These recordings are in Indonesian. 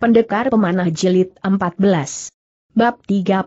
Pendekar Pemanah Jilid 14. Bab 38.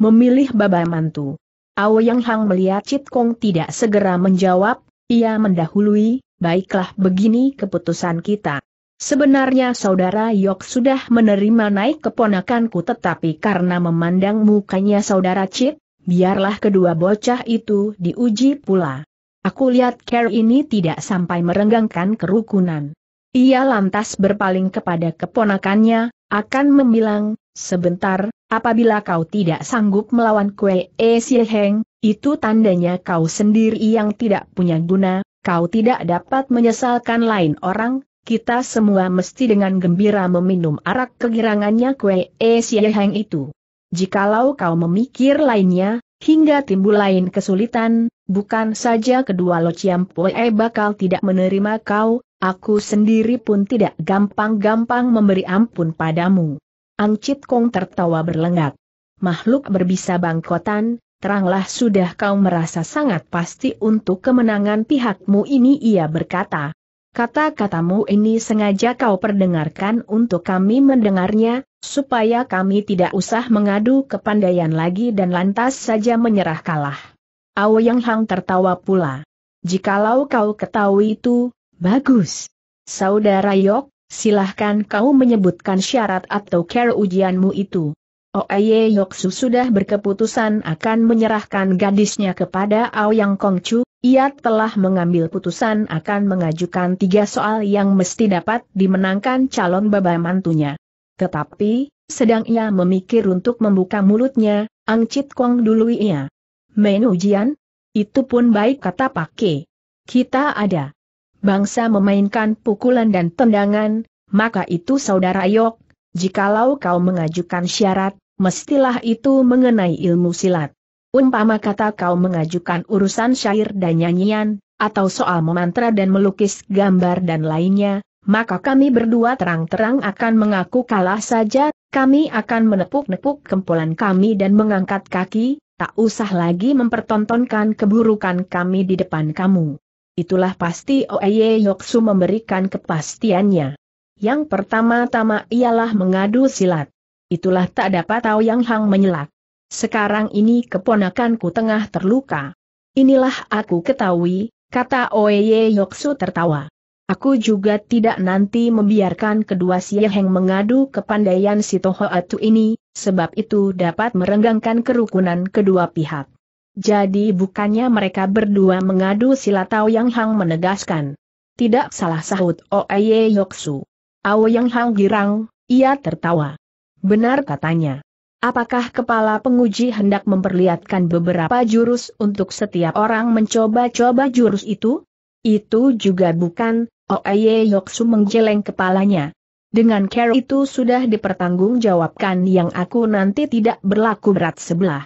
Memilih Baba Mantu. Yang Hang melihat Cit Kong tidak segera menjawab, ia mendahului, baiklah begini keputusan kita. Sebenarnya saudara Yok sudah menerima naik keponakanku tetapi karena memandang mukanya saudara Cit, biarlah kedua bocah itu diuji pula. Aku lihat care ini tidak sampai merenggangkan kerukunan. Ia lantas berpaling kepada keponakannya, akan membilang, sebentar, apabila kau tidak sanggup melawan Kue E Sieheng, itu tandanya kau sendiri yang tidak punya guna, kau tidak dapat menyesalkan lain orang, kita semua mesti dengan gembira meminum arak kegirangannya Kue E Sieheng itu. Jikalau kau memikir lainnya, Hingga timbul lain kesulitan, bukan saja kedua Lo Chiampoe bakal tidak menerima kau, aku sendiri pun tidak gampang-gampang memberi ampun padamu. Angcit Kong tertawa berlengak. Makhluk berbisa bangkotan, teranglah sudah kau merasa sangat pasti untuk kemenangan pihakmu ini ia berkata. Kata-katamu ini sengaja kau perdengarkan untuk kami mendengarnya, supaya kami tidak usah mengadu kepandaian lagi dan lantas saja menyerah kalah. Yang Hang tertawa pula. Jikalau kau ketahui itu, bagus. Saudara Yok, silahkan kau menyebutkan syarat atau care ujianmu itu. Oye Yoksu sudah berkeputusan akan menyerahkan gadisnya kepada Aoyang Kongcu, ia telah mengambil putusan akan mengajukan tiga soal yang mesti dapat dimenangkan calon baba mantunya. Tetapi, sedang ia memikir untuk membuka mulutnya, Angcit Kong dulu ia. Main ujian? Itu pun baik kata pakai. Kita ada. Bangsa memainkan pukulan dan tendangan, maka itu saudara Yok, jikalau kau mengajukan syarat, mestilah itu mengenai ilmu silat. Umpama kata kau mengajukan urusan syair dan nyanyian, atau soal memantra dan melukis gambar dan lainnya, maka kami berdua terang-terang akan mengaku kalah saja, kami akan menepuk-nepuk kempulan kami dan mengangkat kaki, tak usah lagi mempertontonkan keburukan kami di depan kamu. Itulah pasti Oeye Yoksu memberikan kepastiannya. Yang pertama-tama ialah mengadu silat itulah tak dapat tahu yang hang menyelak. Sekarang ini keponakanku tengah terluka. Inilah aku ketahui, kata Oeye Yoksu tertawa. Aku juga tidak nanti membiarkan kedua Sieheng mengadu kepandaian si Toho Atu ini, sebab itu dapat merenggangkan kerukunan kedua pihak. Jadi bukannya mereka berdua mengadu sila silatau Yang Hang menegaskan. Tidak salah sahut Oeye Yoksu. Ao Yang Hang girang, ia tertawa. Benar katanya. Apakah kepala penguji hendak memperlihatkan beberapa jurus untuk setiap orang mencoba-coba jurus itu? Itu juga bukan, Oeye Yoksu menggeleng kepalanya. Dengan care itu sudah dipertanggungjawabkan yang aku nanti tidak berlaku berat sebelah.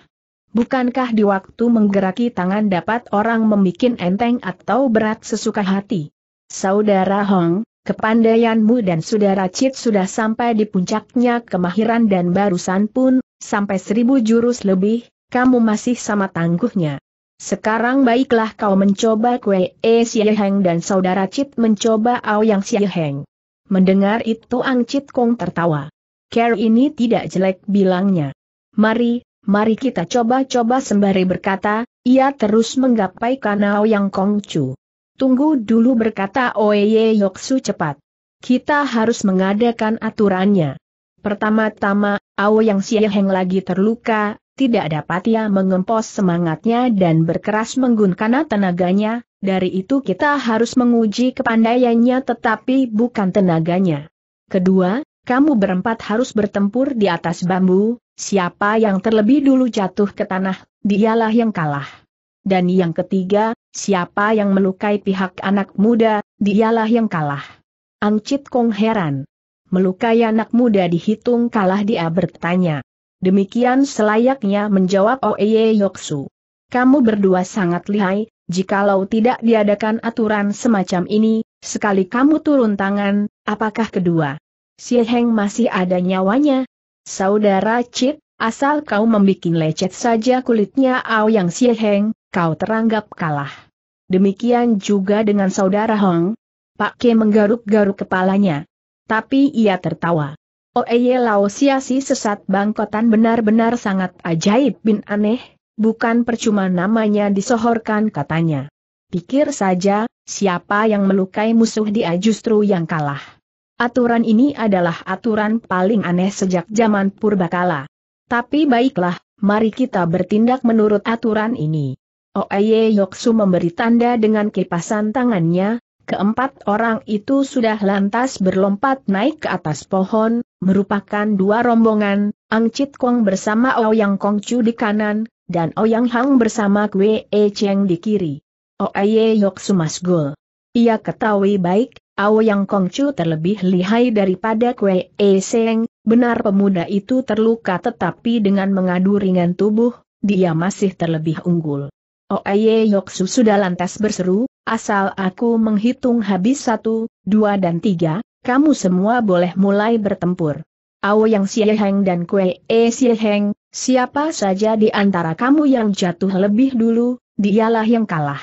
Bukankah di waktu menggeraki tangan dapat orang membuat enteng atau berat sesuka hati? Saudara Hong, Kepandaianmu dan saudara Cit sudah sampai di puncaknya kemahiran dan barusan pun, sampai seribu jurus lebih, kamu masih sama tangguhnya. Sekarang baiklah kau mencoba kue E Sieheng dan saudara Cit mencoba Ao Yang Sieheng. Mendengar itu Ang Cit Kong tertawa. Care ini tidak jelek bilangnya. Mari, mari kita coba-coba sembari berkata, ia terus menggapai kanao yang Kong Chu. Tunggu dulu berkata Oye Yoksu cepat. Kita harus mengadakan aturannya. Pertama-tama, Ao Yang Sieheng lagi terluka, tidak dapat ia mengempos semangatnya dan berkeras menggunakan tenaganya, dari itu kita harus menguji kepandaiannya tetapi bukan tenaganya. Kedua, kamu berempat harus bertempur di atas bambu, siapa yang terlebih dulu jatuh ke tanah, dialah yang kalah. Dan yang ketiga, siapa yang melukai pihak anak muda, dialah yang kalah. Chit Kong heran. Melukai anak muda dihitung kalah dia bertanya. Demikian selayaknya menjawab Oeye Yoksu. Kamu berdua sangat lihai, jikalau tidak diadakan aturan semacam ini, sekali kamu turun tangan, apakah kedua? Si Heng masih ada nyawanya? Saudara Chit, Asal kau membuat lecet saja kulitnya Yang heng, kau teranggap kalah. Demikian juga dengan saudara Hong. Pak Ke menggaruk-garuk kepalanya. Tapi ia tertawa. Oeye Lao Siasi sesat bangkotan benar-benar sangat ajaib bin aneh, bukan percuma namanya disohorkan katanya. Pikir saja, siapa yang melukai musuh dia justru yang kalah. Aturan ini adalah aturan paling aneh sejak zaman purbakala. Tapi baiklah, mari kita bertindak menurut aturan ini. Oeye Yoksu memberi tanda dengan kipasan tangannya, keempat orang itu sudah lantas berlompat naik ke atas pohon, merupakan dua rombongan, Angcit Kong bersama Ouyang Kongcu di kanan, dan Ouyang Hang bersama Kwe E Cheng di kiri. Oeye Yoksu masgul. Ia ketahui baik, Ouyang Kongcu terlebih lihai daripada Kwe E Cheng, Benar pemuda itu terluka tetapi dengan mengadu ringan tubuh, dia masih terlebih unggul. Oeye oh, Yoksu sudah lantas berseru, asal aku menghitung habis satu, dua dan tiga, kamu semua boleh mulai bertempur. Ao yang Sieheng dan Kue E Sieheng, siapa saja di antara kamu yang jatuh lebih dulu, dialah yang kalah.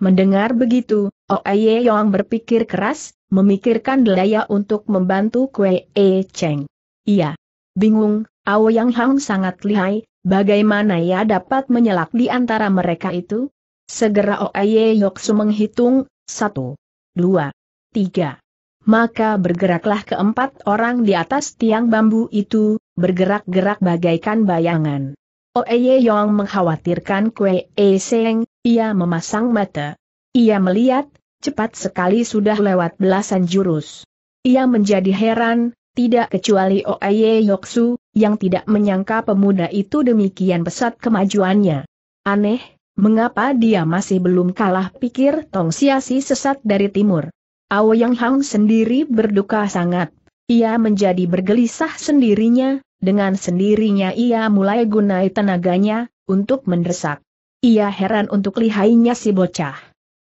Mendengar begitu, Oeye oh, Yong berpikir keras, memikirkan daya untuk membantu Kue E Cheng. Iya. Bingung, Ao Yang Hang sangat lihai, bagaimana ia dapat menyelak di antara mereka itu? Segera Oaye Yoksu menghitung, satu, dua, tiga. Maka bergeraklah keempat orang di atas tiang bambu itu, bergerak-gerak bagaikan bayangan. Oeye Yong mengkhawatirkan Kue E Seng, ia memasang mata. Ia melihat, cepat sekali sudah lewat belasan jurus. Ia menjadi heran, tidak kecuali Oye Yoksu, yang tidak menyangka pemuda itu demikian pesat kemajuannya. Aneh, mengapa dia masih belum kalah pikir Tong Siasi sesat dari timur. Aoyang Hang sendiri berduka sangat, ia menjadi bergelisah sendirinya, dengan sendirinya ia mulai gunai tenaganya, untuk mendesak. Ia heran untuk lihainya si bocah.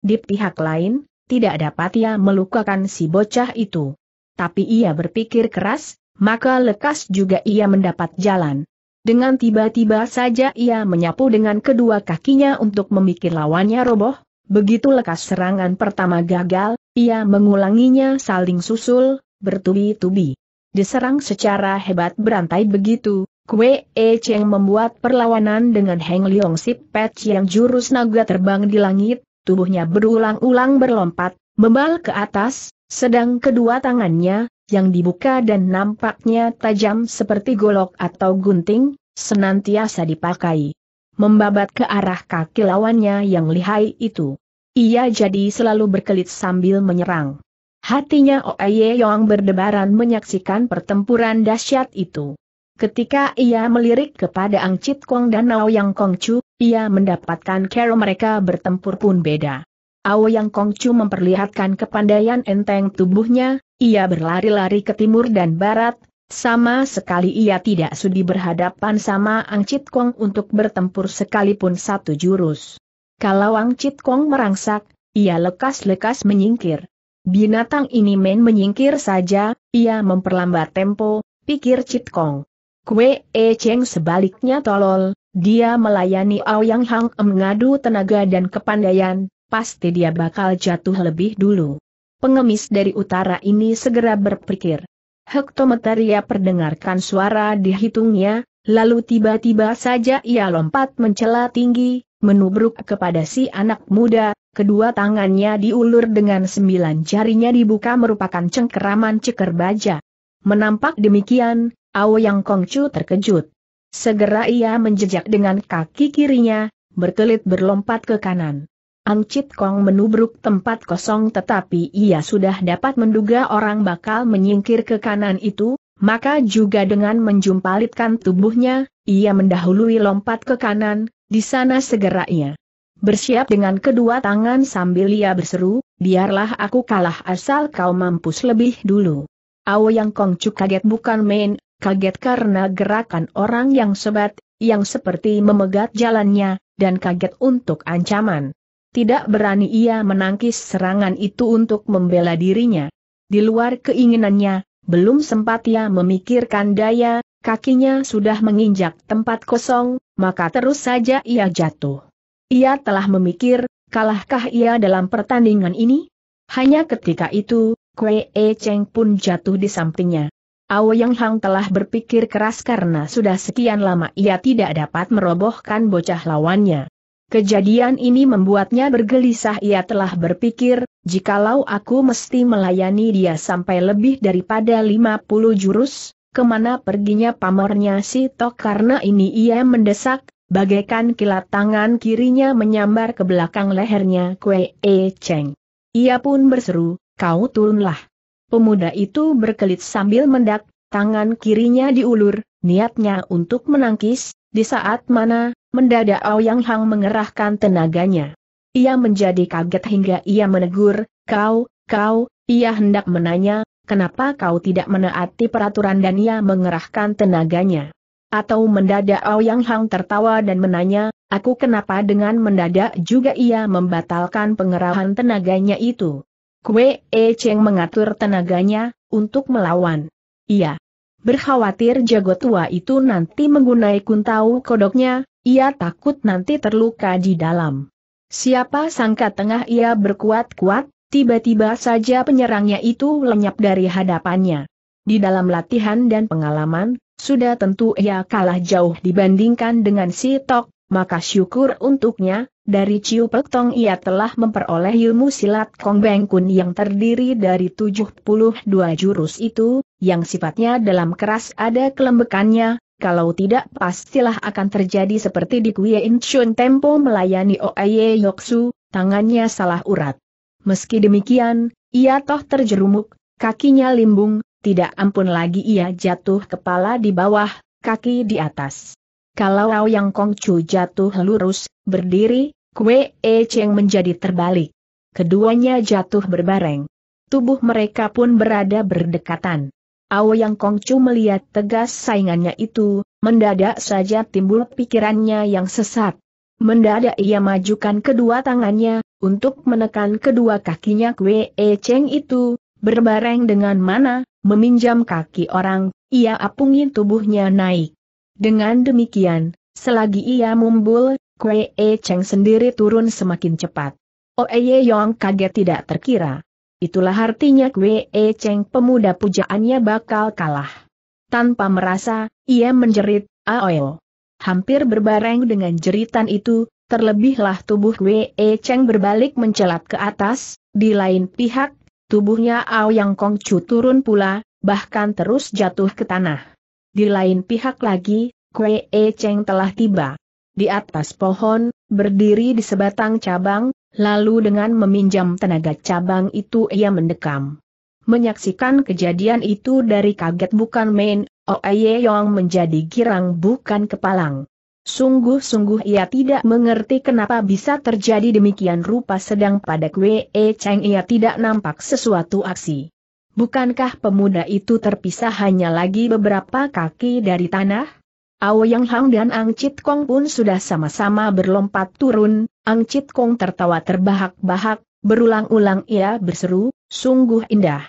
Di pihak lain, tidak dapat ia melukakan si bocah itu tapi ia berpikir keras, maka lekas juga ia mendapat jalan. Dengan tiba-tiba saja ia menyapu dengan kedua kakinya untuk memikir lawannya roboh, begitu lekas serangan pertama gagal, ia mengulanginya saling susul, bertubi-tubi. Diserang secara hebat berantai begitu, Kue E Cheng membuat perlawanan dengan Heng Leong Sip Pet yang jurus naga terbang di langit, tubuhnya berulang-ulang berlompat, membal ke atas, sedang kedua tangannya, yang dibuka dan nampaknya tajam seperti golok atau gunting, senantiasa dipakai. Membabat ke arah kaki lawannya yang lihai itu. Ia jadi selalu berkelit sambil menyerang. Hatinya Oye Yong berdebaran menyaksikan pertempuran dahsyat itu. Ketika ia melirik kepada Ang Chit Kong dan Nao Yang Kong Chu, ia mendapatkan cara mereka bertempur pun beda. Aoyang Kongcu memperlihatkan kepandaian enteng tubuhnya, ia berlari-lari ke timur dan barat, sama sekali ia tidak sudi berhadapan sama Ang Chit Kong untuk bertempur sekalipun satu jurus. Kalau Ang Chit Kong merangsak, ia lekas-lekas menyingkir. Binatang ini main menyingkir saja, ia memperlambat tempo, pikir Chit Kong. Kue E Cheng sebaliknya tolol, dia melayani Ao Yang Hang mengadu tenaga dan kepandaian, pasti dia bakal jatuh lebih dulu. Pengemis dari utara ini segera berpikir. Hektometeria perdengarkan suara dihitungnya, lalu tiba-tiba saja ia lompat mencela tinggi, menubruk kepada si anak muda, kedua tangannya diulur dengan sembilan jarinya dibuka merupakan cengkeraman ceker baja. Menampak demikian, Yang Kongcu terkejut. Segera ia menjejak dengan kaki kirinya, berkelit berlompat ke kanan. Chit Kong menubruk tempat kosong tetapi ia sudah dapat menduga orang bakal menyingkir ke kanan itu, maka juga dengan menjumpalitkan tubuhnya, ia mendahului lompat ke kanan, di sana segera ia bersiap dengan kedua tangan sambil ia berseru, biarlah aku kalah asal kau mampus lebih dulu. Yang Kong Kongcu kaget bukan main, kaget karena gerakan orang yang sebat, yang seperti memegat jalannya, dan kaget untuk ancaman. Tidak berani ia menangkis serangan itu untuk membela dirinya. Di luar keinginannya, belum sempat ia memikirkan daya, kakinya sudah menginjak tempat kosong, maka terus saja ia jatuh. Ia telah memikir, kalahkah ia dalam pertandingan ini? Hanya ketika itu, Kue E Cheng pun jatuh di sampingnya. Yang Hang telah berpikir keras karena sudah sekian lama ia tidak dapat merobohkan bocah lawannya. Kejadian ini membuatnya bergelisah ia telah berpikir, jikalau aku mesti melayani dia sampai lebih daripada 50 jurus, kemana perginya pamornya si Tok karena ini ia mendesak, bagaikan kilat tangan kirinya menyambar ke belakang lehernya Kue E Cheng. Ia pun berseru, kau turunlah. Pemuda itu berkelit sambil mendak, tangan kirinya diulur, niatnya untuk menangkis, di saat mana, Mendadak Yang Hang mengerahkan tenaganya. Ia menjadi kaget hingga ia menegur, kau, kau, ia hendak menanya, kenapa kau tidak menaati peraturan dan ia mengerahkan tenaganya. Atau mendadak Yang Hang tertawa dan menanya, aku kenapa dengan mendadak juga ia membatalkan pengerahan tenaganya itu. Kue E Cheng mengatur tenaganya, untuk melawan. Iya, Berkhawatir jago tua itu nanti menggunai kuntau kodoknya, ia takut nanti terluka di dalam. Siapa sangka tengah ia berkuat-kuat, tiba-tiba saja penyerangnya itu lenyap dari hadapannya. Di dalam latihan dan pengalaman, sudah tentu ia kalah jauh dibandingkan dengan si Tok, maka syukur untuknya, dari Ciu Pek ia telah memperoleh ilmu silat Kong Beng Kun yang terdiri dari 72 jurus itu, yang sifatnya dalam keras ada kelembekannya, kalau tidak pastilah akan terjadi seperti di Kuya Inchun Tempo melayani Oaye Yoksu, tangannya salah urat. Meski demikian, ia toh terjerumuk, kakinya limbung, tidak ampun lagi ia jatuh kepala di bawah, kaki di atas. Kalau Yang Kongcu jatuh lurus, berdiri, Kue E Cheng menjadi terbalik. Keduanya jatuh berbareng. Tubuh mereka pun berada berdekatan. Aoyang Kongcu melihat tegas saingannya itu, mendadak saja timbul pikirannya yang sesat. Mendadak ia majukan kedua tangannya, untuk menekan kedua kakinya Kwe E Cheng itu, berbareng dengan mana, meminjam kaki orang, ia apungin tubuhnya naik. Dengan demikian, selagi ia mumbul, Kwe E Cheng sendiri turun semakin cepat. Ye Yong kaget tidak terkira. Itulah artinya Kwe E Cheng pemuda pujaannya bakal kalah. Tanpa merasa, ia menjerit, Aoyo. Hampir berbareng dengan jeritan itu, terlebihlah tubuh Kwe E Cheng berbalik mencelat ke atas, di lain pihak, tubuhnya Ao Yang Kong Chu turun pula, bahkan terus jatuh ke tanah. Di lain pihak lagi, Kwe E Cheng telah tiba. Di atas pohon, berdiri di sebatang cabang, Lalu dengan meminjam tenaga cabang itu ia mendekam. Menyaksikan kejadian itu dari kaget bukan main, Oe oh Yong menjadi girang bukan kepalang. Sungguh-sungguh ia tidak mengerti kenapa bisa terjadi demikian rupa sedang pada Kwe E Cheng ia tidak nampak sesuatu aksi. Bukankah pemuda itu terpisah hanya lagi beberapa kaki dari tanah? Yang Hang dan Ang Chit Kong pun sudah sama-sama berlompat turun, Ang Chit Kong tertawa terbahak-bahak, berulang-ulang ia berseru, sungguh indah.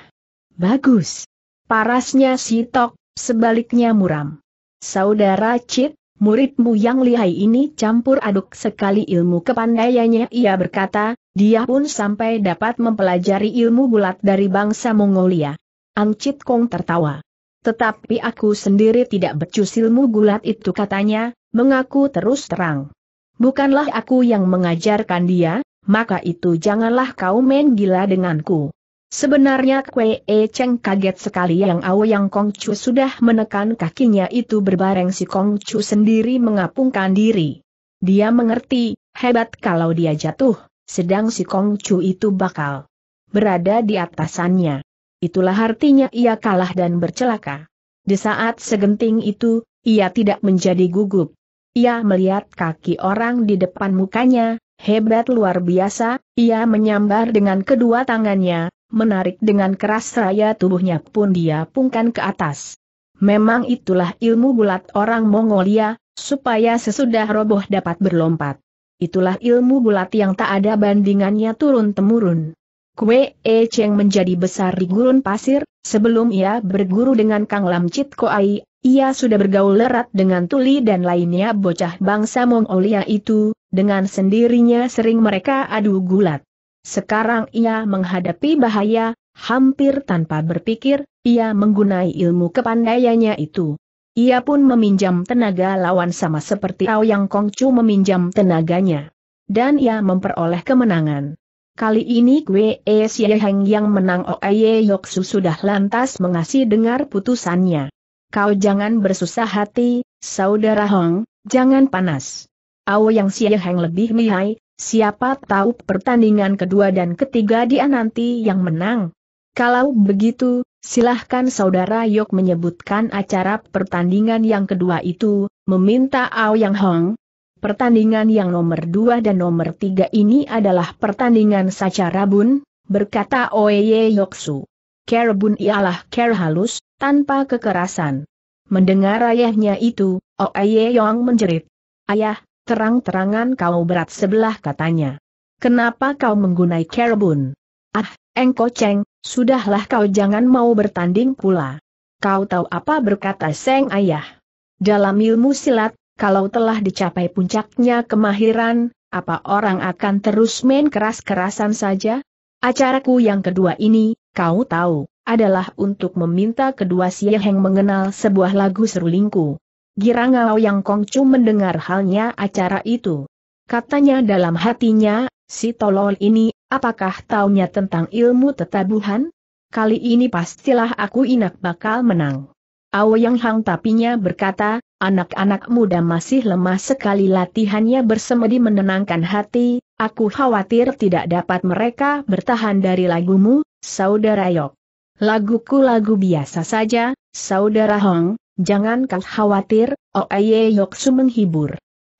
Bagus. Parasnya si Tok, sebaliknya muram. Saudara Chit, muridmu yang lihai ini campur aduk sekali ilmu kepandaiannya ia berkata, dia pun sampai dapat mempelajari ilmu bulat dari bangsa Mongolia. Ang Chit Kong tertawa. Tetapi aku sendiri tidak becus ilmu gulat itu katanya, mengaku terus terang. Bukanlah aku yang mengajarkan dia, maka itu janganlah kau main gila denganku. Sebenarnya Kwee E Cheng kaget sekali yang yang Kong Chu sudah menekan kakinya itu berbareng si Kong Chu sendiri mengapungkan diri. Dia mengerti, hebat kalau dia jatuh, sedang si Kong Chu itu bakal berada di atasannya itulah artinya ia kalah dan bercelaka. Di saat segenting itu, ia tidak menjadi gugup. Ia melihat kaki orang di depan mukanya, hebat luar biasa, ia menyambar dengan kedua tangannya, menarik dengan keras raya tubuhnya pun dia pungkan ke atas. Memang itulah ilmu bulat orang Mongolia, supaya sesudah roboh dapat berlompat. Itulah ilmu bulat yang tak ada bandingannya turun-temurun. Kue E Cheng menjadi besar di gurun pasir, sebelum ia berguru dengan Kang Lam Chit Koai, ia sudah bergaul erat dengan Tuli dan lainnya bocah bangsa Mongolia itu, dengan sendirinya sering mereka adu gulat. Sekarang ia menghadapi bahaya, hampir tanpa berpikir, ia menggunai ilmu kepandaiannya itu. Ia pun meminjam tenaga lawan sama seperti Ao Yang Kongcu meminjam tenaganya. Dan ia memperoleh kemenangan. Kali ini Kwe E Sieheng yang menang Oye Yoksu sudah lantas mengasih dengar putusannya. Kau jangan bersusah hati, saudara Hong, jangan panas. Ao yang Sieheng lebih lihai, siapa tahu pertandingan kedua dan ketiga dia nanti yang menang. Kalau begitu, silahkan saudara Yok menyebutkan acara pertandingan yang kedua itu, meminta Ao Yang Hong, Pertandingan yang nomor dua dan nomor tiga ini adalah pertandingan saca rabun, berkata Oye Yoksu. Kerbun ialah ker halus, tanpa kekerasan. Mendengar ayahnya itu, Oye Yong menjerit. Ayah, terang-terangan kau berat sebelah katanya. Kenapa kau menggunai kerbun? Ah, engko ceng, sudahlah kau jangan mau bertanding pula. Kau tahu apa berkata Seng Ayah. Dalam ilmu silat, kalau telah dicapai puncaknya kemahiran, apa orang akan terus main keras-kerasan saja? Acaraku yang kedua ini, kau tahu, adalah untuk meminta kedua Sieheng mengenal sebuah lagu serulingku. Girangau yang Kongcu mendengar halnya acara itu. Katanya dalam hatinya, si tolol ini, apakah taunya tentang ilmu tetabuhan? Kali ini pastilah aku inak bakal menang. Yang Hang tapinya berkata, anak-anak muda masih lemah sekali latihannya bersemedi menenangkan hati, aku khawatir tidak dapat mereka bertahan dari lagumu, Saudara Yok. Laguku lagu biasa saja, Saudara Hong, jangan kau khawatir, Yok Su menghibur.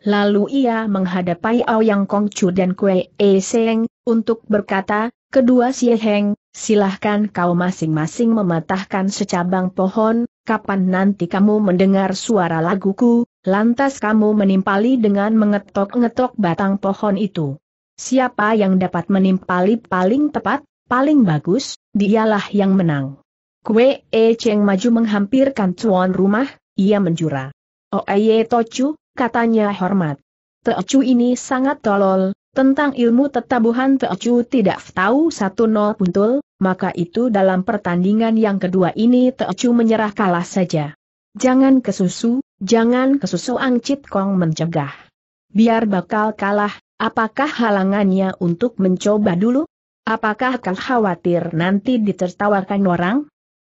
Lalu ia menghadapi Aoyang Kongcu dan Kue E Seng, untuk berkata, Kedua si Heng, silahkan kau masing-masing mematahkan secabang pohon, kapan nanti kamu mendengar suara laguku, lantas kamu menimpali dengan mengetok-ngetok batang pohon itu. Siapa yang dapat menimpali paling tepat, paling bagus, dialah yang menang. Kue E Cheng maju menghampirkan tuan rumah, ia menjura. Oeye Tochu, katanya hormat. Teocu ini sangat tolol, tentang ilmu tetabuhan Teocu tidak tahu satu nol puntul, maka itu dalam pertandingan yang kedua ini Teocu menyerah kalah saja. Jangan kesusu, jangan kesusu Angcit Kong mencegah. Biar bakal kalah, apakah halangannya untuk mencoba dulu? Apakah kau khawatir nanti ditertawakan orang?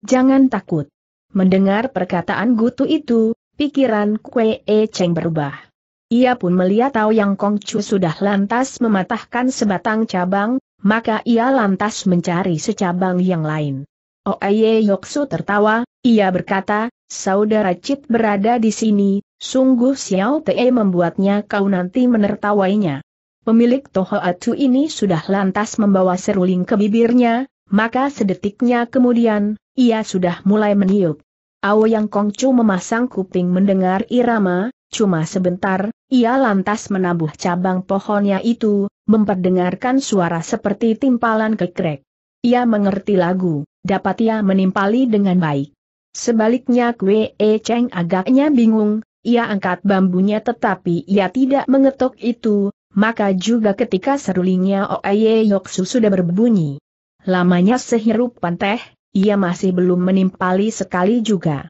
Jangan takut. Mendengar perkataan Gutu itu, pikiran Kue Cheng berubah. Ia pun melihat Tao Yang Kongcu sudah lantas mematahkan sebatang cabang, maka ia lantas mencari secabang yang lain. Oh Oye Yoksu tertawa, ia berkata, saudara Chip berada di sini, sungguh Xiao Te membuatnya kau nanti menertawainya. Pemilik Toho Atu ini sudah lantas membawa seruling ke bibirnya, maka sedetiknya kemudian, ia sudah mulai meniup. Ao Yang Kongcu memasang kuping mendengar irama, Cuma sebentar, ia lantas menabuh cabang pohonnya itu, memperdengarkan suara seperti timpalan kekrek. Ia mengerti lagu, dapat ia menimpali dengan baik. Sebaliknya Kwe E Cheng agaknya bingung, ia angkat bambunya tetapi ia tidak mengetuk itu, maka juga ketika serulingnya Oaye Yoksu sudah berbunyi. Lamanya sehirup teh, ia masih belum menimpali sekali juga.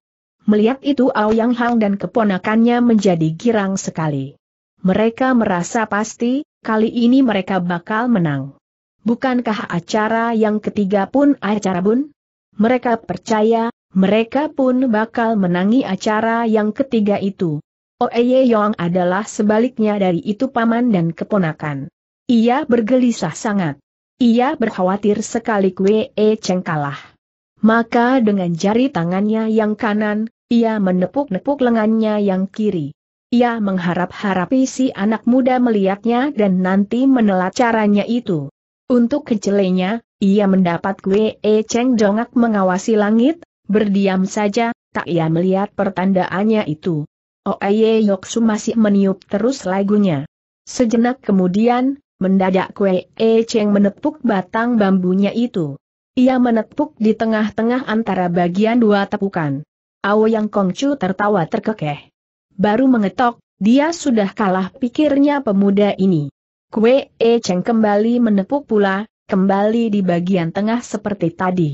Melihat itu Aoyang Hang dan keponakannya menjadi girang sekali. Mereka merasa pasti, kali ini mereka bakal menang. Bukankah acara yang ketiga pun acara bun? Mereka percaya, mereka pun bakal menangi acara yang ketiga itu. Oeye Yong adalah sebaliknya dari itu paman dan keponakan. Ia bergelisah sangat. Ia berkhawatir sekali kue E Cheng kalah. Maka dengan jari tangannya yang kanan, ia menepuk-nepuk lengannya yang kiri. Ia mengharap-harapi si anak muda melihatnya dan nanti menelat caranya itu. Untuk kecelenya, ia mendapat kue e Cheng jongak mengawasi langit, berdiam saja, tak ia melihat pertandaannya itu. Oeye Yoksu masih meniup terus lagunya. Sejenak kemudian, mendadak kue e Cheng menepuk batang bambunya itu. Ia menepuk di tengah-tengah antara bagian dua tepukan. Yang Kongcu tertawa terkekeh. Baru mengetok, dia sudah kalah pikirnya pemuda ini. Kue E Cheng kembali menepuk pula, kembali di bagian tengah seperti tadi.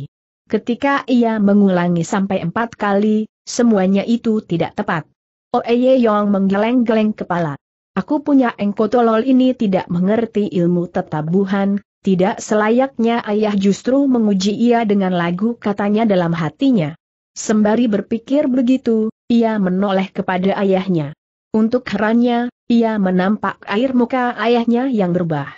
Ketika ia mengulangi sampai empat kali, semuanya itu tidak tepat. E Ye Yong menggeleng-geleng kepala. Aku punya engkotolol ini tidak mengerti ilmu tetabuhan, tidak selayaknya ayah justru menguji ia dengan lagu katanya dalam hatinya. Sembari berpikir begitu, ia menoleh kepada ayahnya. Untuk herannya, ia menampak air muka ayahnya yang berubah.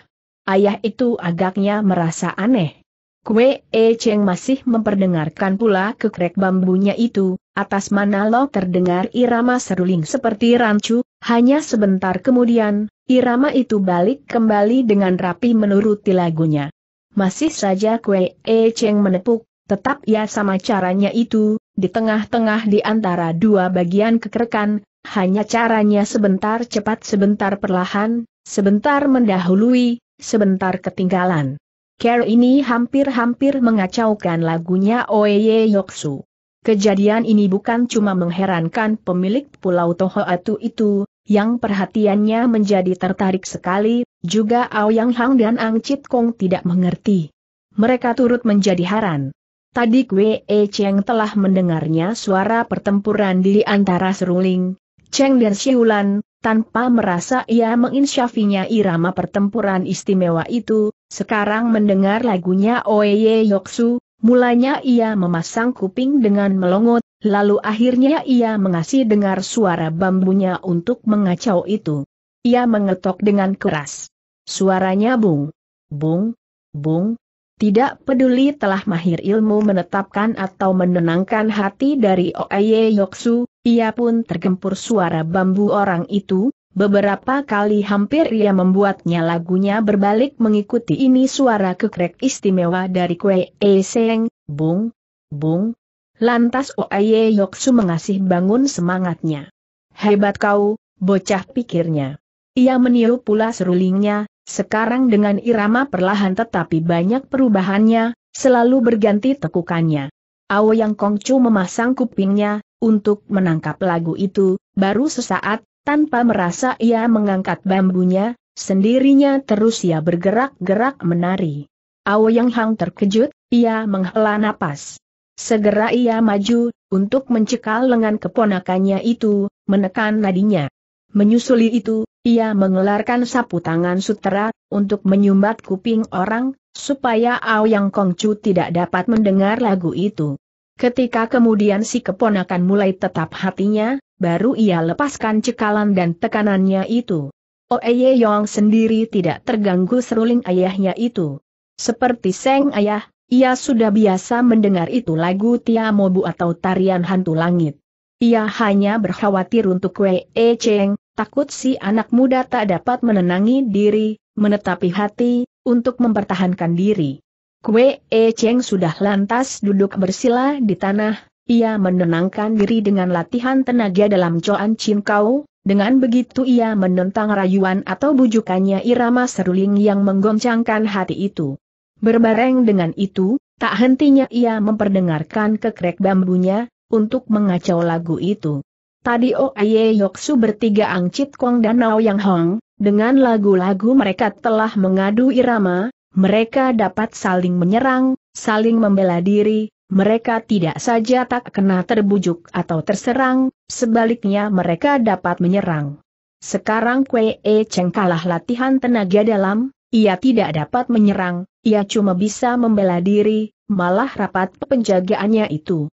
Ayah itu agaknya merasa aneh. Kue E Cheng masih memperdengarkan pula kekrek bambunya itu, atas mana lo terdengar irama seruling seperti rancu, hanya sebentar kemudian, irama itu balik kembali dengan rapi menuruti lagunya. Masih saja Kue E Cheng menepuk, tetap ya sama caranya itu, di tengah-tengah di antara dua bagian kekerkan, hanya caranya sebentar cepat sebentar perlahan, sebentar mendahului, sebentar ketinggalan. Care ini hampir-hampir mengacaukan lagunya Oeye Yoksu. Kejadian ini bukan cuma mengherankan pemilik Pulau Tohoatu itu, yang perhatiannya menjadi tertarik sekali, juga Aoyang Hang dan Ang Chit Kong tidak mengerti. Mereka turut menjadi heran. Tadi Kwe E Cheng telah mendengarnya suara pertempuran di antara seruling, Cheng dan Siulan, tanpa merasa ia menginsyafinya irama pertempuran istimewa itu, sekarang mendengar lagunya Oeye Yoksu, mulanya ia memasang kuping dengan melongot, lalu akhirnya ia mengasih dengar suara bambunya untuk mengacau itu. Ia mengetok dengan keras. Suaranya bung, bung, bung, tidak peduli telah mahir ilmu menetapkan atau menenangkan hati dari Oye Yoksu, ia pun tergempur suara bambu orang itu, beberapa kali hampir ia membuatnya lagunya berbalik mengikuti ini suara kekrek istimewa dari Kue E Seng, Bung, Bung. Lantas Oye Yoksu mengasih bangun semangatnya. Hebat kau, bocah pikirnya. Ia meniup pula serulingnya, sekarang dengan irama perlahan tetapi banyak perubahannya, selalu berganti tekukannya. yang Kongcu memasang kupingnya, untuk menangkap lagu itu, baru sesaat, tanpa merasa ia mengangkat bambunya, sendirinya terus ia bergerak-gerak menari. yang Hang terkejut, ia menghela napas. Segera ia maju, untuk mencekal lengan keponakannya itu, menekan nadinya. Menyusuli itu, ia mengelarkan sapu tangan sutera, untuk menyumbat kuping orang, supaya Ao Aoyang Kongcu tidak dapat mendengar lagu itu. Ketika kemudian si keponakan mulai tetap hatinya, baru ia lepaskan cekalan dan tekanannya itu. Oeye oh, Yong sendiri tidak terganggu seruling ayahnya itu. Seperti Seng Ayah, ia sudah biasa mendengar itu lagu Tia Mobu atau tarian hantu langit. Ia hanya berkhawatir untuk Wei Cheng, Takut si anak muda tak dapat menenangi diri, menetapi hati, untuk mempertahankan diri. Kue E Cheng sudah lantas duduk bersila di tanah, ia menenangkan diri dengan latihan tenaga dalam Coan Chin Kau, dengan begitu ia menentang rayuan atau bujukannya irama seruling yang menggoncangkan hati itu. Berbareng dengan itu, tak hentinya ia memperdengarkan kekrek bambunya, untuk mengacau lagu itu. Tadi Oye oh Yoksu bertiga Angcit Kong dan Nao Yang Hong, dengan lagu-lagu mereka telah mengadu irama, mereka dapat saling menyerang, saling membela diri, mereka tidak saja tak kena terbujuk atau terserang, sebaliknya mereka dapat menyerang. Sekarang Kwe E Cheng kalah latihan tenaga dalam, ia tidak dapat menyerang, ia cuma bisa membela diri, malah rapat penjagaannya itu.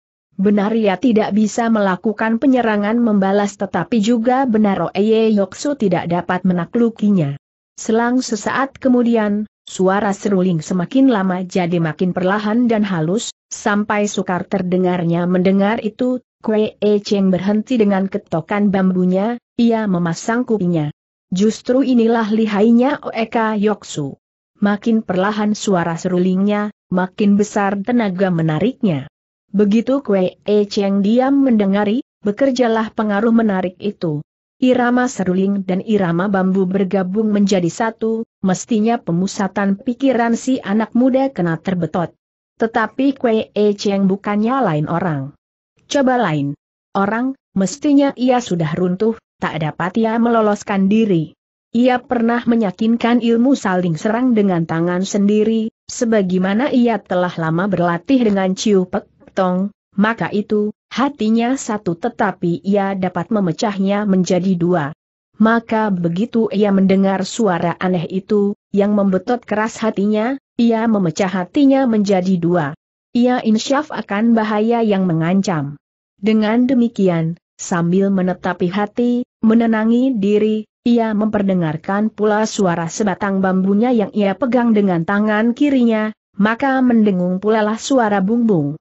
Benar ia tidak bisa melakukan penyerangan membalas tetapi juga benar Oye Yoksu tidak dapat menaklukinya. Selang sesaat kemudian, suara seruling semakin lama jadi makin perlahan dan halus, sampai sukar terdengarnya mendengar itu, Kue E Cheng berhenti dengan ketokan bambunya, ia memasang kupinya. Justru inilah lihainya Oeka Yoksu. Makin perlahan suara serulingnya, makin besar tenaga menariknya. Begitu Kue E Cheng diam mendengari, bekerjalah pengaruh menarik itu. Irama seruling dan irama bambu bergabung menjadi satu, mestinya pemusatan pikiran si anak muda kena terbetot. Tetapi Kue E Cheng bukannya lain orang. Coba lain. Orang, mestinya ia sudah runtuh, tak dapat ia meloloskan diri. Ia pernah meyakinkan ilmu saling serang dengan tangan sendiri, sebagaimana ia telah lama berlatih dengan Ciu Pek, Tong, maka itu, hatinya satu tetapi ia dapat memecahnya menjadi dua. Maka begitu ia mendengar suara aneh itu, yang membetot keras hatinya, ia memecah hatinya menjadi dua. Ia insyaf akan bahaya yang mengancam. Dengan demikian, sambil menetapi hati, menenangi diri, ia memperdengarkan pula suara sebatang bambunya yang ia pegang dengan tangan kirinya, maka mendengung pula lah suara bumbung.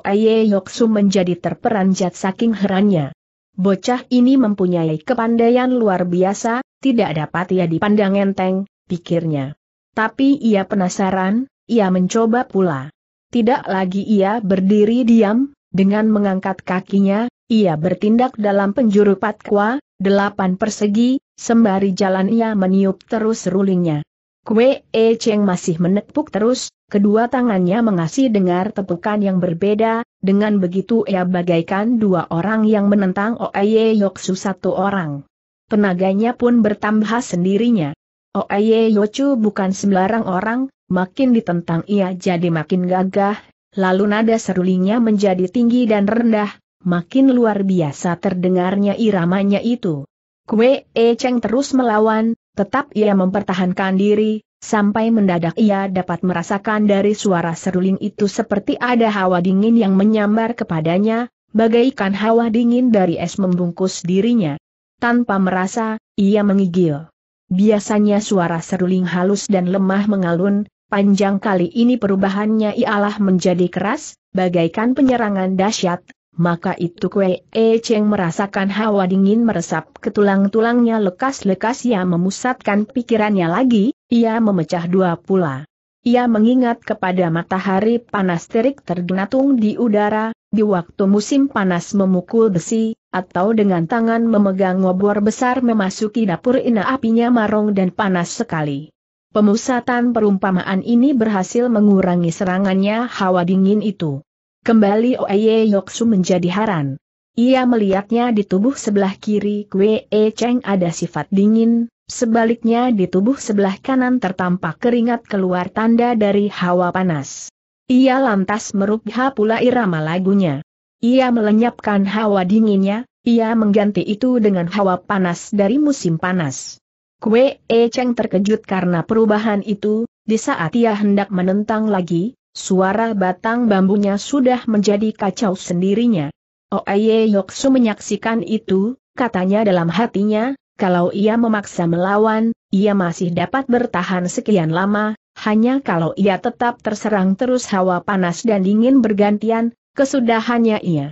Oye Yoksu menjadi terperanjat saking herannya. Bocah ini mempunyai kepandaian luar biasa, tidak dapat ia dipandang enteng, pikirnya. Tapi ia penasaran, ia mencoba pula. Tidak lagi ia berdiri diam, dengan mengangkat kakinya, ia bertindak dalam penjuru patwa, delapan persegi, sembari jalan ia meniup terus rulingnya. Kue E Cheng masih menepuk terus, kedua tangannya mengasih dengar tepukan yang berbeda, dengan begitu ia bagaikan dua orang yang menentang Oeye Yoksu satu orang. Tenaganya pun bertambah sendirinya. Oeye Yochu bukan sembarang orang, makin ditentang ia jadi makin gagah, lalu nada serulingnya menjadi tinggi dan rendah, makin luar biasa terdengarnya iramanya itu. Kue E Cheng terus melawan, Tetap ia mempertahankan diri, sampai mendadak ia dapat merasakan dari suara seruling itu seperti ada hawa dingin yang menyambar kepadanya, bagaikan hawa dingin dari es membungkus dirinya. Tanpa merasa, ia mengigil. Biasanya suara seruling halus dan lemah mengalun, panjang kali ini perubahannya ialah menjadi keras, bagaikan penyerangan dahsyat, maka itu Kue E Cheng merasakan hawa dingin meresap ke tulang-tulangnya lekas-lekas ia memusatkan pikirannya lagi, ia memecah dua pula. Ia mengingat kepada matahari panas terik tergenatung di udara, di waktu musim panas memukul besi, atau dengan tangan memegang obor besar memasuki dapur ina apinya marong dan panas sekali. Pemusatan perumpamaan ini berhasil mengurangi serangannya hawa dingin itu. Kembali Oye Yoksu menjadi haran. Ia melihatnya di tubuh sebelah kiri Kwe e Cheng ada sifat dingin, sebaliknya di tubuh sebelah kanan tertampak keringat keluar tanda dari hawa panas. Ia lantas merubah pula irama lagunya. Ia melenyapkan hawa dinginnya, ia mengganti itu dengan hawa panas dari musim panas. Kwe E Cheng terkejut karena perubahan itu, di saat ia hendak menentang lagi, Suara batang bambunya sudah menjadi kacau sendirinya. Oaye Yoksu menyaksikan itu, katanya dalam hatinya, kalau ia memaksa melawan, ia masih dapat bertahan sekian lama, hanya kalau ia tetap terserang terus hawa panas dan dingin bergantian, kesudahannya ia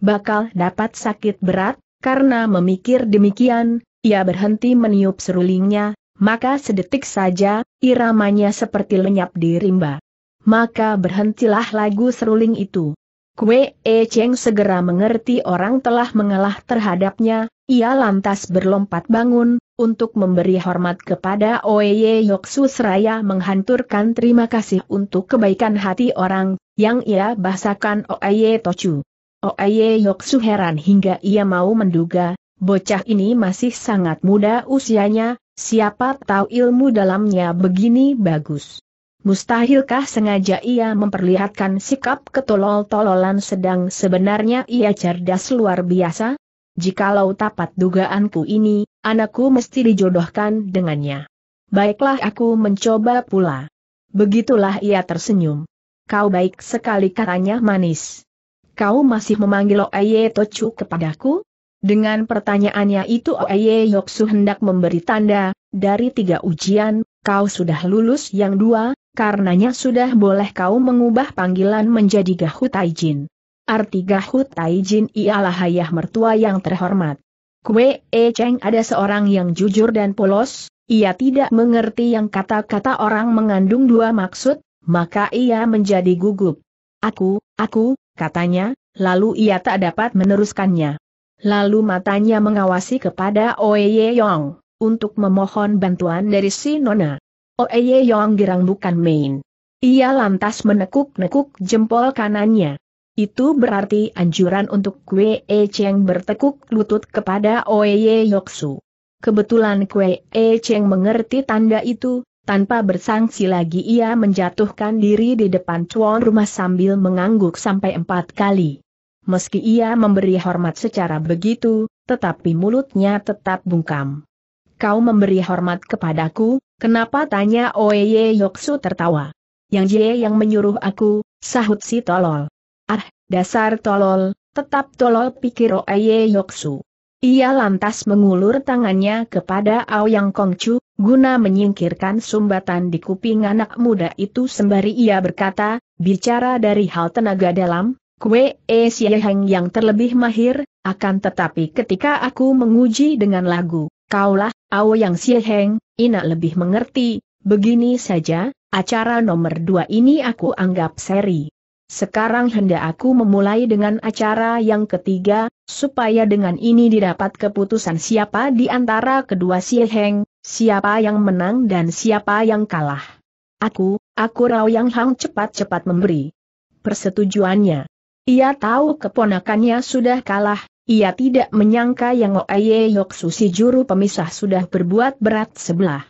bakal dapat sakit berat, karena memikir demikian, ia berhenti meniup serulingnya, maka sedetik saja, iramanya seperti lenyap di rimba maka berhentilah lagu seruling itu. Kue E Cheng segera mengerti orang telah mengalah terhadapnya, ia lantas berlompat bangun, untuk memberi hormat kepada Oye Yoksu seraya menghanturkan terima kasih untuk kebaikan hati orang, yang ia bahasakan Oye Tochu. Oye Yoksu heran hingga ia mau menduga, bocah ini masih sangat muda usianya, siapa tahu ilmu dalamnya begini bagus. Mustahilkah sengaja ia memperlihatkan sikap ketolol-tololan sedang sebenarnya ia cerdas luar biasa? Jikalau tapat dugaanku ini, anakku mesti dijodohkan dengannya. Baiklah aku mencoba pula. Begitulah ia tersenyum. Kau baik sekali katanya manis. Kau masih memanggil Oeye Tochu kepadaku? Dengan pertanyaannya itu Oeye Yoksu hendak memberi tanda, dari tiga ujian, kau sudah lulus yang dua, Karenanya sudah boleh kau mengubah panggilan menjadi Gahu Taijin. Arti Gahu Taijin ialah ayah mertua yang terhormat. Kue E Cheng ada seorang yang jujur dan polos, ia tidak mengerti yang kata-kata orang mengandung dua maksud, maka ia menjadi gugup. Aku, aku, katanya, lalu ia tak dapat meneruskannya. Lalu matanya mengawasi kepada Oye Yong, untuk memohon bantuan dari si Nona. Oeye Yong Girang bukan main. Ia lantas menekuk-nekuk jempol kanannya. Itu berarti anjuran untuk Kue E Cheng bertekuk lutut kepada Oeye Yoksu. Kebetulan Kue E Cheng mengerti tanda itu, tanpa bersangsi lagi ia menjatuhkan diri di depan tuan rumah sambil mengangguk sampai empat kali. Meski ia memberi hormat secara begitu, tetapi mulutnya tetap bungkam. Kau memberi hormat kepadaku, Kenapa tanya Oeye Yoksu tertawa? Yang Jie yang menyuruh aku, sahut si tolol. Ah, dasar tolol, tetap tolol pikir Oeye Yoksu. Ia lantas mengulur tangannya kepada Ao Yang Kongcu, guna menyingkirkan sumbatan di kuping anak muda itu sembari ia berkata, bicara dari hal tenaga dalam, Kue E Sieheng yang terlebih mahir, akan tetapi ketika aku menguji dengan lagu, kaulah yang siheng, Ina lebih mengerti, begini saja, acara nomor dua ini aku anggap seri. Sekarang hendak aku memulai dengan acara yang ketiga, supaya dengan ini didapat keputusan siapa di antara kedua siheng, siapa yang menang dan siapa yang kalah. Aku, aku Rao Yang Hang cepat-cepat memberi persetujuannya. Ia tahu keponakannya sudah kalah, ia tidak menyangka yang Oaye Yoksu Susi juru pemisah sudah berbuat berat sebelah.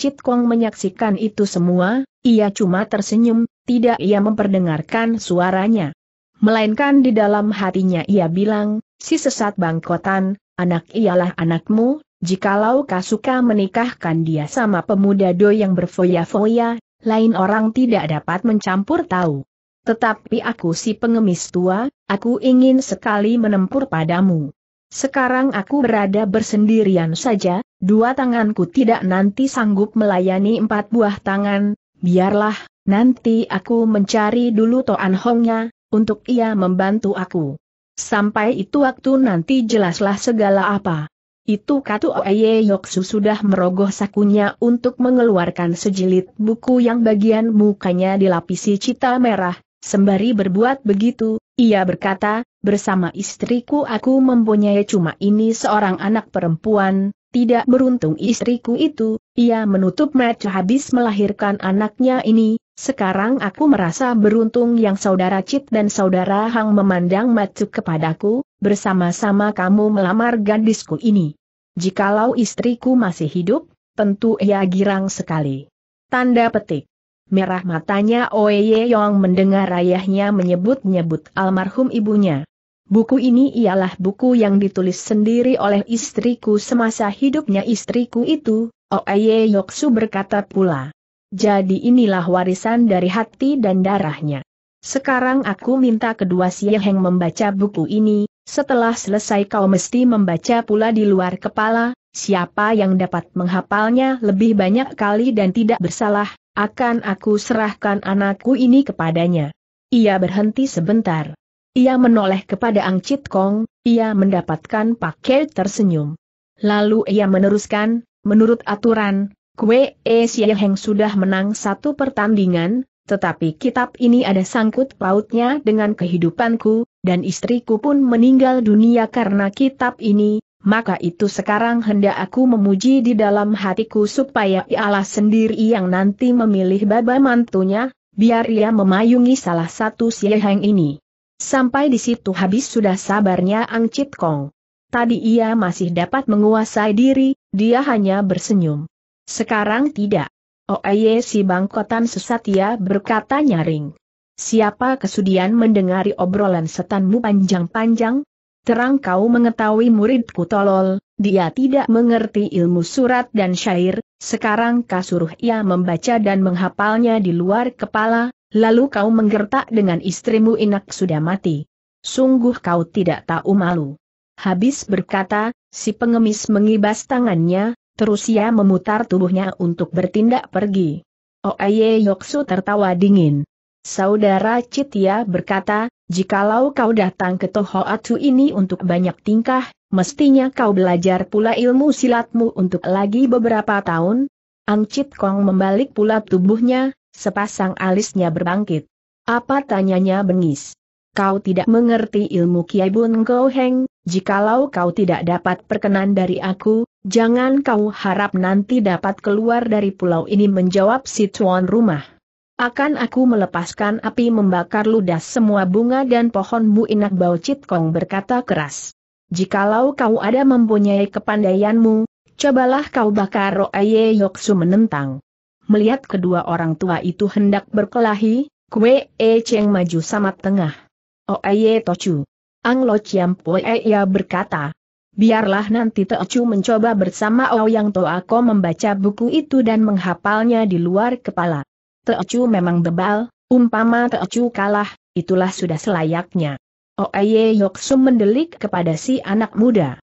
Chit Kong menyaksikan itu semua, ia cuma tersenyum, tidak ia memperdengarkan suaranya. Melainkan di dalam hatinya ia bilang, si sesat bangkotan, anak ialah anakmu, jikalau kau suka menikahkan dia sama pemuda do yang berfoya-foya, lain orang tidak dapat mencampur tahu. Tetapi aku si pengemis tua, aku ingin sekali menempur padamu. Sekarang aku berada bersendirian saja, dua tanganku tidak nanti sanggup melayani empat buah tangan, biarlah, nanti aku mencari dulu Toan Hongnya, untuk ia membantu aku. Sampai itu waktu nanti jelaslah segala apa. Itu katu Oeye Yoksu sudah merogoh sakunya untuk mengeluarkan sejilid buku yang bagian mukanya dilapisi cita merah, Sembari berbuat begitu, ia berkata, bersama istriku aku mempunyai cuma ini seorang anak perempuan, tidak beruntung istriku itu, ia menutup mata habis melahirkan anaknya ini, sekarang aku merasa beruntung yang saudara Cit dan saudara Hang memandang mata kepadaku, bersama-sama kamu melamar gadisku ini. Jikalau istriku masih hidup, tentu ia girang sekali. Tanda petik. Merah matanya Oye Yong mendengar ayahnya menyebut-nyebut almarhum ibunya. Buku ini ialah buku yang ditulis sendiri oleh istriku semasa hidupnya istriku itu, Oye Yoksu berkata pula. Jadi inilah warisan dari hati dan darahnya. Sekarang aku minta kedua Heng membaca buku ini, setelah selesai kau mesti membaca pula di luar kepala, siapa yang dapat menghapalnya lebih banyak kali dan tidak bersalah, akan aku serahkan anakku ini kepadanya. Ia berhenti sebentar. Ia menoleh kepada Ang Chit Kong, ia mendapatkan paket tersenyum. Lalu ia meneruskan, menurut aturan, Kue E Sieheng sudah menang satu pertandingan, tetapi kitab ini ada sangkut pautnya dengan kehidupanku, dan istriku pun meninggal dunia karena kitab ini, maka itu sekarang hendak aku memuji di dalam hatiku supaya ialah sendiri yang nanti memilih baba mantunya, biar ia memayungi salah satu Heng ini. Sampai di situ habis sudah sabarnya Ang Chit Kong. Tadi ia masih dapat menguasai diri, dia hanya bersenyum. Sekarang tidak. Oye oh, si bangkotan sesat ya berkata nyaring. Siapa kesudian mendengari obrolan setanmu panjang-panjang? Terang kau mengetahui muridku tolol, dia tidak mengerti ilmu surat dan syair, sekarang kasuruh ia membaca dan menghapalnya di luar kepala, lalu kau menggertak dengan istrimu inak sudah mati. Sungguh kau tidak tahu malu. Habis berkata, si pengemis mengibas tangannya, Terus ia memutar tubuhnya untuk bertindak pergi. Oeye Yoksu tertawa dingin. Saudara Citia berkata, jikalau kau datang ke Tohoatsu ini untuk banyak tingkah, mestinya kau belajar pula ilmu silatmu untuk lagi beberapa tahun. Angcit Kong membalik pula tubuhnya, sepasang alisnya berbangkit. Apa tanyanya bengis? Kau tidak mengerti ilmu Kiai Bun goheng. Heng, jikalau kau tidak dapat perkenan dari aku, Jangan kau harap nanti dapat keluar dari pulau ini menjawab si tuan rumah. Akan aku melepaskan api membakar ludas semua bunga dan pohonmu inak bau Citkong berkata keras. Jikalau kau ada mempunyai kepandaianmu, cobalah kau bakar Roaye Yoksu menentang. Melihat kedua orang tua itu hendak berkelahi, Kue E ceng maju sama tengah. Oaye Tochu. Ang Lo Chiam poe ia berkata, Biarlah nanti Teocu mencoba bersama Ouyang Toako membaca buku itu dan menghapalnya di luar kepala. Teocu memang bebal, umpama Teocu kalah, itulah sudah selayaknya. Oeye Yoksu mendelik kepada si anak muda.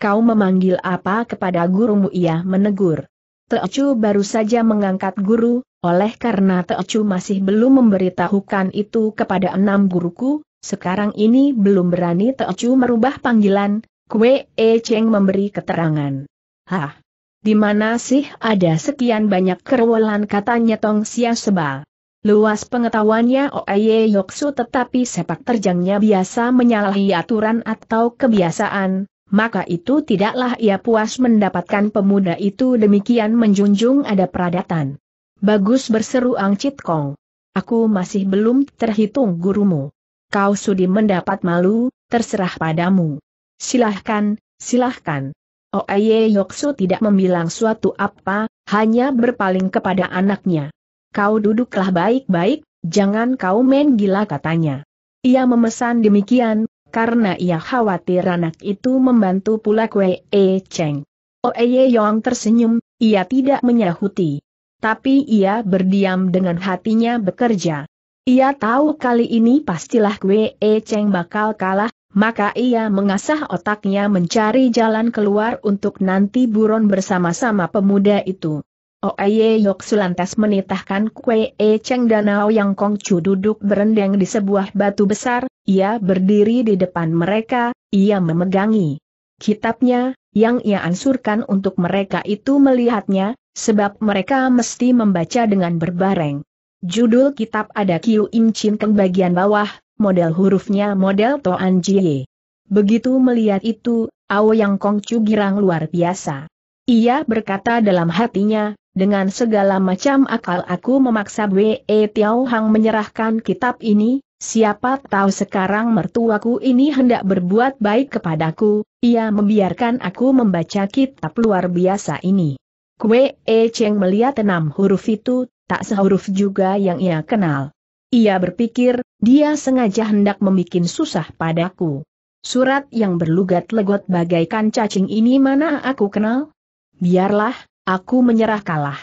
Kau memanggil apa kepada gurumu ia menegur. Teocu baru saja mengangkat guru, oleh karena Teocu masih belum memberitahukan itu kepada enam guruku, sekarang ini belum berani Teocu merubah panggilan, Kue E Cheng memberi keterangan. Hah? Di mana sih ada sekian banyak kerewelan katanya Tong Sia Sebal? Luas pengetahuannya Oye Yoksu tetapi sepak terjangnya biasa menyalahi aturan atau kebiasaan, maka itu tidaklah ia puas mendapatkan pemuda itu demikian menjunjung ada peradatan. Bagus berseru Ang Chit Kong. Aku masih belum terhitung gurumu. Kau sudi mendapat malu, terserah padamu. Silahkan, silahkan. Oye oh, Yoksu tidak membilang suatu apa, hanya berpaling kepada anaknya. Kau duduklah baik-baik, jangan kau main gila katanya. Ia memesan demikian, karena ia khawatir anak itu membantu pula Kwe E Cheng. Oeye oh, Yong tersenyum, ia tidak menyahuti. Tapi ia berdiam dengan hatinya bekerja. Ia tahu kali ini pastilah Kwe E Cheng bakal kalah, maka ia mengasah otaknya mencari jalan keluar untuk nanti buron bersama-sama pemuda itu. Oye Yok Sulantas menitahkan Kue E Cheng Ao yang Kong Chu duduk berendang di sebuah batu besar, ia berdiri di depan mereka, ia memegangi kitabnya, yang ia ansurkan untuk mereka itu melihatnya, sebab mereka mesti membaca dengan berbareng. Judul kitab ada Kiu Im Chin Keng bagian bawah, model hurufnya model Toan Jie. Begitu melihat itu, Yang Kongcu girang luar biasa. Ia berkata dalam hatinya, dengan segala macam akal aku memaksa Wei e Tiao Hang menyerahkan kitab ini, siapa tahu sekarang mertuaku ini hendak berbuat baik kepadaku, ia membiarkan aku membaca kitab luar biasa ini. Kue E Cheng melihat enam huruf itu, tak sehuruf juga yang ia kenal. Ia berpikir, dia sengaja hendak membuat susah padaku. Surat yang berlugat legot bagaikan cacing ini mana aku kenal? Biarlah, aku menyerah kalah.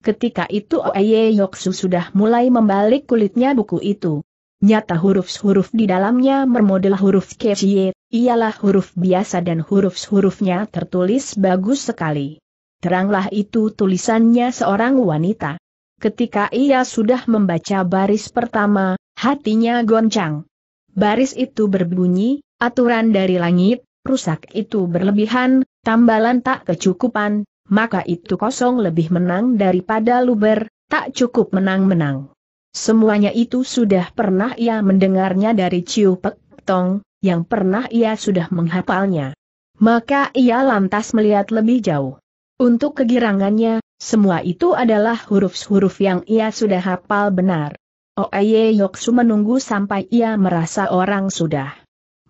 Ketika itu Oeye Yoksu sudah mulai membalik kulitnya buku itu. Nyata huruf-huruf di dalamnya bermodel huruf kecil, ialah huruf biasa dan huruf-hurufnya tertulis bagus sekali. Teranglah itu tulisannya seorang wanita. Ketika ia sudah membaca baris pertama, Hatinya goncang. Baris itu berbunyi, aturan dari langit, rusak itu berlebihan, tambalan tak kecukupan, maka itu kosong lebih menang daripada luber, tak cukup menang-menang. Semuanya itu sudah pernah ia mendengarnya dari Ciu Pek Tong, yang pernah ia sudah menghafalnya. Maka ia lantas melihat lebih jauh. Untuk kegirangannya, semua itu adalah huruf-huruf yang ia sudah hafal benar. Oeye oh, Yoksu menunggu sampai ia merasa orang sudah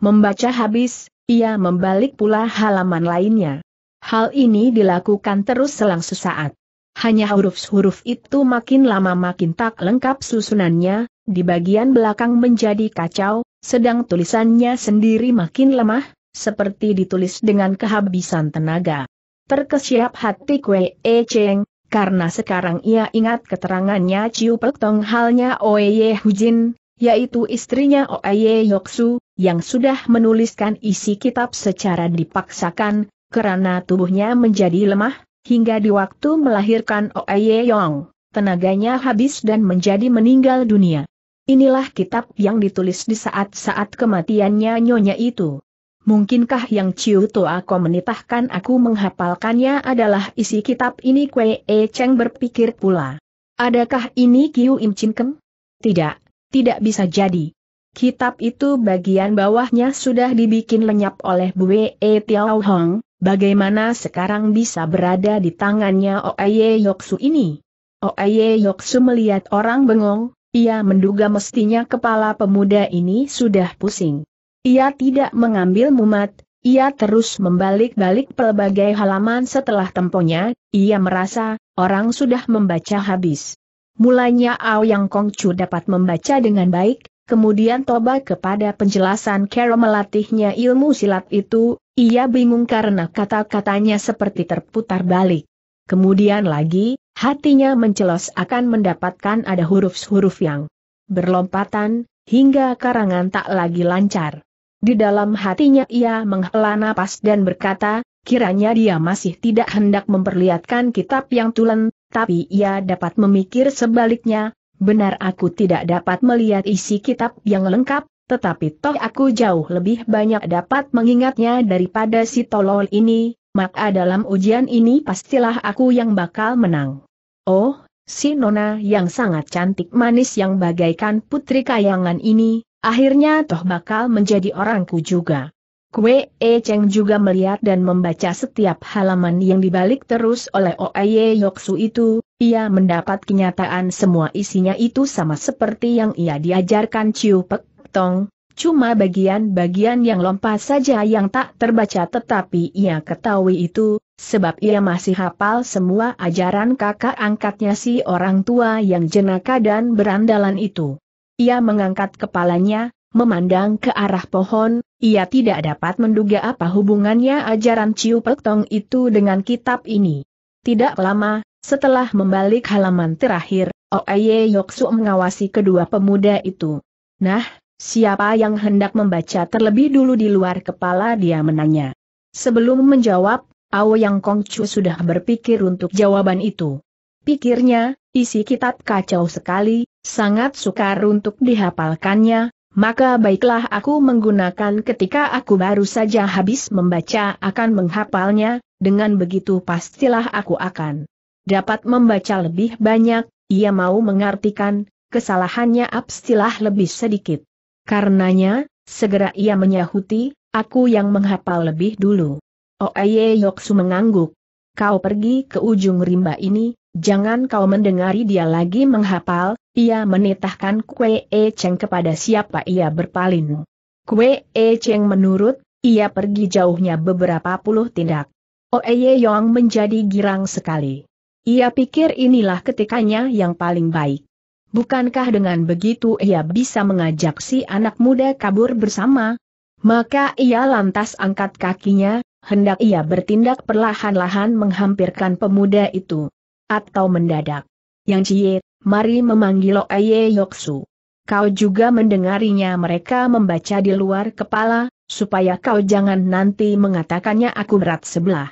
membaca habis, ia membalik pula halaman lainnya. Hal ini dilakukan terus selang sesaat. Hanya huruf-huruf itu makin lama makin tak lengkap susunannya, di bagian belakang menjadi kacau, sedang tulisannya sendiri makin lemah, seperti ditulis dengan kehabisan tenaga. Terkesiap hati Kwe E Cheng, karena sekarang ia ingat keterangannya Chiu Pek Tong halnya Oye Hujin, yaitu istrinya Oye Yoksu, yang sudah menuliskan isi kitab secara dipaksakan, karena tubuhnya menjadi lemah, hingga di waktu melahirkan Oye Yong, tenaganya habis dan menjadi meninggal dunia. Inilah kitab yang ditulis di saat-saat kematiannya nyonya itu. Mungkinkah yang Ciu Toa Ko menitahkan aku menghafalkannya adalah isi kitab ini Kwee E Cheng berpikir pula. Adakah ini Kiu Im Chin Keng? Tidak, tidak bisa jadi. Kitab itu bagian bawahnya sudah dibikin lenyap oleh Bue E Tiao Hong, bagaimana sekarang bisa berada di tangannya Oaye e Yoksu ini? Oaye e Yoksu melihat orang bengong, ia menduga mestinya kepala pemuda ini sudah pusing. Ia tidak mengambil mumat, ia terus membalik-balik pelbagai halaman setelah temponya, ia merasa, orang sudah membaca habis. Mulanya Ao Yang Kongcu dapat membaca dengan baik, kemudian toba kepada penjelasan Kero melatihnya ilmu silat itu, ia bingung karena kata-katanya seperti terputar balik. Kemudian lagi, hatinya mencelos akan mendapatkan ada huruf-huruf yang berlompatan, hingga karangan tak lagi lancar. Di dalam hatinya ia menghela nafas dan berkata, kiranya dia masih tidak hendak memperlihatkan kitab yang tulen, tapi ia dapat memikir sebaliknya, benar aku tidak dapat melihat isi kitab yang lengkap, tetapi toh aku jauh lebih banyak dapat mengingatnya daripada si tolol ini, maka dalam ujian ini pastilah aku yang bakal menang. Oh, si nona yang sangat cantik manis yang bagaikan putri kayangan ini, Akhirnya toh bakal menjadi orangku juga. Kue E Cheng juga melihat dan membaca setiap halaman yang dibalik terus oleh Oye Yoksu itu, ia mendapat kenyataan semua isinya itu sama seperti yang ia diajarkan Chiu Pek Tong, cuma bagian-bagian yang lompat saja yang tak terbaca tetapi ia ketahui itu, sebab ia masih hafal semua ajaran kakak angkatnya si orang tua yang jenaka dan berandalan itu. Ia mengangkat kepalanya, memandang ke arah pohon, ia tidak dapat menduga apa hubungannya ajaran Ciu Pektong itu dengan kitab ini. Tidak lama, setelah membalik halaman terakhir, Oeye Yoksu mengawasi kedua pemuda itu. Nah, siapa yang hendak membaca terlebih dulu di luar kepala dia menanya. Sebelum menjawab, Ao Yang Kongcu sudah berpikir untuk jawaban itu. Pikirnya, Isi kitab kacau sekali, sangat sukar untuk dihafalkannya, maka baiklah aku menggunakan ketika aku baru saja habis membaca akan menghafalnya, dengan begitu pastilah aku akan dapat membaca lebih banyak, ia mau mengartikan, kesalahannya abstilah lebih sedikit. Karenanya, segera ia menyahuti, aku yang menghafal lebih dulu. Oeye Yoksu mengangguk. Kau pergi ke ujung rimba ini, Jangan kau mendengari dia lagi menghapal, ia menitahkan Kue E Cheng kepada siapa ia berpaling. Kue E Cheng menurut, ia pergi jauhnya beberapa puluh tindak. Oeye Yong menjadi girang sekali. Ia pikir inilah ketikanya yang paling baik. Bukankah dengan begitu ia bisa mengajak si anak muda kabur bersama? Maka ia lantas angkat kakinya, hendak ia bertindak perlahan-lahan menghampirkan pemuda itu atau mendadak. Yang Cie, mari memanggil Oye Yoksu. Kau juga mendengarinya mereka membaca di luar kepala, supaya kau jangan nanti mengatakannya aku berat sebelah.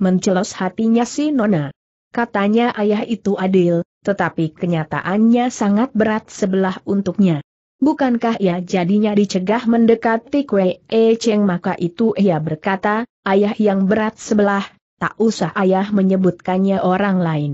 Mencelos hatinya si Nona. Katanya ayah itu adil, tetapi kenyataannya sangat berat sebelah untuknya. Bukankah ia jadinya dicegah mendekati kue E Cheng maka itu ia berkata, ayah yang berat sebelah, tak usah ayah menyebutkannya orang lain.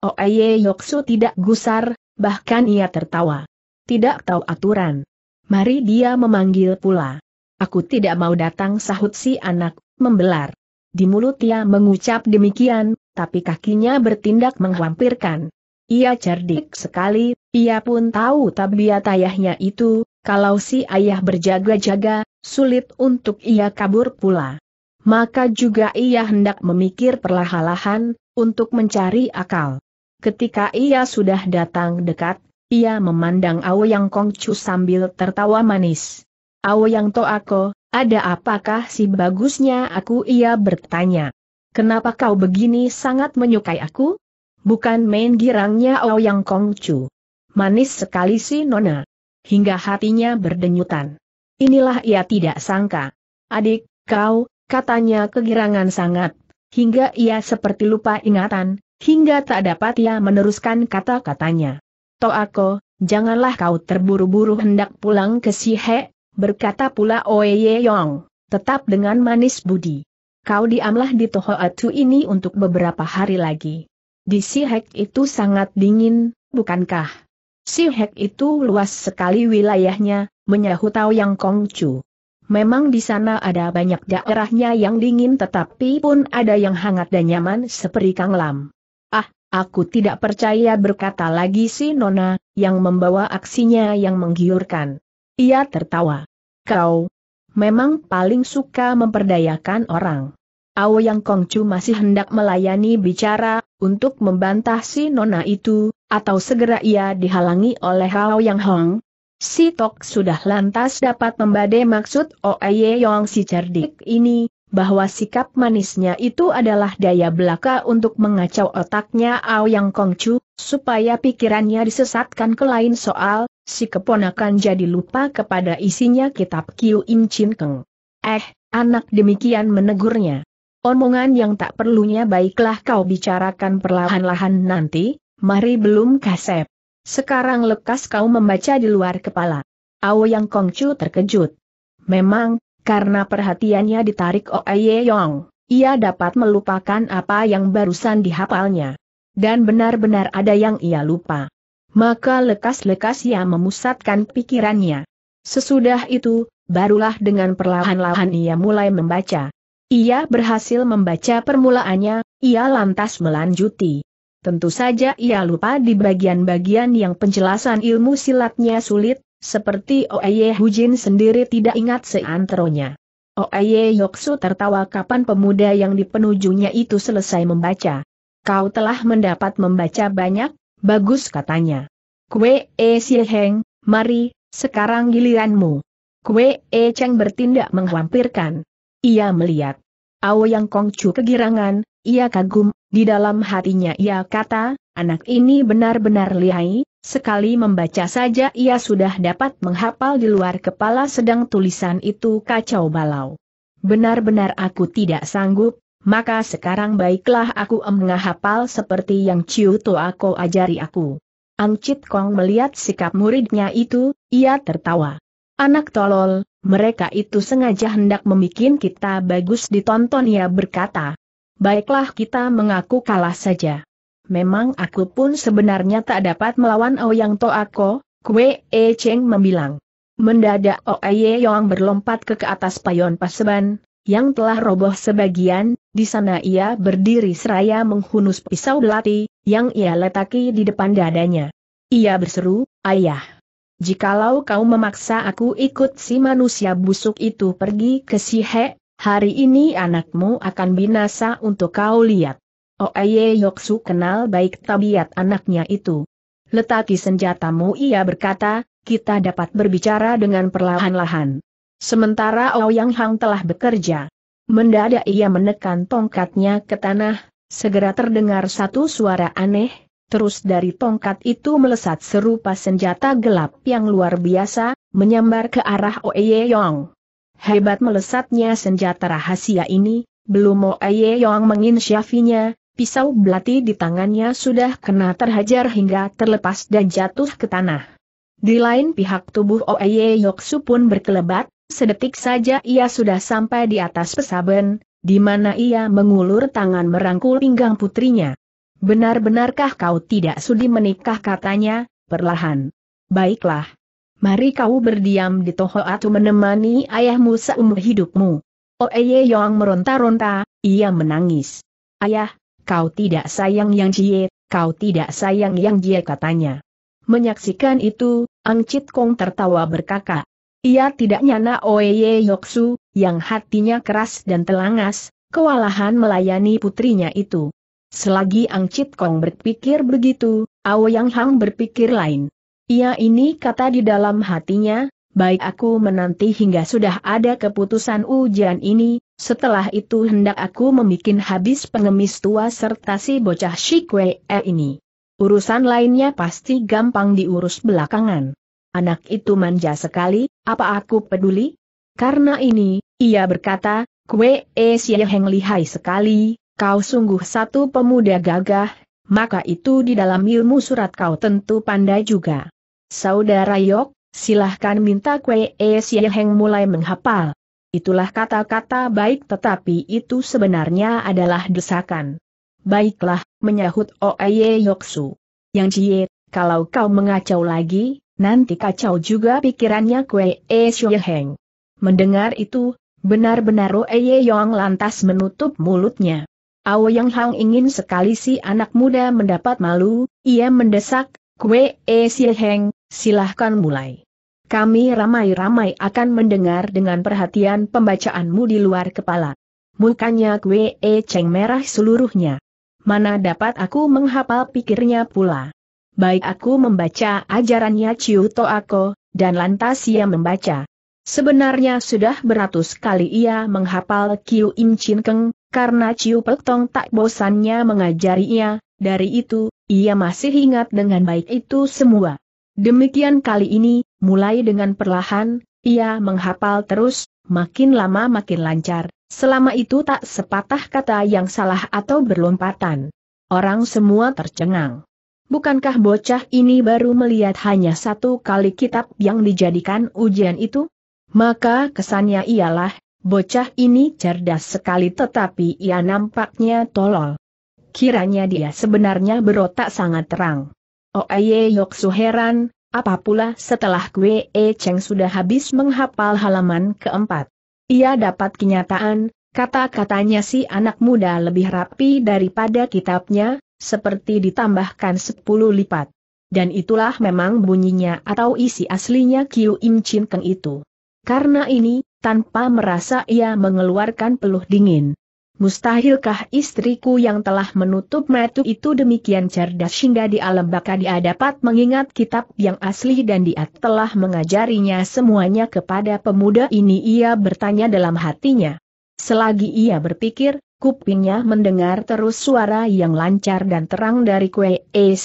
Oh Oeye Yoksu tidak gusar, bahkan ia tertawa. Tidak tahu aturan. Mari dia memanggil pula. Aku tidak mau datang sahut si anak, membelar. Di mulut ia mengucap demikian, tapi kakinya bertindak menghampirkan. Ia cerdik sekali, ia pun tahu tabiat ayahnya itu, kalau si ayah berjaga-jaga, sulit untuk ia kabur pula maka juga ia hendak memikir perlahan-lahan, untuk mencari akal. Ketika ia sudah datang dekat, ia memandang Aoyang Kongcu sambil tertawa manis. Yang Aoyang Toako, ada apakah si bagusnya aku ia bertanya. Kenapa kau begini sangat menyukai aku? Bukan main girangnya Aoyang Kongcu. Manis sekali si Nona. Hingga hatinya berdenyutan. Inilah ia tidak sangka. Adik, kau, Katanya kegirangan sangat, hingga ia seperti lupa ingatan, hingga tak dapat ia meneruskan kata-katanya. Toako, janganlah kau terburu-buru hendak pulang ke Sihe, berkata pula Oye Yong, tetap dengan manis budi. Kau diamlah di Tohoatu ini untuk beberapa hari lagi. Di Sihek itu sangat dingin, bukankah? Sihek itu luas sekali wilayahnya, menyahutau Yang Kongcu. Memang di sana ada banyak daerahnya yang dingin tetapi pun ada yang hangat dan nyaman seperti Kang Lam. Ah, aku tidak percaya berkata lagi si Nona, yang membawa aksinya yang menggiurkan. Ia tertawa. Kau memang paling suka memperdayakan orang. Yang Kongcu masih hendak melayani bicara, untuk membantah si Nona itu, atau segera ia dihalangi oleh yang Hong, Si Tok sudah lantas dapat membadai maksud Oye Yong si cerdik ini, bahwa sikap manisnya itu adalah daya belaka untuk mengacau otaknya ao yang Kongcu, supaya pikirannya disesatkan ke lain soal, si keponakan jadi lupa kepada isinya kitab Kiu Im Chin Keng. Eh, anak demikian menegurnya. Omongan yang tak perlunya baiklah kau bicarakan perlahan-lahan nanti, mari belum kasep. Sekarang lekas kau membaca di luar kepala. Ao Yang Kongcu terkejut. Memang, karena perhatiannya ditarik Oye Yong, ia dapat melupakan apa yang barusan dihafalnya. Dan benar-benar ada yang ia lupa. Maka lekas-lekas ia memusatkan pikirannya. Sesudah itu, barulah dengan perlahan-lahan ia mulai membaca. Ia berhasil membaca permulaannya, ia lantas melanjuti. Tentu saja ia lupa di bagian-bagian yang penjelasan ilmu silatnya sulit, seperti Oeye Hujin sendiri tidak ingat seantronya. Oeye Yoksu tertawa kapan pemuda yang dipenujunya itu selesai membaca. Kau telah mendapat membaca banyak, bagus katanya. Kue E Sieheng, mari, sekarang giliranmu. Kue E Cheng bertindak menghampirkan. Ia melihat. Ao Yang Kongcu kegirangan, ia kagum, di dalam hatinya ia kata, anak ini benar-benar lihai, sekali membaca saja ia sudah dapat menghapal di luar kepala sedang tulisan itu kacau balau. Benar-benar aku tidak sanggup, maka sekarang baiklah aku menghafal seperti yang Ciu Toako ajari aku. Chit Kong melihat sikap muridnya itu, ia tertawa. Anak tolol, mereka itu sengaja hendak membuat kita bagus ditonton ia berkata baiklah kita mengaku kalah saja. Memang aku pun sebenarnya tak dapat melawan Ouyang Toako, Kue E Cheng membilang. Mendadak Oye Yong berlompat ke, ke atas payon paseban, yang telah roboh sebagian, di sana ia berdiri seraya menghunus pisau belati, yang ia letaki di depan dadanya. Ia berseru, Ayah, jikalau kau memaksa aku ikut si manusia busuk itu pergi ke si Hek Hari ini anakmu akan binasa untuk kau lihat. Oeye oh, Yoksu kenal baik tabiat anaknya itu. Letaki senjatamu ia berkata, kita dapat berbicara dengan perlahan-lahan. Sementara Ouyang Hang telah bekerja. Mendadak ia menekan tongkatnya ke tanah, segera terdengar satu suara aneh, terus dari tongkat itu melesat serupa senjata gelap yang luar biasa, menyambar ke arah Oeye Yong. Hebat melesatnya senjata rahasia ini, belum mau Aye Yong menginsyafinya, pisau belati di tangannya sudah kena terhajar hingga terlepas dan jatuh ke tanah. Di lain pihak tubuh Oeye Yoksu pun berkelebat, sedetik saja ia sudah sampai di atas pesaben, di mana ia mengulur tangan merangkul pinggang putrinya. Benar-benarkah kau tidak sudi menikah katanya, perlahan. Baiklah, Mari kau berdiam di toho atau menemani ayahmu seumur hidupmu. Oeye oh, Yong meronta-ronta, ia menangis. Ayah, kau tidak sayang Yang Jie, kau tidak sayang Yang Jie katanya. Menyaksikan itu, Ang Chit Kong tertawa berkata, Ia tidak nyana Oeye Yoksu, yang hatinya keras dan telangas, kewalahan melayani putrinya itu. Selagi Ang Chit Kong berpikir begitu, Ao Yang Hang berpikir lain. Ia ini kata di dalam hatinya, baik aku menanti hingga sudah ada keputusan ujian ini, setelah itu hendak aku membuat habis pengemis tua serta si bocah e ini. Urusan lainnya pasti gampang diurus belakangan. Anak itu manja sekali, apa aku peduli? Karena ini, ia berkata, Kue e Heng lihai sekali, kau sungguh satu pemuda gagah, maka itu di dalam ilmu surat kau tentu pandai juga. Saudara Yok, silahkan minta kue E Heng mulai menghapal. Itulah kata-kata baik tetapi itu sebenarnya adalah desakan. Baiklah, menyahut Oeye Yoksu. Yang Cie, kalau kau mengacau lagi, nanti kacau juga pikirannya kue E Heng. Mendengar itu, benar-benar Oeye Yong lantas menutup mulutnya. Ao Yang Hang ingin sekali si anak muda mendapat malu, ia mendesak, Kue E Heng, Silahkan mulai. Kami ramai-ramai akan mendengar dengan perhatian pembacaanmu di luar kepala. Mukanya gue e Cheng merah seluruhnya. Mana dapat aku menghafal pikirnya pula. Baik aku membaca ajarannya Ciu Ako, dan lantas ia membaca. Sebenarnya sudah beratus kali ia menghafal Kiu Im Chin Keng, karena Ciu Pek Tong tak bosannya mengajari ia. dari itu, ia masih ingat dengan baik itu semua. Demikian kali ini, mulai dengan perlahan, ia menghapal terus, makin lama makin lancar, selama itu tak sepatah kata yang salah atau berlompatan. Orang semua tercengang. Bukankah bocah ini baru melihat hanya satu kali kitab yang dijadikan ujian itu? Maka kesannya ialah, bocah ini cerdas sekali tetapi ia nampaknya tolol. Kiranya dia sebenarnya berotak sangat terang. Oye oh, Yoksu heran, apa pula setelah Kwe E Cheng sudah habis menghapal halaman keempat. Ia dapat kenyataan, kata-katanya si anak muda lebih rapi daripada kitabnya, seperti ditambahkan sepuluh lipat. Dan itulah memang bunyinya atau isi aslinya Kiu Im Chin Keng itu. Karena ini, tanpa merasa ia mengeluarkan peluh dingin. Mustahilkah istriku yang telah menutup mata itu demikian cerdas hingga di alam baka dia dapat mengingat kitab yang asli dan dia telah mengajarinya semuanya kepada pemuda ini ia bertanya dalam hatinya. Selagi ia berpikir, kupingnya mendengar terus suara yang lancar dan terang dari Kue E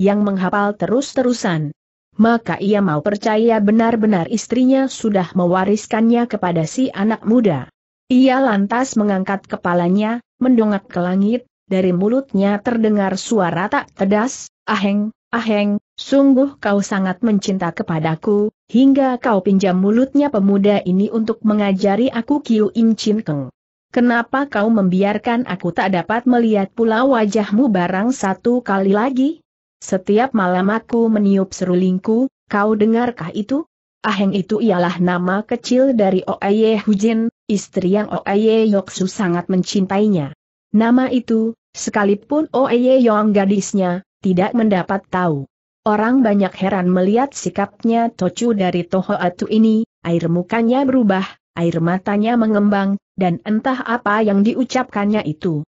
yang menghapal terus-terusan. Maka ia mau percaya benar-benar istrinya sudah mewariskannya kepada si anak muda. Ia lantas mengangkat kepalanya, mendongak ke langit, dari mulutnya terdengar suara tak pedas, aheng, aheng, sungguh kau sangat mencinta kepadaku, hingga kau pinjam mulutnya pemuda ini untuk mengajari aku Kiu Im Chin Keng. Kenapa kau membiarkan aku tak dapat melihat pula wajahmu barang satu kali lagi? Setiap malam aku meniup serulingku, kau dengarkah itu? Aheng itu ialah nama kecil dari Oaye Hujin, istri yang Oaye Yoksu sangat mencintainya. Nama itu, sekalipun Oaye Yong gadisnya, tidak mendapat tahu. Orang banyak heran melihat sikapnya Tochu dari Toho Atu ini, air mukanya berubah, air matanya mengembang, dan entah apa yang diucapkannya itu.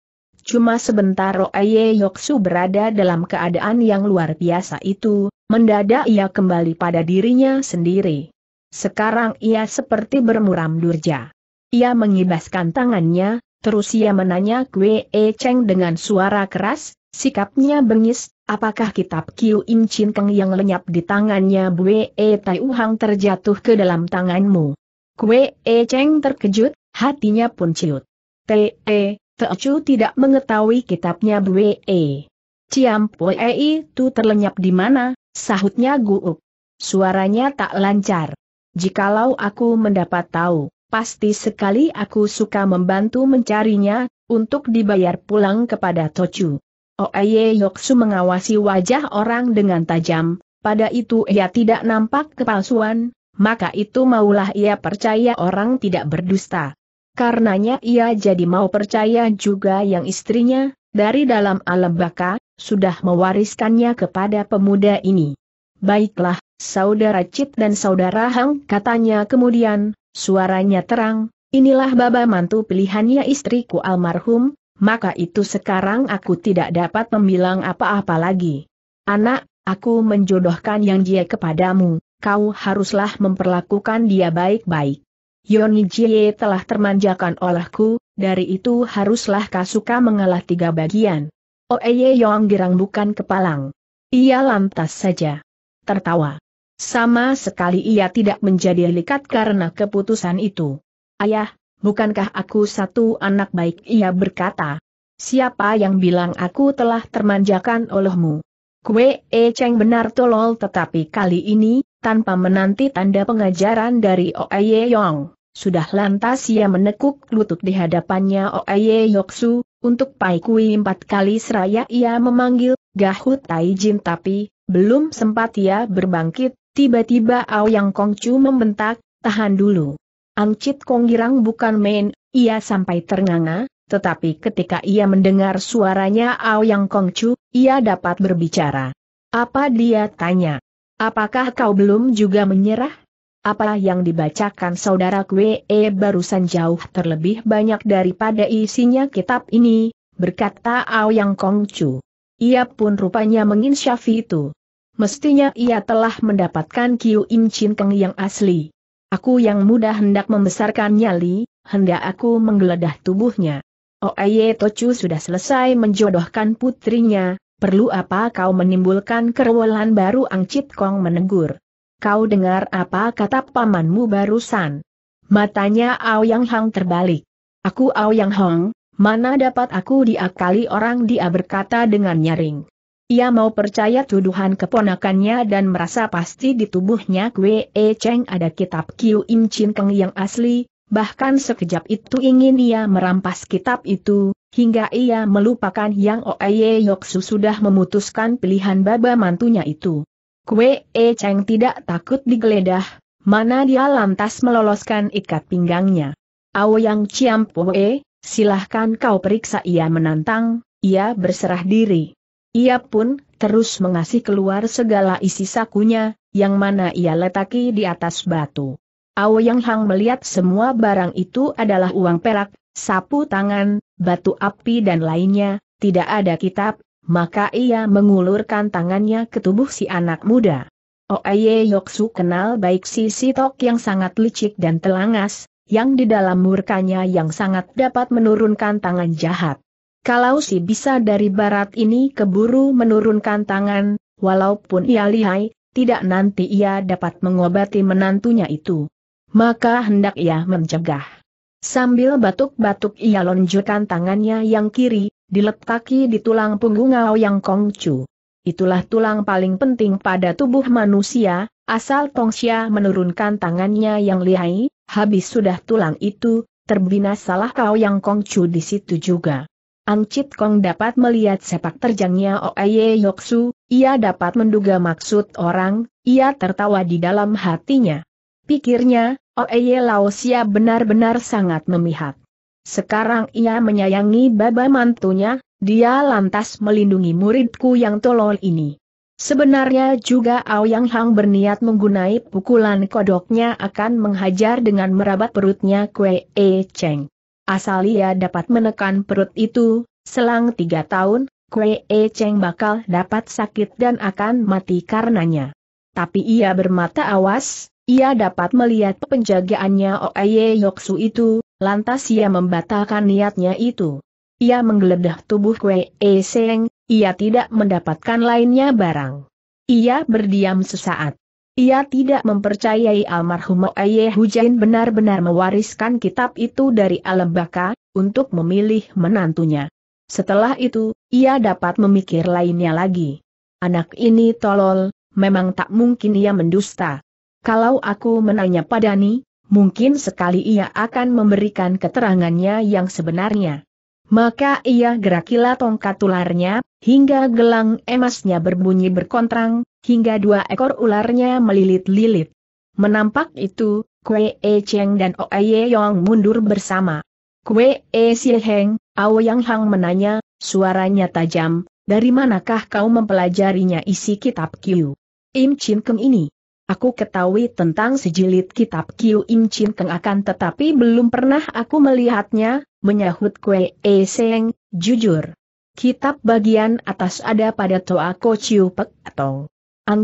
Cuma sebentar Oaye Yoksu berada dalam keadaan yang luar biasa itu, Mendadak ia kembali pada dirinya sendiri. Sekarang ia seperti bermuram durja. Ia mengibaskan tangannya, terus ia menanya Kwe E Cheng dengan suara keras, sikapnya bengis, apakah kitab Kiu Im Chin Keng yang lenyap di tangannya Bwe E Tai Uhang terjatuh ke dalam tanganmu. Kwe E Cheng terkejut, hatinya pun ciut. Te E, Chu tidak mengetahui kitabnya Bwe E. Ciam Poe itu terlenyap di mana, sahutnya guup. Suaranya tak lancar. Jikalau aku mendapat tahu, pasti sekali aku suka membantu mencarinya, untuk dibayar pulang kepada Tochu. Oeye oh, Yoksu mengawasi wajah orang dengan tajam, pada itu ia tidak nampak kepalsuan, maka itu maulah ia percaya orang tidak berdusta. Karenanya ia jadi mau percaya juga yang istrinya, dari dalam alam baka, sudah mewariskannya kepada pemuda ini. Baiklah, saudara Cit dan saudara Hang, katanya kemudian, suaranya terang, inilah baba mantu pilihannya istriku almarhum, maka itu sekarang aku tidak dapat membilang apa-apa lagi. Anak, aku menjodohkan yang dia kepadamu, kau haruslah memperlakukan dia baik-baik. Yoni Jie telah termanjakan olehku, dari itu haruslah Kasuka mengalah tiga bagian. Oeye oh, Yong girang bukan kepalang. Ia lantas saja. Tertawa. Sama sekali ia tidak menjadi likat karena keputusan itu. Ayah, bukankah aku satu anak baik ia berkata. Siapa yang bilang aku telah termanjakan olehmu? Kue E Cheng benar tolol tetapi kali ini, tanpa menanti tanda pengajaran dari Oeye Yong. Sudah lantas ia menekuk lutut di hadapannya Oaye Yoksu, untuk Pai Kui empat kali seraya ia memanggil, gahut Tai Jin tapi, belum sempat ia berbangkit, tiba-tiba Kong Kongcu membentak, tahan dulu. Angcit Konggirang bukan main, ia sampai ternganga, tetapi ketika ia mendengar suaranya Kong Kongcu, ia dapat berbicara. Apa dia tanya? Apakah kau belum juga menyerah? Apa yang dibacakan saudara Kwe e barusan jauh terlebih banyak daripada isinya kitab ini, berkata Aoyang Kongcu. Ia pun rupanya menginsyafi itu. Mestinya ia telah mendapatkan Kiu Im Chin Keng yang asli. Aku yang muda hendak membesarkan nyali, hendak aku menggeledah tubuhnya. Oh, Aye Tochu sudah selesai menjodohkan putrinya, perlu apa kau menimbulkan kerewelan baru Angcit Kong menegur kau dengar apa kata pamanmu barusan? Matanya Aoyang Hang terbalik. Aku Aoyang Hong, mana dapat aku diakali orang dia berkata dengan nyaring. Ia mau percaya tuduhan keponakannya dan merasa pasti di tubuhnya Kwe e Cheng ada kitab Kiu Im Chin Keng yang asli, bahkan sekejap itu ingin ia merampas kitab itu, hingga ia melupakan yang Oeye Yoksu sudah memutuskan pilihan baba mantunya itu. Kue E Cheng tidak takut digeledah, mana dia lantas meloloskan ikat pinggangnya. Aoyang Pue, silahkan kau periksa ia menantang, ia berserah diri. Ia pun terus mengasih keluar segala isi sakunya, yang mana ia letaki di atas batu. yang Hang melihat semua barang itu adalah uang perak, sapu tangan, batu api dan lainnya, tidak ada kitab, maka ia mengulurkan tangannya ke tubuh si anak muda. Oeye Yoksu kenal baik si Sitok yang sangat licik dan telangas, yang di dalam murkanya yang sangat dapat menurunkan tangan jahat. Kalau si bisa dari barat ini keburu menurunkan tangan, walaupun ia lihai, tidak nanti ia dapat mengobati menantunya itu. Maka hendak ia mencegah. Sambil batuk-batuk ia lonjurkan tangannya yang kiri, diletaki di tulang punggung Ao Yang Kong Chu. Itulah tulang paling penting pada tubuh manusia, asal Tongxia menurunkan tangannya yang lihai, habis sudah tulang itu, Terbina salah terbinasalah Yang Kong Chu di situ juga. Ancit Kong dapat melihat sepak terjangnya Oeye Yoksu, ia dapat menduga maksud orang, ia tertawa di dalam hatinya. Pikirnya, Oeye Laosia benar-benar sangat memihak. Sekarang ia menyayangi baba mantunya, dia lantas melindungi muridku yang tolol ini. Sebenarnya juga Aoyang Hang berniat menggunai pukulan kodoknya akan menghajar dengan merabat perutnya Kue E Cheng. Asal ia dapat menekan perut itu, selang tiga tahun, Kue E Cheng bakal dapat sakit dan akan mati karenanya. Tapi ia bermata awas, ia dapat melihat penjagaannya Oe Yoksu itu, Lantas ia membatalkan niatnya itu. Ia menggeledah tubuh Kwe E Seng, ia tidak mendapatkan lainnya barang. Ia berdiam sesaat. Ia tidak mempercayai almarhum Aye Hujain benar-benar mewariskan kitab itu dari alam baka, untuk memilih menantunya. Setelah itu, ia dapat memikir lainnya lagi. Anak ini tolol, memang tak mungkin ia mendusta. Kalau aku menanya pada ni mungkin sekali ia akan memberikan keterangannya yang sebenarnya. Maka ia gerakilah tongkat ularnya, hingga gelang emasnya berbunyi berkontrang, hingga dua ekor ularnya melilit-lilit. Menampak itu, Kue E Cheng dan Ye Yong mundur bersama. Kue E Si Heng, Ao Yang Hang menanya, suaranya tajam, dari manakah kau mempelajarinya isi kitab Q? Im Chin Keng ini? Aku ketahui tentang sejilid kitab Kiu Im Chin Keng akan tetapi belum pernah aku melihatnya, menyahut Kwe E Seng, jujur. Kitab bagian atas ada pada Toa Ko Chiu Pek atau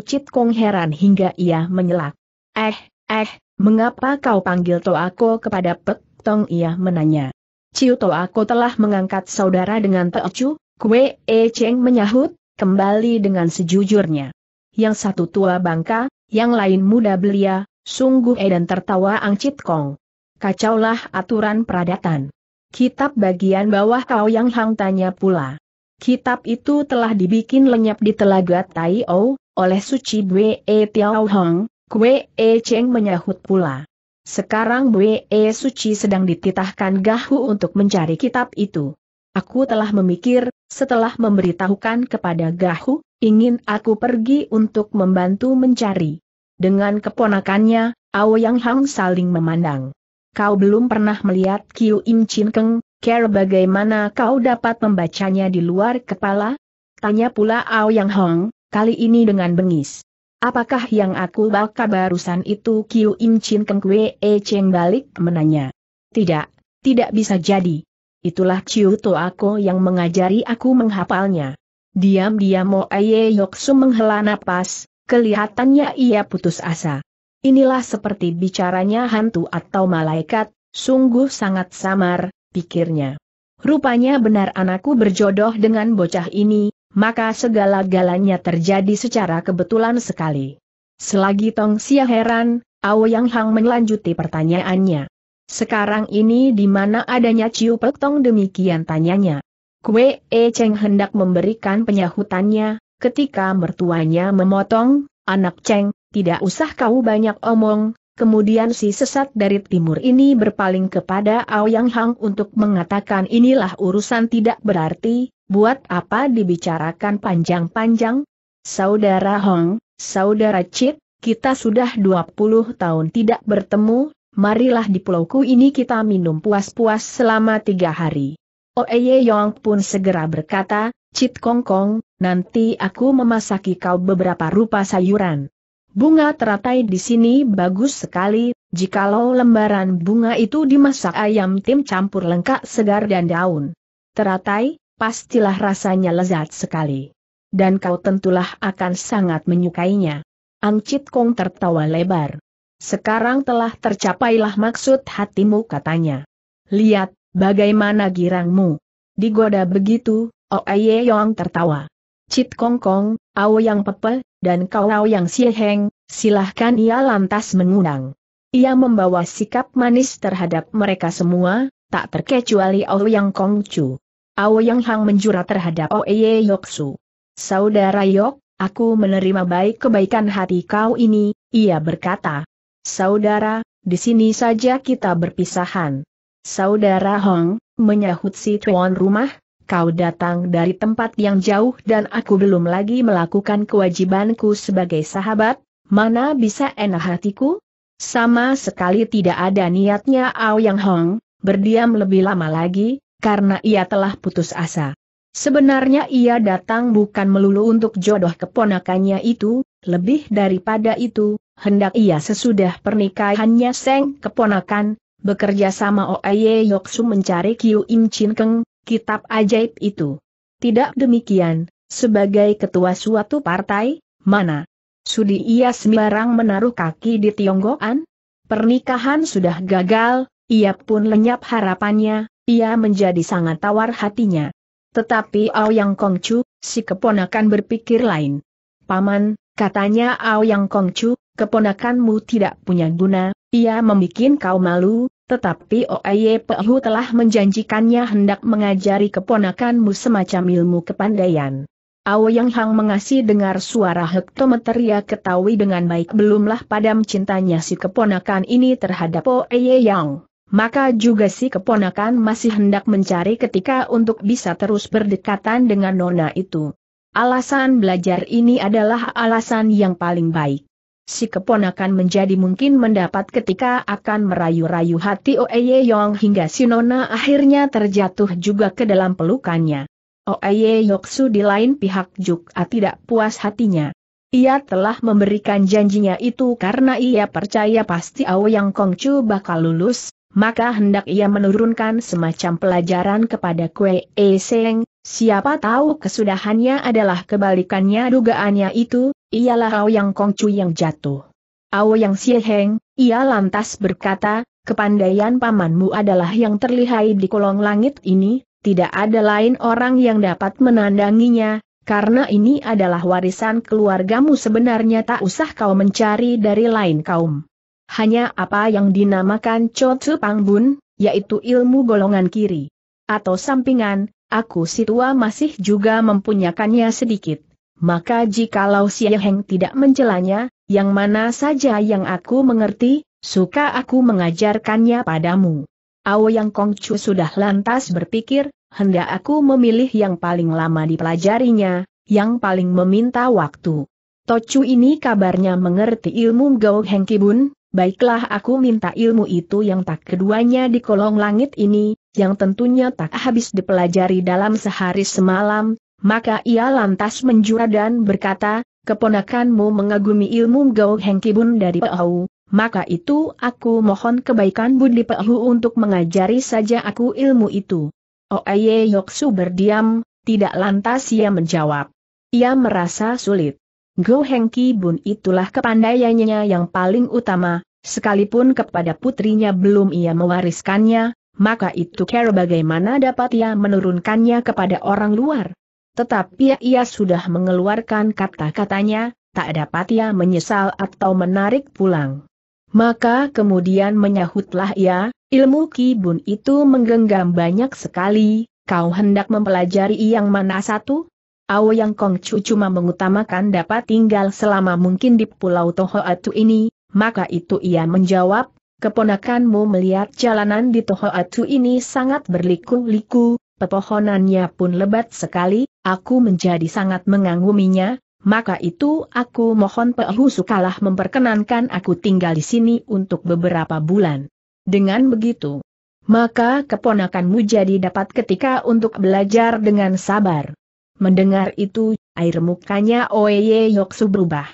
Chit Kong heran hingga ia menyelak. Eh, eh, mengapa kau panggil Toa Ko kepada Pek Tong ia menanya. Chiu Toa Ko telah mengangkat saudara dengan Chu, Kwe E Cheng menyahut, kembali dengan sejujurnya. Yang satu tua bangka, yang lain muda belia, sungguh edan tertawa Angcit Kong. Kacaulah aturan peradatan. Kitab bagian bawah kau yang hang tanya pula. Kitab itu telah dibikin lenyap di telaga Tai O, oleh suci Bwe e Tiao Hong, Kwe E Cheng menyahut pula. Sekarang Bwe e Suci sedang dititahkan Gahu untuk mencari kitab itu. Aku telah memikir, setelah memberitahukan kepada Gahu, ingin aku pergi untuk membantu mencari. Dengan keponakannya, Ao Yang Hang saling memandang. Kau belum pernah melihat Kiu Im Chin Keng, care bagaimana kau dapat membacanya di luar kepala? Tanya pula Ao Yang Hang, kali ini dengan bengis. Apakah yang aku baca barusan itu Kiu Im Chin Keng Kwe E Cheng balik menanya? Tidak, tidak bisa jadi itulah Chiu Ako yang mengajari aku menghafalnya. Diam-diam Mo Aye Yoksu menghela napas, kelihatannya ia putus asa. Inilah seperti bicaranya hantu atau malaikat, sungguh sangat samar, pikirnya. Rupanya benar anakku berjodoh dengan bocah ini, maka segala-galanya terjadi secara kebetulan sekali. Selagi Tong Sia heran, Ao Yang Hang melanjuti pertanyaannya. Sekarang ini di mana adanya Ciu Pek Tong demikian tanyanya. Kue E Cheng hendak memberikan penyahutannya, ketika mertuanya memotong, anak Cheng, tidak usah kau banyak omong, kemudian si sesat dari timur ini berpaling kepada ao yang Hang untuk mengatakan inilah urusan tidak berarti, buat apa dibicarakan panjang-panjang? Saudara Hong, Saudara Chit, kita sudah 20 tahun tidak bertemu, marilah di pulauku ini kita minum puas-puas selama tiga hari. Oeye oh, Yong pun segera berkata, Cit Kong Kong, nanti aku memasaki kau beberapa rupa sayuran. Bunga teratai di sini bagus sekali, jikalau lembaran bunga itu dimasak ayam tim campur lengkap segar dan daun. Teratai, pastilah rasanya lezat sekali. Dan kau tentulah akan sangat menyukainya. Ang Cit Kong tertawa lebar. Sekarang telah tercapailah maksud hatimu katanya. Lihat, bagaimana girangmu. Digoda begitu, Oaye Yong tertawa. Cit Kong Kong, Ao Yang Pepe, dan Kau Ao Yang siheng, Heng, silahkan ia lantas mengundang. Ia membawa sikap manis terhadap mereka semua, tak terkecuali Ao Yang Kong Chu. Ao Yang Hang menjura terhadap Oaye Yok Su. Saudara Yok, aku menerima baik kebaikan hati kau ini, ia berkata. Saudara, di sini saja kita berpisahan. Saudara Hong, menyahut si tuan rumah, kau datang dari tempat yang jauh dan aku belum lagi melakukan kewajibanku sebagai sahabat, mana bisa enak hatiku? Sama sekali tidak ada niatnya Ao Yang Hong, berdiam lebih lama lagi, karena ia telah putus asa. Sebenarnya ia datang bukan melulu untuk jodoh keponakannya itu, lebih daripada itu, hendak ia sesudah pernikahannya Seng keponakan, bekerja sama Oeye Yoksu mencari Kyu Im Chin Keng, kitab ajaib itu. Tidak demikian, sebagai ketua suatu partai, mana? Sudi ia sembarang menaruh kaki di Tionggoan? Pernikahan sudah gagal, ia pun lenyap harapannya, ia menjadi sangat tawar hatinya. Tetapi yang Kongcu, si keponakan berpikir lain. Paman, katanya yang Kongcu, keponakanmu tidak punya guna, ia membuat kau malu, tetapi Oye Pehu telah menjanjikannya hendak mengajari keponakanmu semacam ilmu kepandaian. Yang Hang mengasih dengar suara hektometer ia ketahui dengan baik belumlah padam cintanya si keponakan ini terhadap Oye Yang. Maka juga si keponakan masih hendak mencari ketika untuk bisa terus berdekatan dengan nona itu. Alasan belajar ini adalah alasan yang paling baik si keponakan menjadi mungkin mendapat ketika akan merayu-rayu hati Oeye Yong hingga Sinona akhirnya terjatuh juga ke dalam pelukannya. Oeye Yoksu di lain pihak juga tidak puas hatinya. Ia telah memberikan janjinya itu karena ia percaya pasti Yang Kongcu bakal lulus, maka hendak ia menurunkan semacam pelajaran kepada Kue E Seng, siapa tahu kesudahannya adalah kebalikannya dugaannya itu, ialah yang Kongcu yang jatuh. yang siheng, ia lantas berkata, kepandaian pamanmu adalah yang terlihai di kolong langit ini, tidak ada lain orang yang dapat menandanginya, karena ini adalah warisan keluargamu sebenarnya tak usah kau mencari dari lain kaum. Hanya apa yang dinamakan pang Pangbun, yaitu ilmu golongan kiri atau sampingan, aku si tua masih juga mempunyakannya sedikit. Maka jikalau si Heng tidak mencelanya, yang mana saja yang aku mengerti, suka aku mengajarkannya padamu. Ao Yang Kongcu sudah lantas berpikir, hendak aku memilih yang paling lama dipelajarinya, yang paling meminta waktu. Tocu ini kabarnya mengerti ilmu Gao Heng Kibun, baiklah aku minta ilmu itu yang tak keduanya di kolong langit ini, yang tentunya tak habis dipelajari dalam sehari semalam, maka ia lantas menjura dan berkata, keponakanmu mengagumi ilmu Gao Heng Kibun dari Pehu, maka itu aku mohon kebaikan Budi Pehu untuk mengajari saja aku ilmu itu. Oaye Yoksu berdiam, tidak lantas ia menjawab. Ia merasa sulit. Go Hengki Bun itulah kepandaiannya yang paling utama, sekalipun kepada putrinya belum ia mewariskannya, maka itu kira bagaimana dapat ia menurunkannya kepada orang luar. Tetapi ia sudah mengeluarkan kata-katanya, tak dapat ia menyesal atau menarik pulang. Maka kemudian menyahutlah ia, ilmu kibun itu menggenggam banyak sekali, kau hendak mempelajari yang mana satu? Ao Yang Kongcu cuma mengutamakan dapat tinggal selama mungkin di Pulau Tohoatu ini, maka itu ia menjawab, keponakanmu melihat jalanan di Tohoatu ini sangat berliku-liku, pepohonannya pun lebat sekali, aku menjadi sangat mengaguminya, maka itu aku mohon Pehu Sukalah memperkenankan aku tinggal di sini untuk beberapa bulan. Dengan begitu, maka keponakanmu jadi dapat ketika untuk belajar dengan sabar. Mendengar itu, air mukanya Oeye Yoksu berubah.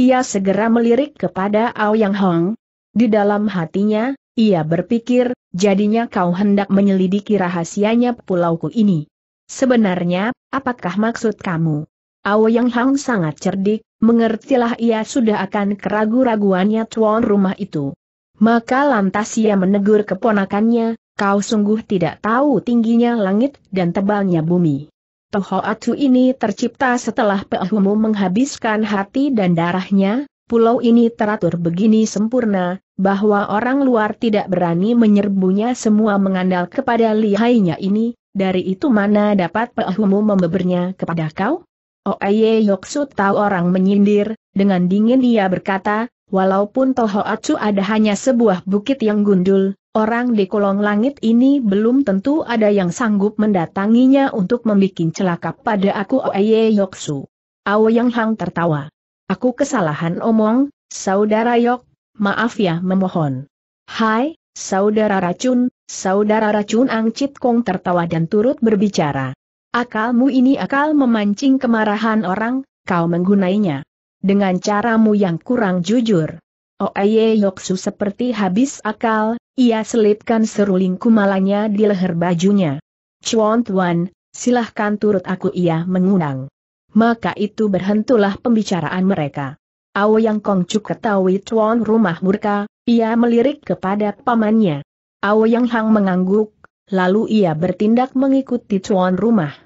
Ia segera melirik kepada Ao Yang Hong. Di dalam hatinya, ia berpikir, jadinya kau hendak menyelidiki rahasianya pulauku ini. Sebenarnya, apakah maksud kamu? Yang Hang sangat cerdik, mengertilah ia sudah akan keragu-raguannya tuan rumah itu. Maka lantas ia menegur keponakannya, kau sungguh tidak tahu tingginya langit dan tebalnya bumi. Tohoatu ini tercipta setelah Pehumu menghabiskan hati dan darahnya, pulau ini teratur begini sempurna, bahwa orang luar tidak berani menyerbunya semua mengandal kepada lihainya ini, dari itu mana dapat Pehumu membebernya kepada kau? Oeye oh, Yoksu tahu orang menyindir, dengan dingin dia berkata, walaupun toho Tohoatsu ada hanya sebuah bukit yang gundul, orang di kolong langit ini belum tentu ada yang sanggup mendatanginya untuk membuat celaka pada aku Oeye oh, Yoksu. Aoyang Hang tertawa. Aku kesalahan omong, saudara Yok, maaf ya memohon. Hai, saudara racun, saudara racun Angcit Kong tertawa dan turut berbicara. Akalmu ini akal memancing kemarahan orang, kau menggunainya. Dengan caramu yang kurang jujur. Oeye Yoksu seperti habis akal, ia selipkan seruling kumalanya di leher bajunya. Chuan Tuan, silahkan turut aku ia mengundang. Maka itu berhentulah pembicaraan mereka yang Kongcuk ketahui tuan rumah murka, ia melirik kepada pamannya. yang Hang mengangguk, lalu ia bertindak mengikuti tuan rumah.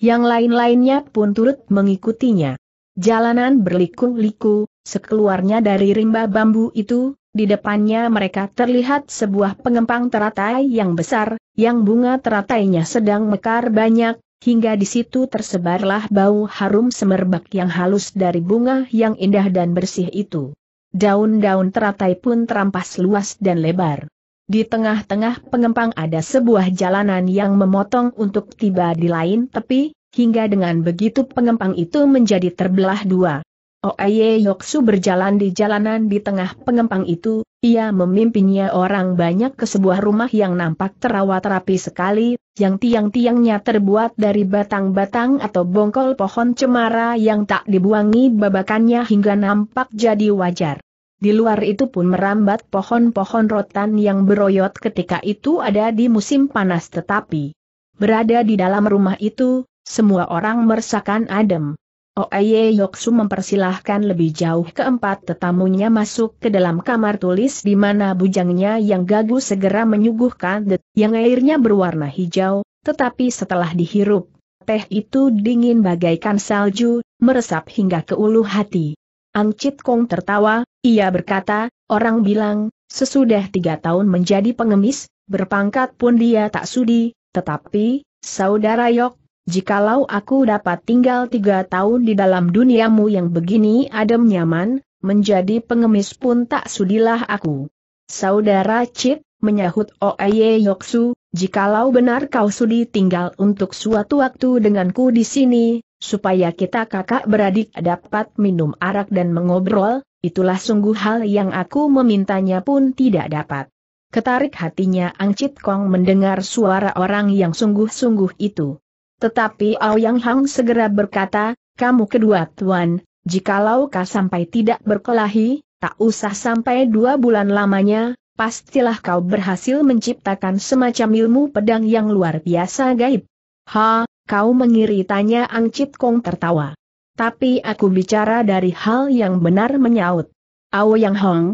Yang lain-lainnya pun turut mengikutinya. Jalanan berliku-liku, sekeluarnya dari rimba bambu itu, di depannya mereka terlihat sebuah pengempang teratai yang besar, yang bunga teratainya sedang mekar banyak, Hingga di situ tersebarlah bau harum semerbak yang halus dari bunga yang indah dan bersih itu. Daun-daun teratai pun terampas luas dan lebar. Di tengah-tengah pengempang ada sebuah jalanan yang memotong untuk tiba di lain tepi, hingga dengan begitu pengempang itu menjadi terbelah dua. Oye oh, Yoksu berjalan di jalanan di tengah pengempang itu, ia memimpinnya orang banyak ke sebuah rumah yang nampak terawat rapi sekali, yang tiang-tiangnya terbuat dari batang-batang atau bongkol pohon cemara yang tak dibuangi babakannya hingga nampak jadi wajar. Di luar itu pun merambat pohon-pohon rotan yang beroyot ketika itu ada di musim panas tetapi berada di dalam rumah itu, semua orang merasakan adem. Oye oh, Yoksu mempersilahkan lebih jauh keempat tetamunya masuk ke dalam kamar tulis di mana bujangnya yang gagu segera menyuguhkan det yang airnya berwarna hijau, tetapi setelah dihirup, teh itu dingin bagaikan salju, meresap hingga ke ulu hati. Angcit Kong tertawa, ia berkata, orang bilang, sesudah tiga tahun menjadi pengemis, berpangkat pun dia tak sudi, tetapi, saudara Yok, Jikalau aku dapat tinggal tiga tahun di dalam duniamu yang begini adem nyaman, menjadi pengemis pun tak sudilah aku. Saudara Cip, menyahut Oeye Yoksu, jikalau benar kau sudi tinggal untuk suatu waktu denganku di sini, supaya kita kakak beradik dapat minum arak dan mengobrol, itulah sungguh hal yang aku memintanya pun tidak dapat. Ketarik hatinya Ang Cip Kong mendengar suara orang yang sungguh-sungguh itu. Tetapi Yang Hang segera berkata, kamu kedua tuan, jikalau kau sampai tidak berkelahi, tak usah sampai dua bulan lamanya, pastilah kau berhasil menciptakan semacam ilmu pedang yang luar biasa gaib. Ha, kau mengiri tanya Ang Chit Kong tertawa. Tapi aku bicara dari hal yang benar menyaut. Yang Hong.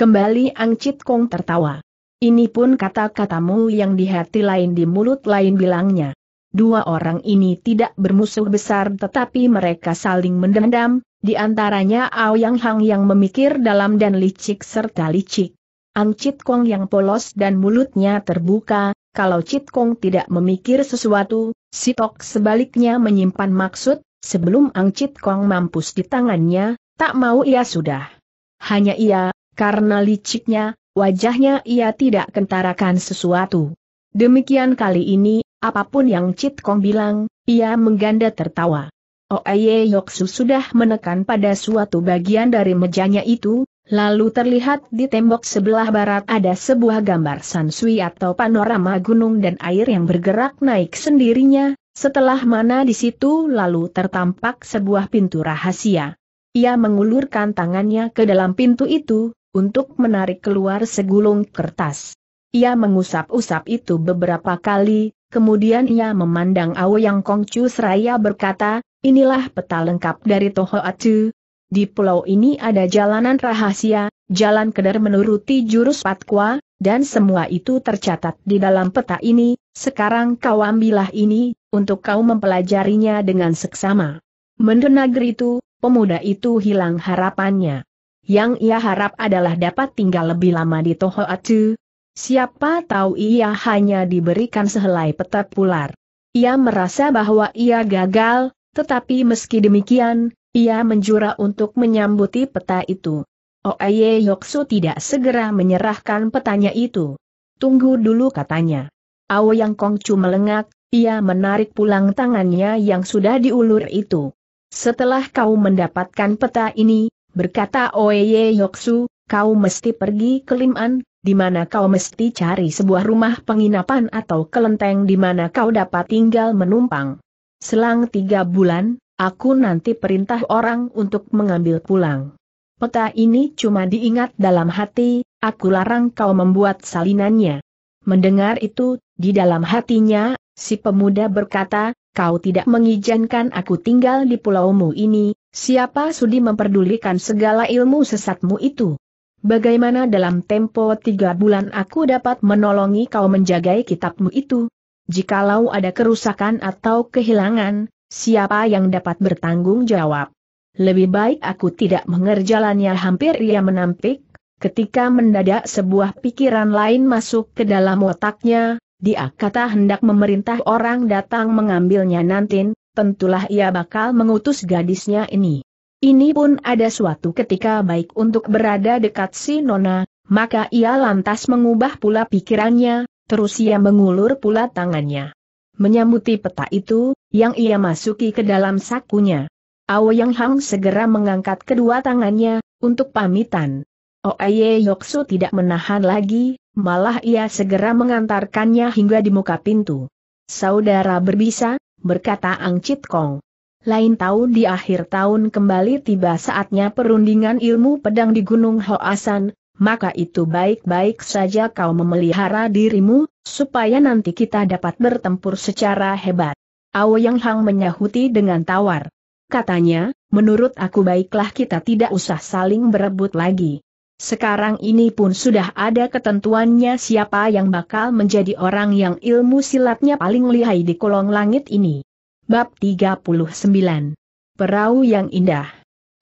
Kembali Ang Chit Kong tertawa. Ini pun kata-katamu yang di hati lain di mulut lain bilangnya. Dua orang ini tidak bermusuh besar tetapi mereka saling mendendam, di antaranya Yang Hang yang memikir dalam dan licik serta licik. Ang Chit Kong yang polos dan mulutnya terbuka, kalau Cit Kong tidak memikir sesuatu, si Tok sebaliknya menyimpan maksud, sebelum Ang Chit Kong mampus di tangannya, tak mau ia sudah. Hanya ia, karena liciknya, wajahnya ia tidak kentarakan sesuatu. Demikian kali ini, Apapun yang Cit Kong bilang, ia mengganda tertawa. Oeye Yoksu sudah menekan pada suatu bagian dari mejanya itu, lalu terlihat di tembok sebelah barat ada sebuah gambar sansui atau panorama gunung dan air yang bergerak naik sendirinya, setelah mana di situ lalu tertampak sebuah pintu rahasia. Ia mengulurkan tangannya ke dalam pintu itu, untuk menarik keluar segulung kertas. Ia mengusap-usap itu beberapa kali, Kemudian ia memandang Yang Kongcu seraya berkata, inilah peta lengkap dari Toho Atu. Di pulau ini ada jalanan rahasia, jalan keder menuruti jurus patqua, dan semua itu tercatat di dalam peta ini, sekarang kau ambillah ini, untuk kau mempelajarinya dengan seksama. Mendenagri itu, pemuda itu hilang harapannya. Yang ia harap adalah dapat tinggal lebih lama di Toho Atu. Siapa tahu ia hanya diberikan sehelai peta pular. Ia merasa bahwa ia gagal, tetapi meski demikian, ia menjura untuk menyambuti peta itu. Oeye Yoksu tidak segera menyerahkan petanya itu. Tunggu dulu katanya. Yang Kongcu melengak, ia menarik pulang tangannya yang sudah diulur itu. Setelah kau mendapatkan peta ini, berkata Oeye Yoksu, kau mesti pergi ke Liman, di mana kau mesti cari sebuah rumah penginapan atau kelenteng di mana kau dapat tinggal menumpang. Selang tiga bulan, aku nanti perintah orang untuk mengambil pulang. Peta ini cuma diingat dalam hati, aku larang kau membuat salinannya. Mendengar itu, di dalam hatinya, si pemuda berkata, kau tidak mengizinkan aku tinggal di pulaumu ini, siapa sudi memperdulikan segala ilmu sesatmu itu? Bagaimana dalam tempo tiga bulan aku dapat menolongi kau menjagai kitabmu itu? Jikalau ada kerusakan atau kehilangan, siapa yang dapat bertanggung jawab? Lebih baik aku tidak mengerjalannya hampir ia menampik, ketika mendadak sebuah pikiran lain masuk ke dalam otaknya, dia kata hendak memerintah orang datang mengambilnya nantin, tentulah ia bakal mengutus gadisnya ini. Ini pun ada suatu ketika baik untuk berada dekat si Nona, maka ia lantas mengubah pula pikirannya, terus ia mengulur pula tangannya. Menyambuti peta itu, yang ia masuki ke dalam sakunya. Yang Hang segera mengangkat kedua tangannya, untuk pamitan. Oye oh, Yoksu tidak menahan lagi, malah ia segera mengantarkannya hingga di muka pintu. Saudara berbisa, berkata Ang Chit Kong. Lain tahu di akhir tahun kembali tiba saatnya perundingan ilmu pedang di Gunung Hoasan, maka itu baik-baik saja kau memelihara dirimu, supaya nanti kita dapat bertempur secara hebat. Ao Yang Hang menyahuti dengan tawar. Katanya, menurut aku baiklah kita tidak usah saling berebut lagi. Sekarang ini pun sudah ada ketentuannya siapa yang bakal menjadi orang yang ilmu silatnya paling lihai di kolong langit ini. Bab 39. Perahu yang indah.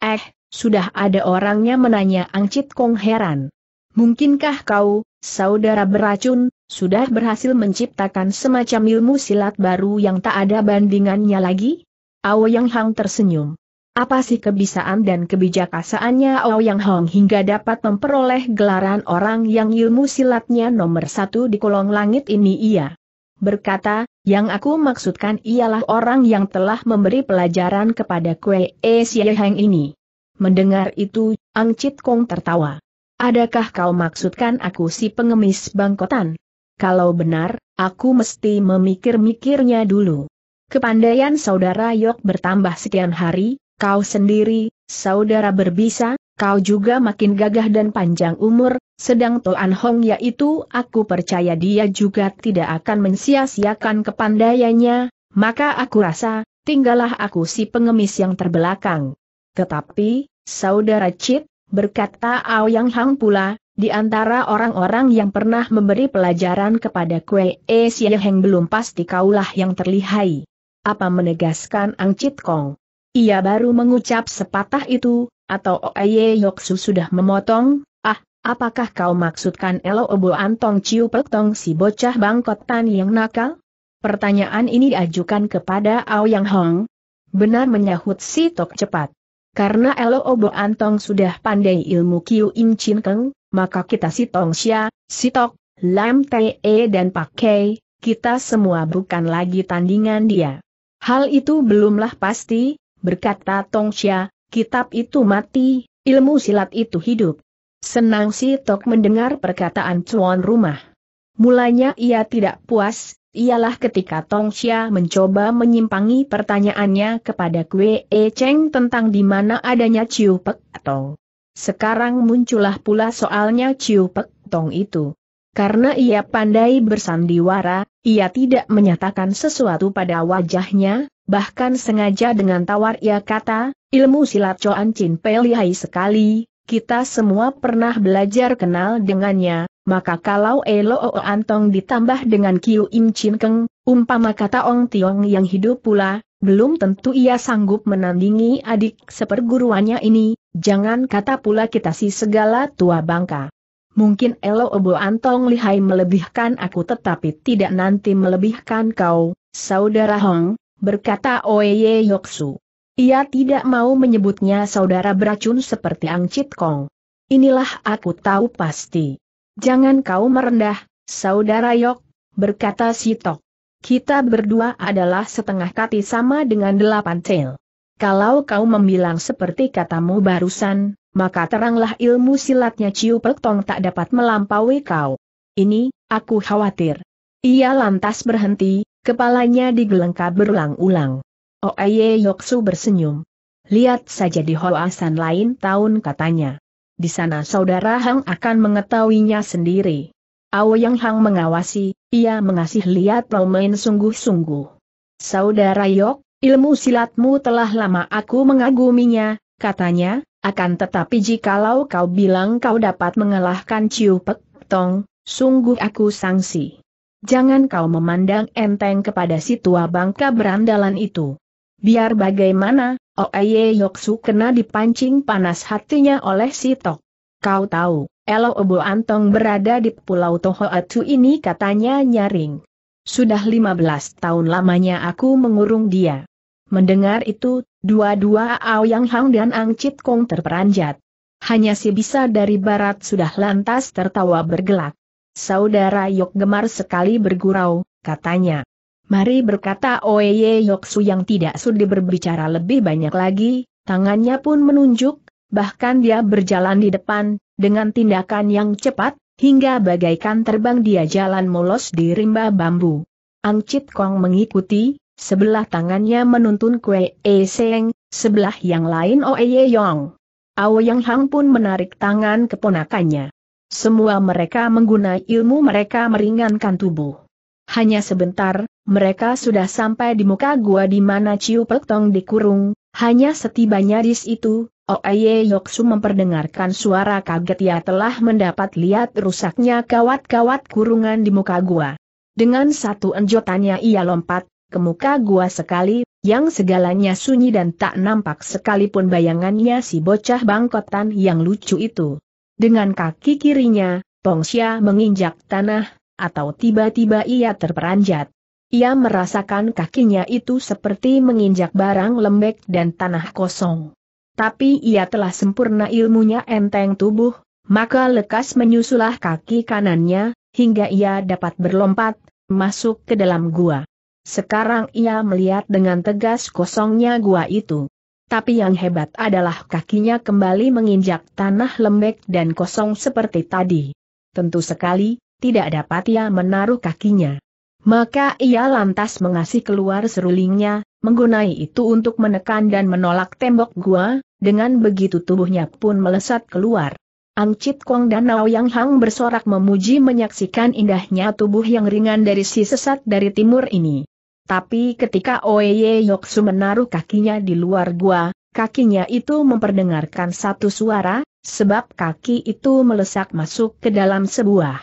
Eh, sudah ada orangnya menanya Angcit Kong heran. Mungkinkah kau, saudara beracun, sudah berhasil menciptakan semacam ilmu silat baru yang tak ada bandingannya lagi? Ao Yang Hang tersenyum. Apa sih kebisaan dan Ao Yang Hong hingga dapat memperoleh gelaran orang yang ilmu silatnya nomor satu di kolong langit ini ia? berkata, yang aku maksudkan ialah orang yang telah memberi pelajaran kepada Kue E Heng ini. Mendengar itu, Ang Chit Kong tertawa. Adakah kau maksudkan aku si pengemis bangkotan? Kalau benar, aku mesti memikir-mikirnya dulu. Kepandaian saudara Yok bertambah sekian hari, kau sendiri, saudara berbisa, kau juga makin gagah dan panjang umur, sedang Toan Hong yaitu aku percaya dia juga tidak akan mensia-siakan kepandaiannya, maka aku rasa, tinggallah aku si pengemis yang terbelakang. Tetapi, Saudara Chit berkata Aoyang Hang pula, di antara orang-orang yang pernah memberi pelajaran kepada Kue E Heng belum pasti kaulah yang terlihai. Apa menegaskan Ang Chit Kong? Ia baru mengucap sepatah itu, atau Oye Yoksu sudah memotong, ah, apakah kau maksudkan Elo Obo Antong Ciu Pek si bocah bangkotan yang nakal? Pertanyaan ini diajukan kepada Ao Yang Hong. Benar menyahut si Tok cepat. Karena Elo Obo Antong sudah pandai ilmu Kiu Im Chin Keng, maka kita si Tong Xia, si Tok, Lam Te e dan Pak Kei, kita semua bukan lagi tandingan dia. Hal itu belumlah pasti, berkata Tong Xia, kitab itu mati, ilmu silat itu hidup. Senang si Tok mendengar perkataan cuan rumah. Mulanya ia tidak puas, ialah ketika Tong Xia mencoba menyimpangi pertanyaannya kepada Kue E Cheng tentang di mana adanya Ciu Pek Tong. Sekarang muncullah pula soalnya Ciu Pek Tong itu. Karena ia pandai bersandiwara, ia tidak menyatakan sesuatu pada wajahnya, bahkan sengaja dengan tawar ia kata, ilmu silat Coan Chin Pe lihai sekali, kita semua pernah belajar kenal dengannya, maka kalau Elo O Antong ditambah dengan Kiu Im Chin Keng, umpama kata Ong Tiong yang hidup pula, belum tentu ia sanggup menandingi adik seperguruannya ini, jangan kata pula kita si segala tua bangka. Mungkin Elo Obo Antong lihai melebihkan aku tetapi tidak nanti melebihkan kau, saudara Hong, berkata Oye Yoksu. Ia tidak mau menyebutnya saudara beracun seperti Ang Chit Kong. Inilah aku tahu pasti. Jangan kau merendah, saudara Yok, berkata Sitok. Kita berdua adalah setengah kati sama dengan delapan cel. Kalau kau membilang seperti katamu barusan, maka teranglah ilmu silatnya Ciu Pek Tong tak dapat melampaui kau. Ini, aku khawatir. Ia lantas berhenti, kepalanya digelengkap berulang-ulang. Oeye Yoksu bersenyum. Lihat saja di hoasan lain tahun katanya. Di sana saudara Hang akan mengetahuinya sendiri. Yang Hang mengawasi, ia mengasih lihat pemain sungguh-sungguh. Saudara Yok, ilmu silatmu telah lama aku mengaguminya, katanya, akan tetapi jikalau kau bilang kau dapat mengalahkan Ciu Pek Tong, sungguh aku sangsi. Jangan kau memandang enteng kepada si tua bangka berandalan itu. Biar bagaimana, Oeye Yoksu kena dipancing panas hatinya oleh si Tok. Kau tahu, Elo Obo Antong berada di Pulau Tohoatu ini katanya nyaring. Sudah 15 tahun lamanya aku mengurung dia. Mendengar itu, dua-dua Yang Hang dan Ang Chit Kong terperanjat. Hanya si bisa dari barat sudah lantas tertawa bergelak. Saudara Yok gemar sekali bergurau, katanya. Mari berkata Oeye Yoksu yang tidak sudi berbicara lebih banyak lagi, tangannya pun menunjuk, bahkan dia berjalan di depan, dengan tindakan yang cepat, hingga bagaikan terbang dia jalan mulus di rimba bambu. Ang Chit Kong mengikuti, Sebelah tangannya menuntun Kue E Seng, sebelah yang lain Oe Ye Yong. Yang Hang pun menarik tangan keponakannya. Semua mereka menggunakan ilmu mereka meringankan tubuh. Hanya sebentar, mereka sudah sampai di muka gua di mana Ciu Pek Tong dikurung, hanya setibanya di itu, Oeye Yoksu memperdengarkan suara kaget ia telah mendapat lihat rusaknya kawat-kawat kurungan di muka gua. Dengan satu enjotannya ia lompat, kemuka gua sekali, yang segalanya sunyi dan tak nampak sekalipun bayangannya si bocah bangkotan yang lucu itu. Dengan kaki kirinya, Pongsia menginjak tanah, atau tiba-tiba ia terperanjat. Ia merasakan kakinya itu seperti menginjak barang lembek dan tanah kosong. Tapi ia telah sempurna ilmunya enteng tubuh, maka lekas menyusulah kaki kanannya, hingga ia dapat berlompat, masuk ke dalam gua. Sekarang ia melihat dengan tegas kosongnya gua itu. Tapi yang hebat adalah kakinya kembali menginjak tanah lembek dan kosong seperti tadi. Tentu sekali, tidak dapat ia menaruh kakinya. Maka ia lantas mengasih keluar serulingnya, menggunai itu untuk menekan dan menolak tembok gua, dengan begitu tubuhnya pun melesat keluar. Angcit Kong dan Yang Hang bersorak memuji menyaksikan indahnya tubuh yang ringan dari si sesat dari timur ini. Tapi ketika Oye Yoksu menaruh kakinya di luar gua, kakinya itu memperdengarkan satu suara, sebab kaki itu melesak masuk ke dalam sebuah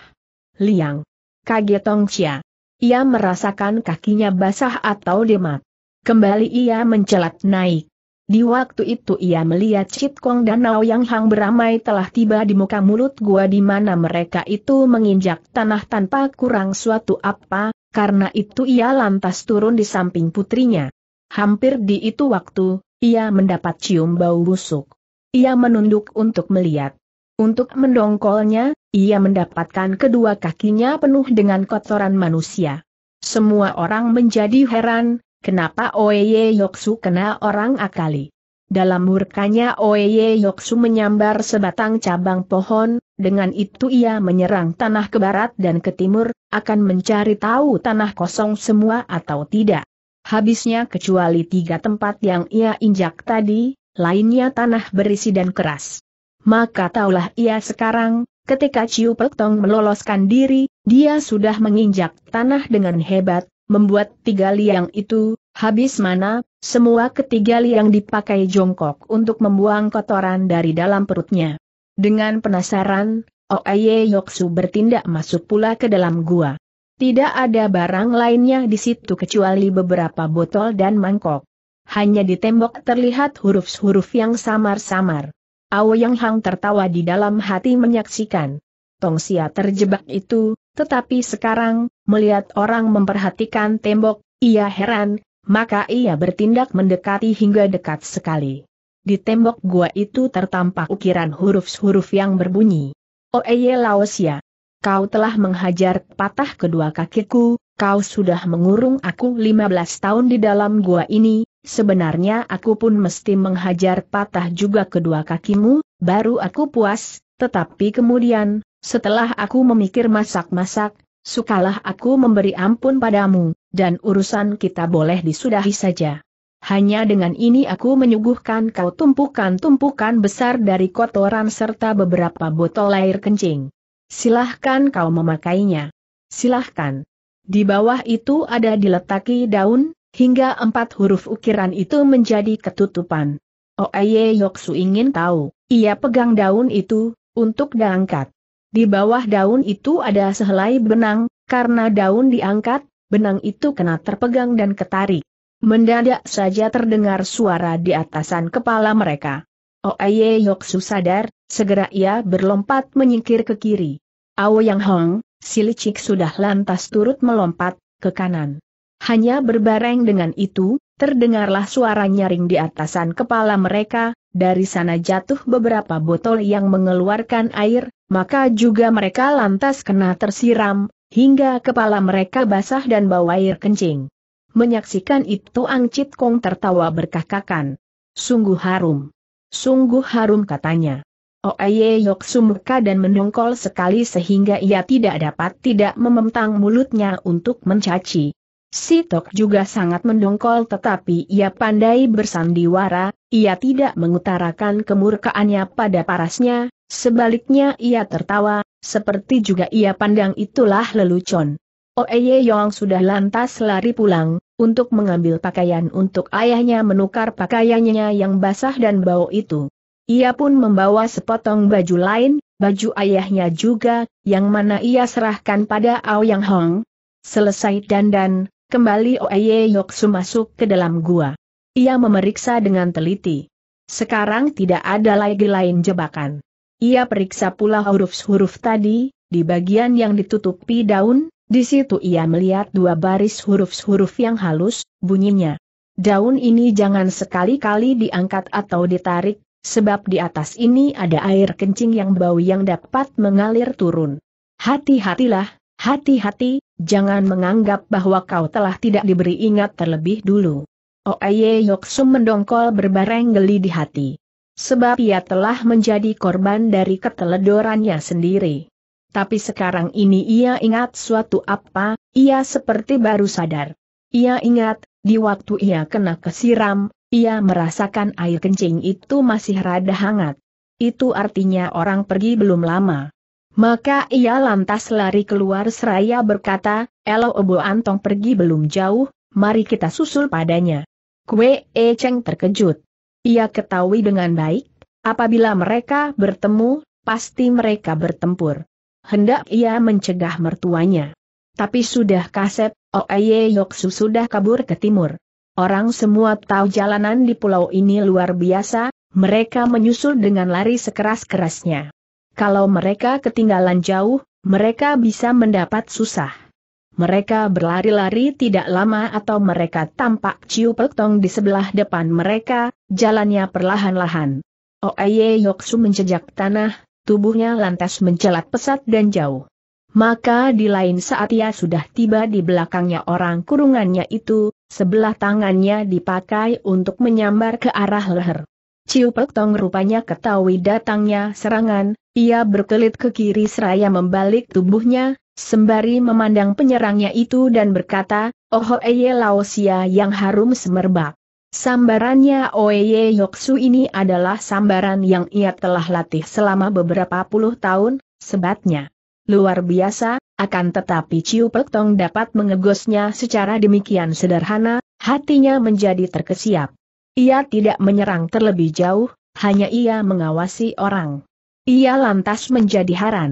liang. Kaget Chia. Ia merasakan kakinya basah atau demat. Kembali ia mencelat naik. Di waktu itu ia melihat Kong dan Nao Yang Hang beramai telah tiba di muka mulut gua di mana mereka itu menginjak tanah tanpa kurang suatu apa, karena itu ia lantas turun di samping putrinya. Hampir di itu waktu, ia mendapat cium bau busuk. Ia menunduk untuk melihat. Untuk mendongkolnya, ia mendapatkan kedua kakinya penuh dengan kotoran manusia. Semua orang menjadi heran, kenapa Oeye Yoksu kena orang akali. Dalam murkanya Oeye Yoksu menyambar sebatang cabang pohon, dengan itu ia menyerang tanah ke barat dan ke timur, akan mencari tahu tanah kosong semua atau tidak. Habisnya kecuali tiga tempat yang ia injak tadi, lainnya tanah berisi dan keras. Maka taulah ia sekarang, ketika Ciu Pek meloloskan diri, dia sudah menginjak tanah dengan hebat, membuat tiga liang itu, habis mana, semua ketiga liang dipakai jongkok untuk membuang kotoran dari dalam perutnya. Dengan penasaran, Oaye Yoksu bertindak masuk pula ke dalam gua. Tidak ada barang lainnya di situ kecuali beberapa botol dan mangkok. Hanya di tembok terlihat huruf-huruf yang samar-samar. Aoyang Hang tertawa di dalam hati menyaksikan. Tongsia terjebak itu, tetapi sekarang, melihat orang memperhatikan tembok, ia heran, maka ia bertindak mendekati hingga dekat sekali. Di tembok gua itu tertampak ukiran huruf-huruf yang berbunyi. Oeye Laosia. Kau telah menghajar patah kedua kakiku, kau sudah mengurung aku 15 tahun di dalam gua ini, sebenarnya aku pun mesti menghajar patah juga kedua kakimu, baru aku puas, tetapi kemudian, setelah aku memikir masak-masak, sukalah aku memberi ampun padamu, dan urusan kita boleh disudahi saja. Hanya dengan ini aku menyuguhkan kau tumpukan-tumpukan besar dari kotoran serta beberapa botol air kencing. Silahkan kau memakainya. Silahkan. Di bawah itu ada diletaki daun, hingga empat huruf ukiran itu menjadi ketutupan. Oeye oh, Yoksu ingin tahu, ia pegang daun itu, untuk diangkat. Di bawah daun itu ada sehelai benang, karena daun diangkat, benang itu kena terpegang dan ketarik. Mendadak saja terdengar suara di atasan kepala mereka. Oh Aye Yoksu sadar, segera ia berlompat menyingkir ke kiri. Yang Hong, si licik sudah lantas turut melompat, ke kanan. Hanya berbareng dengan itu, terdengarlah suara nyaring di atasan kepala mereka, dari sana jatuh beberapa botol yang mengeluarkan air, maka juga mereka lantas kena tersiram, hingga kepala mereka basah dan bau air kencing. Menyaksikan itu Ang Cit Kong tertawa berkakakan. Sungguh harum. Sungguh harum katanya. Oeye Yok sumurka dan mendongkol sekali sehingga ia tidak dapat tidak mementang mulutnya untuk mencaci. Si tok juga sangat mendongkol tetapi ia pandai bersandiwara, ia tidak mengutarakan kemurkaannya pada parasnya, sebaliknya ia tertawa, seperti juga ia pandang itulah lelucon. Oeye Yong sudah lantas lari pulang, untuk mengambil pakaian untuk ayahnya menukar pakaiannya yang basah dan bau itu. Ia pun membawa sepotong baju lain, baju ayahnya juga, yang mana ia serahkan pada Yang Hong. Selesai dandan, kembali Oye Yoksu masuk ke dalam gua. Ia memeriksa dengan teliti. Sekarang tidak ada lagi lain jebakan. Ia periksa pula huruf-huruf tadi, di bagian yang ditutupi daun, di situ ia melihat dua baris huruf-huruf yang halus, bunyinya. Daun ini jangan sekali-kali diangkat atau ditarik, sebab di atas ini ada air kencing yang bau yang dapat mengalir turun. Hati-hatilah, hati-hati, jangan menganggap bahwa kau telah tidak diberi ingat terlebih dulu. Oeye Yoksum mendongkol berbareng geli di hati. Sebab ia telah menjadi korban dari keteledorannya sendiri. Tapi sekarang ini ia ingat suatu apa, ia seperti baru sadar. Ia ingat, di waktu ia kena kesiram, ia merasakan air kencing itu masih rada hangat. Itu artinya orang pergi belum lama. Maka ia lantas lari keluar seraya berkata, Elo Obo Antong pergi belum jauh, mari kita susul padanya. Kue E Cheng terkejut. Ia ketahui dengan baik, apabila mereka bertemu, pasti mereka bertempur hendak ia mencegah mertuanya. Tapi sudah kaset, Oeye Yoksu sudah kabur ke timur. Orang semua tahu jalanan di pulau ini luar biasa, mereka menyusul dengan lari sekeras-kerasnya. Kalau mereka ketinggalan jauh, mereka bisa mendapat susah. Mereka berlari-lari tidak lama atau mereka tampak Ciu Peltong di sebelah depan mereka, jalannya perlahan-lahan. Oeye Yoksu menjejak tanah, tubuhnya lantas mencelat pesat dan jauh. Maka di lain saat ia sudah tiba di belakangnya orang kurungannya itu, sebelah tangannya dipakai untuk menyambar ke arah leher. Ciu Pek Tong rupanya ketahui datangnya serangan, ia berkelit ke kiri seraya membalik tubuhnya, sembari memandang penyerangnya itu dan berkata, Oho Eye Laosia yang harum semerbak. Sambarannya Oye Yoksu ini adalah sambaran yang ia telah latih selama beberapa puluh tahun, sebatnya. Luar biasa, akan tetapi Ciu Pek Tong dapat mengegosnya secara demikian sederhana, hatinya menjadi terkesiap. Ia tidak menyerang terlebih jauh, hanya ia mengawasi orang. Ia lantas menjadi haran.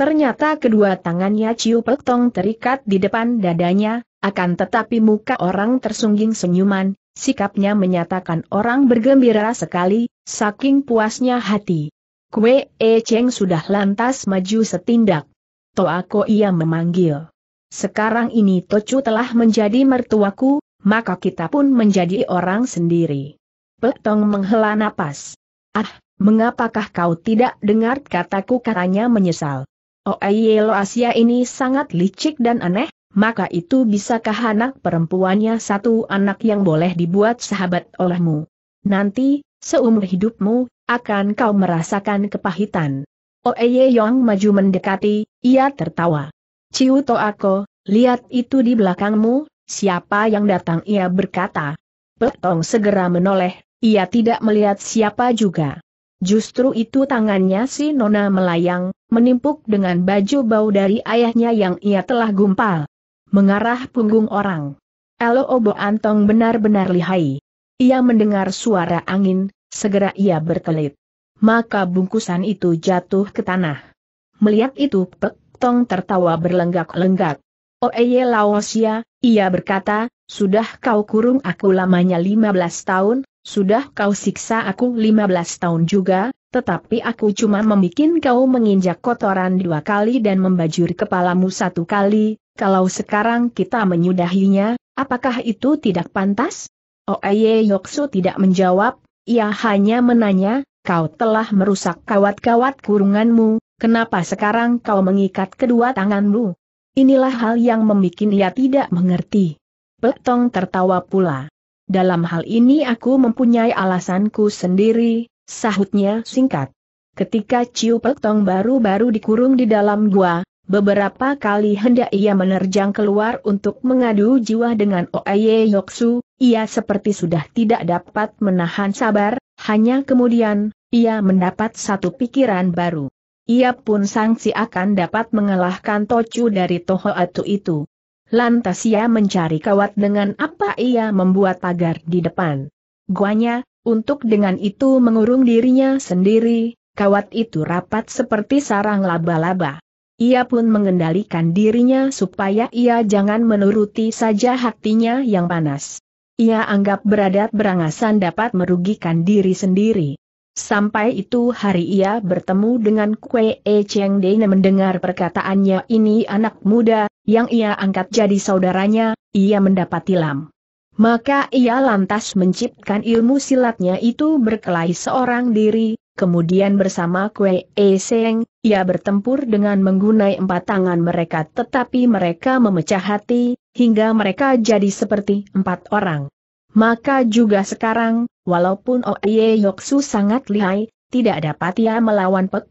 Ternyata kedua tangannya Ciu Pek Tong terikat di depan dadanya, akan tetapi muka orang tersungging senyuman, Sikapnya menyatakan orang bergembira sekali, saking puasnya hati. Kue E Cheng sudah lantas maju setindak. Toako ia memanggil. Sekarang ini Tocu telah menjadi mertuaku, maka kita pun menjadi orang sendiri. Petong menghela napas. Ah, mengapakah kau tidak dengar kataku katanya menyesal. Oh Oeyelo Asia ini sangat licik dan aneh, maka itu bisakah anak perempuannya satu anak yang boleh dibuat sahabat olehmu? Nanti, seumur hidupmu, akan kau merasakan kepahitan. Oeye Yong maju mendekati, ia tertawa. Ciu Toako, lihat itu di belakangmu, siapa yang datang ia berkata. Petong segera menoleh, ia tidak melihat siapa juga. Justru itu tangannya si Nona melayang, menimpuk dengan baju bau dari ayahnya yang ia telah gumpal mengarah punggung orang. Elo Obo Antong benar-benar lihai. Ia mendengar suara angin, segera ia berkelit. Maka bungkusan itu jatuh ke tanah. Melihat itu Pek Tong tertawa berlenggak-lenggak. Oeye Laosia, ia berkata, sudah kau kurung aku lamanya 15 tahun, sudah kau siksa aku 15 tahun juga, tetapi aku cuma membuat kau menginjak kotoran dua kali dan membajuri kepalamu satu kali, kalau sekarang kita menyudahinya, apakah itu tidak pantas? Oeye Yoksu tidak menjawab, ia hanya menanya, kau telah merusak kawat-kawat kurunganmu, kenapa sekarang kau mengikat kedua tanganmu? Inilah hal yang membuat ia tidak mengerti. Petong tertawa pula. Dalam hal ini aku mempunyai alasanku sendiri, sahutnya singkat. Ketika Ciu Petong baru-baru dikurung di dalam gua, Beberapa kali hendak ia menerjang keluar untuk mengadu jiwa dengan Oye Yoksu, ia seperti sudah tidak dapat menahan sabar, hanya kemudian, ia mendapat satu pikiran baru. Ia pun sangsi akan dapat mengalahkan Tochu dari Toho Atu itu. Lantas ia mencari kawat dengan apa ia membuat pagar di depan. Guanya, untuk dengan itu mengurung dirinya sendiri, kawat itu rapat seperti sarang laba-laba. Ia pun mengendalikan dirinya supaya ia jangan menuruti saja hatinya yang panas. Ia anggap beradat berangasan dapat merugikan diri sendiri. Sampai itu hari ia bertemu dengan Kue E Cheng Dene mendengar perkataannya ini anak muda, yang ia angkat jadi saudaranya, ia mendapat tilam. Maka ia lantas menciptakan ilmu silatnya itu berkelahi seorang diri, kemudian bersama Kue E Seng, ia bertempur dengan menggunai empat tangan mereka tetapi mereka memecah hati, hingga mereka jadi seperti empat orang. Maka juga sekarang, walaupun Oye Yoksu sangat lihai, tidak dapat ia melawan Pek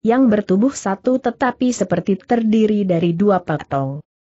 yang bertubuh satu tetapi seperti terdiri dari dua Pek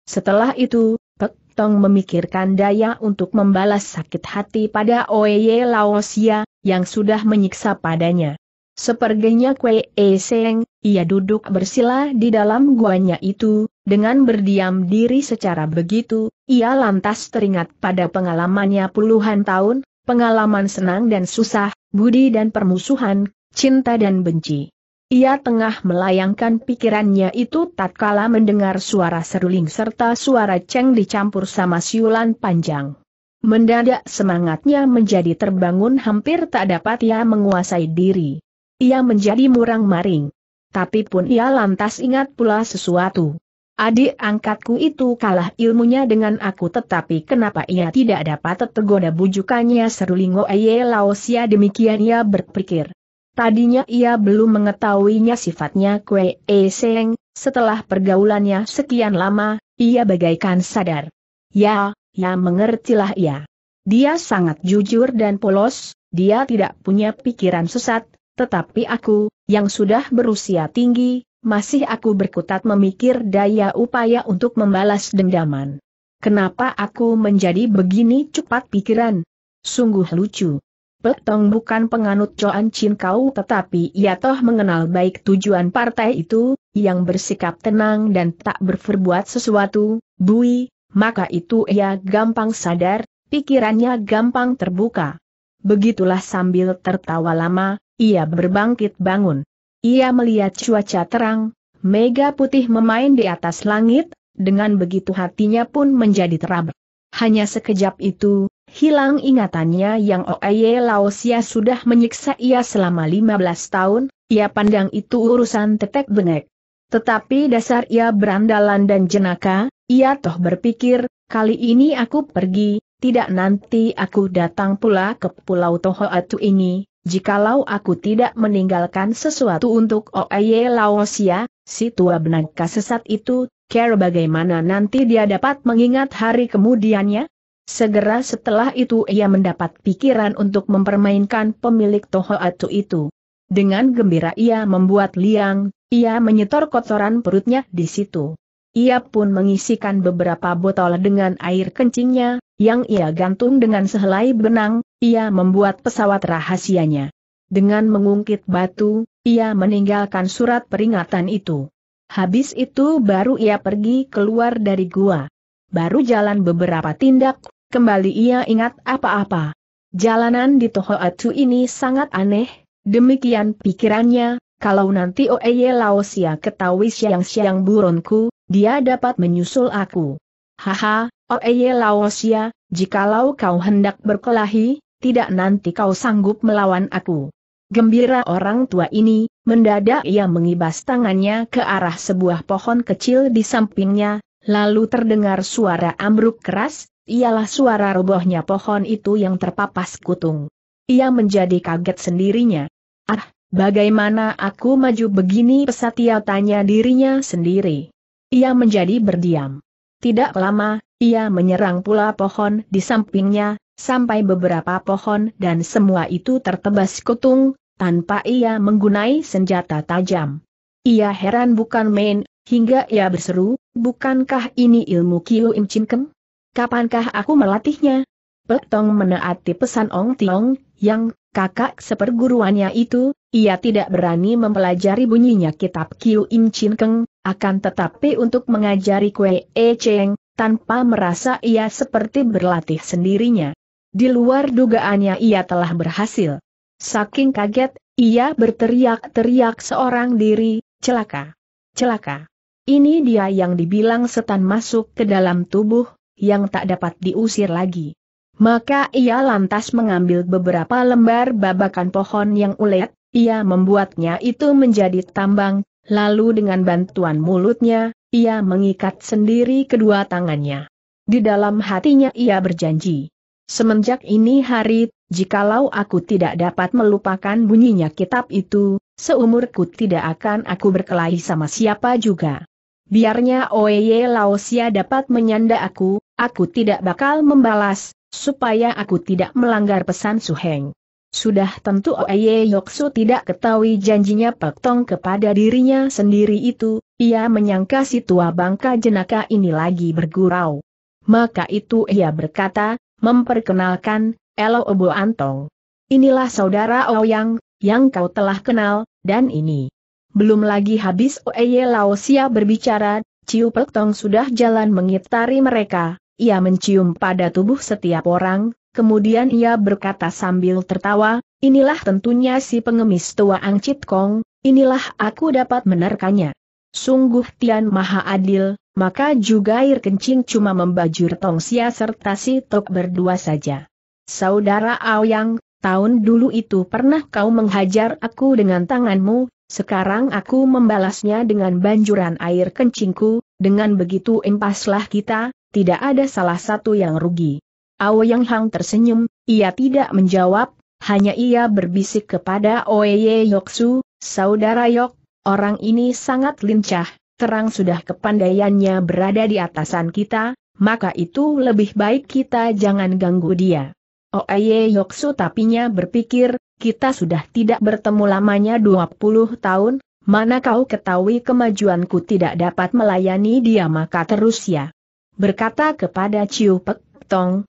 Setelah itu, Pek memikirkan daya untuk membalas sakit hati pada Oye Laosia, yang sudah menyiksa padanya. Sepertinya Kwe E Seng, ia duduk bersila di dalam guanya itu, dengan berdiam diri secara begitu, ia lantas teringat pada pengalamannya puluhan tahun, pengalaman senang dan susah, budi dan permusuhan, cinta dan benci. Ia tengah melayangkan pikirannya itu tatkala mendengar suara seruling serta suara ceng dicampur sama siulan panjang. Mendadak semangatnya menjadi terbangun hampir tak dapat ia menguasai diri. Ia menjadi murang-maring. Tapi pun ia lantas ingat pula sesuatu. Adik angkatku itu kalah ilmunya dengan aku tetapi kenapa ia tidak dapat tergoda bujukannya serulingo Aye Laosia demikian ia berpikir. Tadinya ia belum mengetahuinya sifatnya kue E Seng, setelah pergaulannya sekian lama, ia bagaikan sadar. Ya, ya mengertilah ia. Dia sangat jujur dan polos, dia tidak punya pikiran sesat, tetapi aku, yang sudah berusia tinggi, masih aku berkutat memikir daya upaya untuk membalas dendaman. Kenapa aku menjadi begini cepat pikiran? Sungguh lucu. Petong bukan penganut Coan Chin Kau tetapi ia toh mengenal baik tujuan partai itu, yang bersikap tenang dan tak berperbuat sesuatu, bui, maka itu ia gampang sadar, pikirannya gampang terbuka. Begitulah sambil tertawa lama, ia berbangkit bangun. Ia melihat cuaca terang, mega putih memain di atas langit, dengan begitu hatinya pun menjadi terab. Hanya sekejap itu, hilang ingatannya yang Oeye Laosia sudah menyiksa ia selama 15 tahun, ia pandang itu urusan tetek benek. Tetapi dasar ia berandalan dan jenaka, ia toh berpikir, kali ini aku pergi, tidak nanti aku datang pula ke Pulau Tohoatu ini, jikalau aku tidak meninggalkan sesuatu untuk Oeye Laosia, si tua benangka sesat itu, care bagaimana nanti dia dapat mengingat hari kemudiannya? Segera setelah itu ia mendapat pikiran untuk mempermainkan pemilik Tohoatu itu. Dengan gembira ia membuat liang, ia menyetor kotoran perutnya di situ. Ia pun mengisikan beberapa botol dengan air kencingnya, yang ia gantung dengan sehelai benang, ia membuat pesawat rahasianya. Dengan mengungkit batu, ia meninggalkan surat peringatan itu. Habis itu baru ia pergi keluar dari gua. Baru jalan beberapa tindak, kembali ia ingat apa-apa. Jalanan di Atu ini sangat aneh, demikian pikirannya, kalau nanti Oeye Laosia ketahui siang-siang buronku, dia dapat menyusul aku. Haha, Oeye oh, Laosia, jikalau kau hendak berkelahi, tidak nanti kau sanggup melawan aku. Gembira orang tua ini, mendadak ia mengibas tangannya ke arah sebuah pohon kecil di sampingnya, lalu terdengar suara ambruk keras, ialah suara robohnya pohon itu yang terpapas kutung. Ia menjadi kaget sendirinya. Ah, bagaimana aku maju begini pesat ia tanya dirinya sendiri. Ia menjadi berdiam. Tidak lama, ia menyerang pula pohon di sampingnya, sampai beberapa pohon dan semua itu tertebas kutung, tanpa ia menggunai senjata tajam. Ia heran bukan main, hingga ia berseru, bukankah ini ilmu Kiu Im Chin Keng? Kapankah aku melatihnya? Pek menaati pesan Ong Tiong, yang kakak seperguruannya itu, ia tidak berani mempelajari bunyinya kitab Kiu Im Chin Keng, akan tetapi untuk mengajari Kue E Cheng, tanpa merasa ia seperti berlatih sendirinya. Di luar dugaannya ia telah berhasil. Saking kaget, ia berteriak-teriak seorang diri, celaka, celaka. Ini dia yang dibilang setan masuk ke dalam tubuh, yang tak dapat diusir lagi. Maka ia lantas mengambil beberapa lembar babakan pohon yang ulet, ia membuatnya itu menjadi tambang, lalu dengan bantuan mulutnya, ia mengikat sendiri kedua tangannya. Di dalam hatinya ia berjanji. Semenjak ini hari, jikalau aku tidak dapat melupakan bunyinya kitab itu, seumurku tidak akan aku berkelahi sama siapa juga. Biarnya Oeye Laosia dapat menyanda aku, aku tidak bakal membalas, supaya aku tidak melanggar pesan Suheng. Sudah tentu Oye Yoksu tidak ketahui janjinya Pak Tong kepada dirinya sendiri itu, ia menyangka si tua bangka jenaka ini lagi bergurau. Maka itu ia berkata, memperkenalkan, Elo Obo Antong. Inilah saudara Ouyang, yang kau telah kenal, dan ini. Belum lagi habis Oye Laosia berbicara, Ciu Pak Tong sudah jalan mengitari mereka, ia mencium pada tubuh setiap orang, kemudian ia berkata sambil tertawa, inilah tentunya si pengemis tua Angcit Kong, inilah aku dapat menerkanya. Sungguh Tian Maha Adil, maka juga air kencing cuma membajur Tong Sia serta si Tok berdua saja. Saudara Aoyang, tahun dulu itu pernah kau menghajar aku dengan tanganmu, sekarang aku membalasnya dengan banjuran air kencingku, dengan begitu impaslah kita, tidak ada salah satu yang rugi. Yang Hang tersenyum, ia tidak menjawab, hanya ia berbisik kepada Oeye Yoksu, saudara Yok, orang ini sangat lincah, terang sudah kepandaiannya berada di atasan kita, maka itu lebih baik kita jangan ganggu dia. Oeye Yoksu tapinya berpikir, kita sudah tidak bertemu lamanya 20 tahun, mana kau ketahui kemajuanku tidak dapat melayani dia maka terus ya. Berkata kepada Ciu Pek Tong,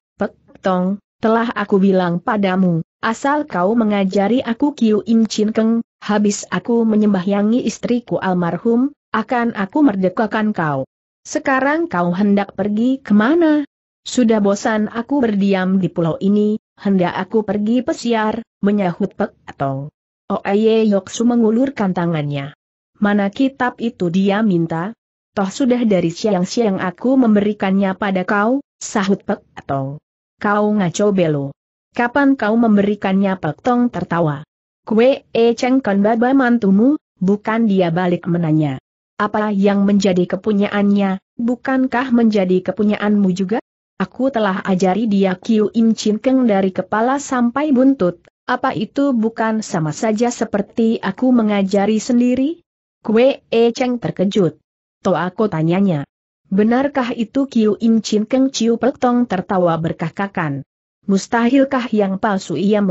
Tong, telah aku bilang padamu, asal kau mengajari aku Kiu Im Chin Keng, habis aku menyembahyangi istriku almarhum, akan aku merdekakan kau. Sekarang kau hendak pergi kemana? Sudah bosan aku berdiam di pulau ini, hendak aku pergi pesiar, menyahut Pek Tong. Oeye oh, Yoksu mengulurkan tangannya. Mana kitab itu dia minta? Toh sudah dari siang-siang aku memberikannya pada kau, sahut Pek Tong. Kau ngaco belo. Kapan kau memberikannya Peltong tertawa. Kue e kan baba mantumu, bukan dia balik menanya. Apa yang menjadi kepunyaannya, bukankah menjadi kepunyaanmu juga? Aku telah ajari dia Kiu Im Chin dari kepala sampai buntut, apa itu bukan sama saja seperti aku mengajari sendiri? Kue E Cheng terkejut. Toh aku tanyanya, Benarkah itu Kiu In Chin Keng Chiu Pek Tong tertawa berkakakan? Mustahilkah yang palsu ia Oh,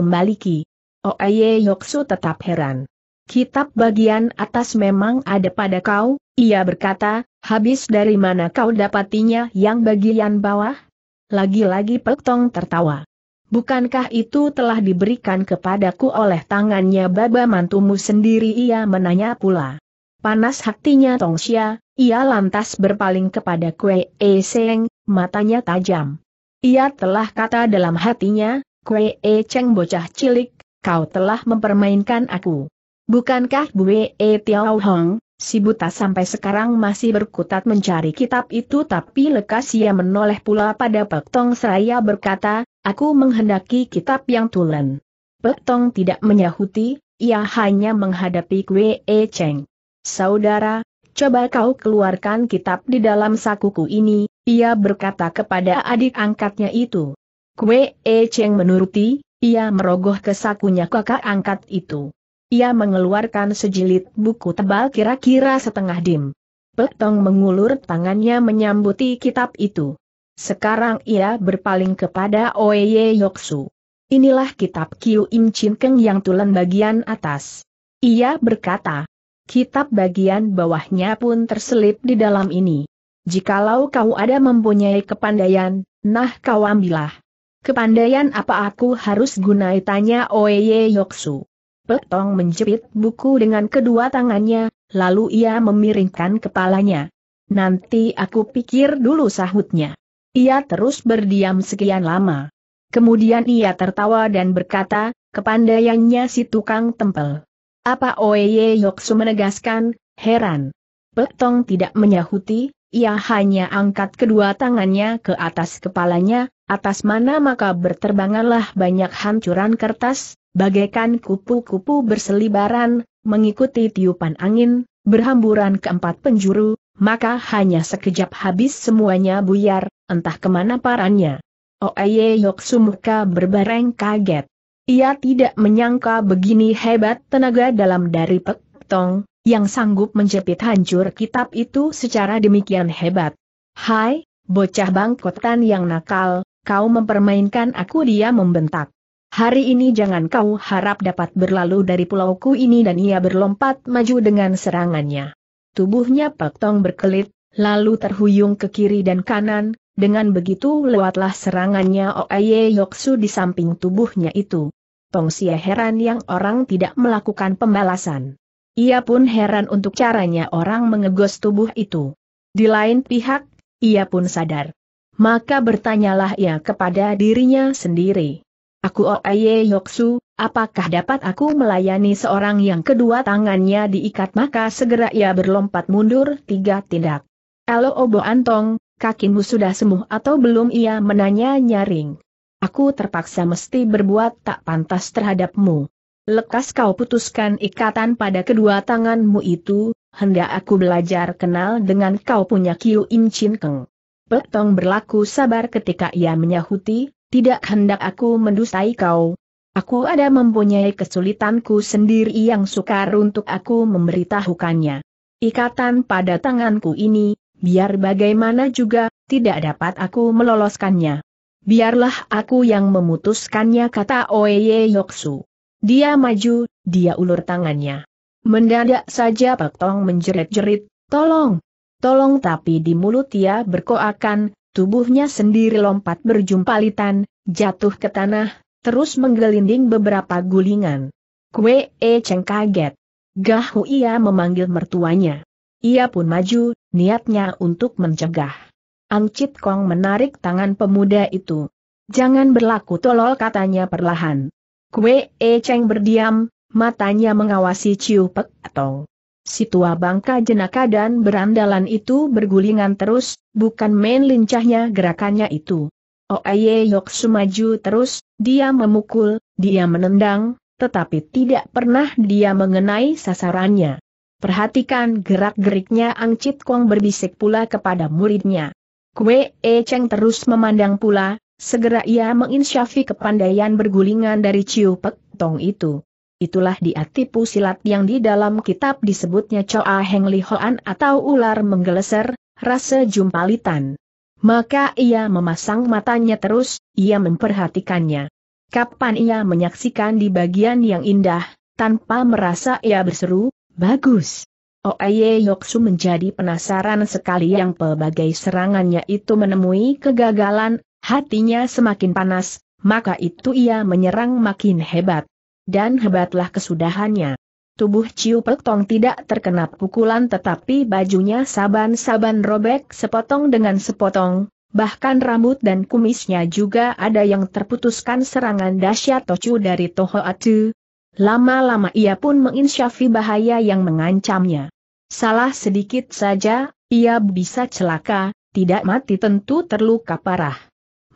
Oeye Yoksu tetap heran. Kitab bagian atas memang ada pada kau, ia berkata, habis dari mana kau dapatinya yang bagian bawah? Lagi-lagi Pek Tong tertawa. Bukankah itu telah diberikan kepadaku oleh tangannya baba mantumu sendiri ia menanya pula. Panas hatinya Tong Xia. Ia lantas berpaling kepada Kue E Seng, matanya tajam. Ia telah kata dalam hatinya, Kue E Cheng bocah cilik, kau telah mempermainkan aku. Bukankah Bu E Tiao Hong, si buta sampai sekarang masih berkutat mencari kitab itu tapi lekas ia menoleh pula pada Pek Tong seraya berkata, aku menghendaki kitab yang tulen. Pek Tong tidak menyahuti, ia hanya menghadapi Kue E Cheng. Saudara, coba kau keluarkan kitab di dalam sakuku ini, ia berkata kepada adik angkatnya itu. Kue E Cheng menuruti, ia merogoh ke sakunya kakak angkat itu. Ia mengeluarkan sejilid buku tebal kira-kira setengah dim. Petong mengulur tangannya menyambuti kitab itu. Sekarang ia berpaling kepada Oye Yoksu. Inilah kitab Kyu Im Chin Keng yang tulen bagian atas. Ia berkata, kitab bagian bawahnya pun terselip di dalam ini. Jikalau kau ada mempunyai kepandaian, nah kau ambillah. Kepandaian apa aku harus gunai tanya Oye Yoksu. Petong menjepit buku dengan kedua tangannya, lalu ia memiringkan kepalanya. Nanti aku pikir dulu sahutnya. Ia terus berdiam sekian lama. Kemudian ia tertawa dan berkata, kepandaiannya si tukang tempel. Apa Oye Yoksu menegaskan, heran. Petong tidak menyahuti, ia hanya angkat kedua tangannya ke atas kepalanya, atas mana maka berterbanganlah banyak hancuran kertas, bagaikan kupu-kupu berselibaran, mengikuti tiupan angin, berhamburan keempat penjuru, maka hanya sekejap habis semuanya buyar, entah kemana parannya. Oeye muka berbareng kaget. Ia tidak menyangka begini hebat tenaga dalam dari Pek Tong, yang sanggup menjepit hancur kitab itu secara demikian hebat. Hai, bocah bangkotan yang nakal, kau mempermainkan aku dia membentak. Hari ini jangan kau harap dapat berlalu dari pulauku ini dan ia berlompat maju dengan serangannya. Tubuhnya Tong berkelit, lalu terhuyung ke kiri dan kanan, dengan begitu lewatlah serangannya Oeye Yoksu di samping tubuhnya itu. Tong Xie heran yang orang tidak melakukan pembalasan. Ia pun heran untuk caranya orang mengegos tubuh itu. Di lain pihak, ia pun sadar. Maka bertanyalah ia kepada dirinya sendiri. Aku Oaye oh Yoksu, apakah dapat aku melayani seorang yang kedua tangannya diikat maka segera ia berlompat mundur tiga tindak. Elo Obo Antong, kakimu sudah sembuh atau belum ia menanya nyaring aku terpaksa mesti berbuat tak pantas terhadapmu. Lekas kau putuskan ikatan pada kedua tanganmu itu, hendak aku belajar kenal dengan kau punya Kiu Chin Keng. Petong berlaku sabar ketika ia menyahuti, tidak hendak aku mendustai kau. Aku ada mempunyai kesulitanku sendiri yang sukar untuk aku memberitahukannya. Ikatan pada tanganku ini, biar bagaimana juga, tidak dapat aku meloloskannya. Biarlah aku yang memutuskannya kata Oeye Yoksu. Dia maju, dia ulur tangannya. Mendadak saja Pak Tong menjerit-jerit, tolong, tolong tapi di mulut ia berkoakan, tubuhnya sendiri lompat berjumpalitan, jatuh ke tanah, terus menggelinding beberapa gulingan. Kue E Cheng kaget. Gahu ia memanggil mertuanya. Ia pun maju, niatnya untuk mencegah. Chit Kong menarik tangan pemuda itu. Jangan berlaku tolol katanya perlahan. Kue E Cheng berdiam, matanya mengawasi Chiu Pek atau si tua bangka jenaka dan berandalan itu bergulingan terus, bukan main lincahnya gerakannya itu. Oh, Aye yok sumaju terus, dia memukul, dia menendang, tetapi tidak pernah dia mengenai sasarannya. Perhatikan gerak-geriknya Ang Chit Kong berbisik pula kepada muridnya. Kue E Cheng terus memandang pula, segera ia menginsyafi kepandaian bergulingan dari Ciu Pek Tong itu. Itulah dia tipu silat yang di dalam kitab disebutnya Choa Heng Li Hoan atau ular menggeleser, rasa jumpalitan. Maka ia memasang matanya terus, ia memperhatikannya. Kapan ia menyaksikan di bagian yang indah, tanpa merasa ia berseru, bagus. Oye oh, Yoksu menjadi penasaran sekali yang pelbagai serangannya itu menemui kegagalan, hatinya semakin panas, maka itu ia menyerang makin hebat. Dan hebatlah kesudahannya. Tubuh Ciu Tong tidak terkena pukulan tetapi bajunya saban-saban robek sepotong dengan sepotong, bahkan rambut dan kumisnya juga ada yang terputuskan serangan dahsyat Tochu dari Toho Atu, lama-lama ia pun menginsyafi bahaya yang mengancamnya. Salah sedikit saja, ia bisa celaka, tidak mati tentu terluka parah.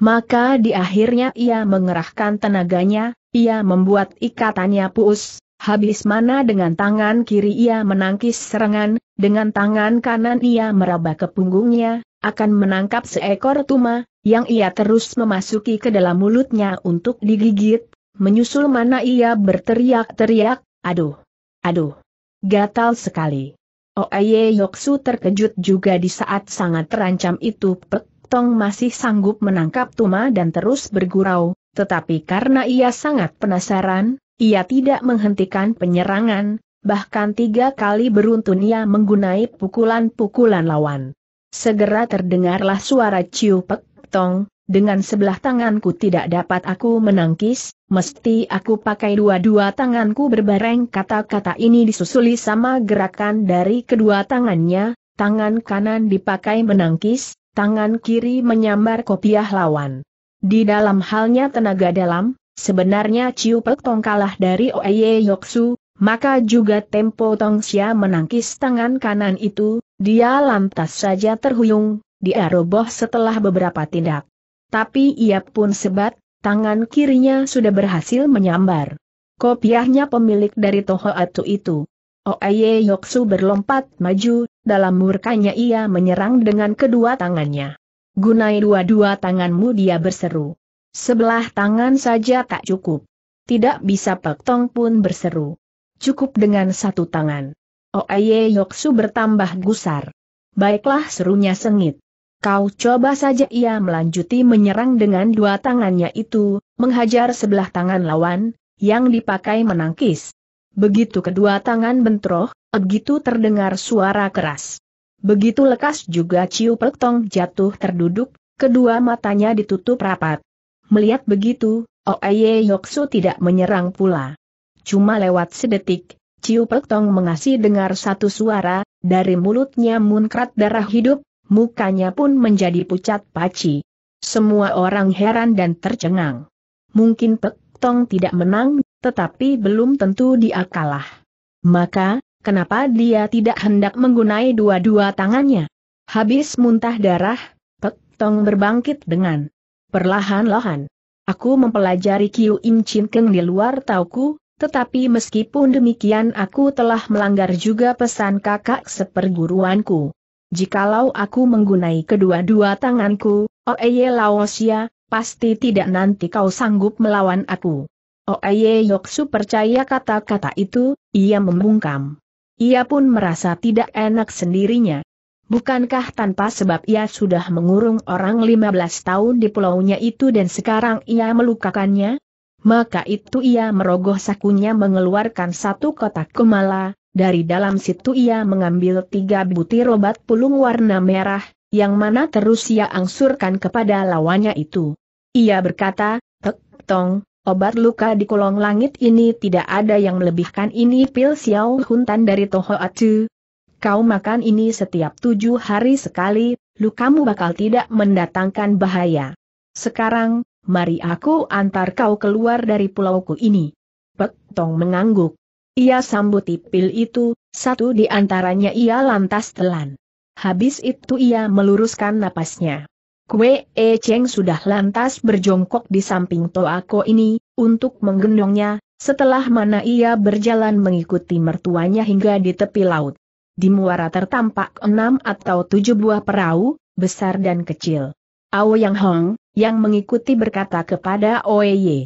Maka di akhirnya ia mengerahkan tenaganya, ia membuat ikatannya puus, habis mana dengan tangan kiri ia menangkis serangan, dengan tangan kanan ia meraba ke punggungnya, akan menangkap seekor tuma, yang ia terus memasuki ke dalam mulutnya untuk digigit, menyusul mana ia berteriak-teriak, aduh, aduh, gatal sekali. Oaye Yoksu terkejut juga di saat sangat terancam itu Pek Tong masih sanggup menangkap Tuma dan terus bergurau, tetapi karena ia sangat penasaran, ia tidak menghentikan penyerangan, bahkan tiga kali beruntun ia menggunai pukulan-pukulan lawan. Segera terdengarlah suara Ciu Pek Tong, dengan sebelah tanganku tidak dapat aku menangkis, mesti aku pakai dua-dua tanganku berbareng kata-kata ini disusuli sama gerakan dari kedua tangannya, tangan kanan dipakai menangkis, tangan kiri menyambar kopiah lawan. Di dalam halnya tenaga dalam, sebenarnya Ciu Pek kalah dari Oeye Yoksu, maka juga tempo Tongsia menangkis tangan kanan itu, dia lantas saja terhuyung, dia roboh setelah beberapa tindak. Tapi ia pun sebat, tangan kirinya sudah berhasil menyambar. Kopiahnya pemilik dari Toho Atu itu. Oaye oh, Yoksu berlompat maju, dalam murkanya ia menyerang dengan kedua tangannya. Gunai dua-dua tanganmu dia berseru. Sebelah tangan saja tak cukup. Tidak bisa Pak Tong pun berseru. Cukup dengan satu tangan. Oaye oh, Yoksu bertambah gusar. Baiklah serunya sengit. Kau coba saja ia melanjuti menyerang dengan dua tangannya itu, menghajar sebelah tangan lawan, yang dipakai menangkis. Begitu kedua tangan bentroh, begitu terdengar suara keras. Begitu lekas juga Ciu Tong jatuh terduduk, kedua matanya ditutup rapat. Melihat begitu, Oeye oh Yoksu tidak menyerang pula. Cuma lewat sedetik, Ciu Tong mengasih dengar satu suara, dari mulutnya munkrat darah hidup, Mukanya pun menjadi pucat paci. Semua orang heran dan tercengang. Mungkin Pek Tong tidak menang, tetapi belum tentu dia kalah. Maka, kenapa dia tidak hendak menggunai dua-dua tangannya? Habis muntah darah, Pek Tong berbangkit dengan perlahan-lahan. Aku mempelajari Kiu Im Chin Keng di luar tauku, tetapi meskipun demikian aku telah melanggar juga pesan kakak seperguruanku. Jikalau aku menggunai kedua-dua tanganku, Oeye oh Laosia, pasti tidak nanti kau sanggup melawan aku. Oeye oh Yoksu percaya kata-kata itu, ia membungkam. Ia pun merasa tidak enak sendirinya. Bukankah tanpa sebab ia sudah mengurung orang 15 tahun di pulaunya itu dan sekarang ia melukakannya? Maka itu ia merogoh sakunya mengeluarkan satu kotak kemala, dari dalam situ ia mengambil tiga butir obat pulung warna merah, yang mana terus ia angsurkan kepada lawannya itu. Ia berkata, Tek, Tong, obat luka di kolong langit ini tidak ada yang melebihkan ini pil Xiao Huntan dari Toho Atu. Kau makan ini setiap tujuh hari sekali, lukamu bakal tidak mendatangkan bahaya. Sekarang, mari aku antar kau keluar dari pulauku ini. Pek Tong mengangguk. Ia sambut pil itu, satu di antaranya ia lantas telan. Habis itu ia meluruskan napasnya. Kue E Cheng sudah lantas berjongkok di samping Toako ini, untuk menggendongnya, setelah mana ia berjalan mengikuti mertuanya hingga di tepi laut. Di muara tertampak enam atau tujuh buah perahu, besar dan kecil. Ao Yang Hong, yang mengikuti berkata kepada Oe Ye.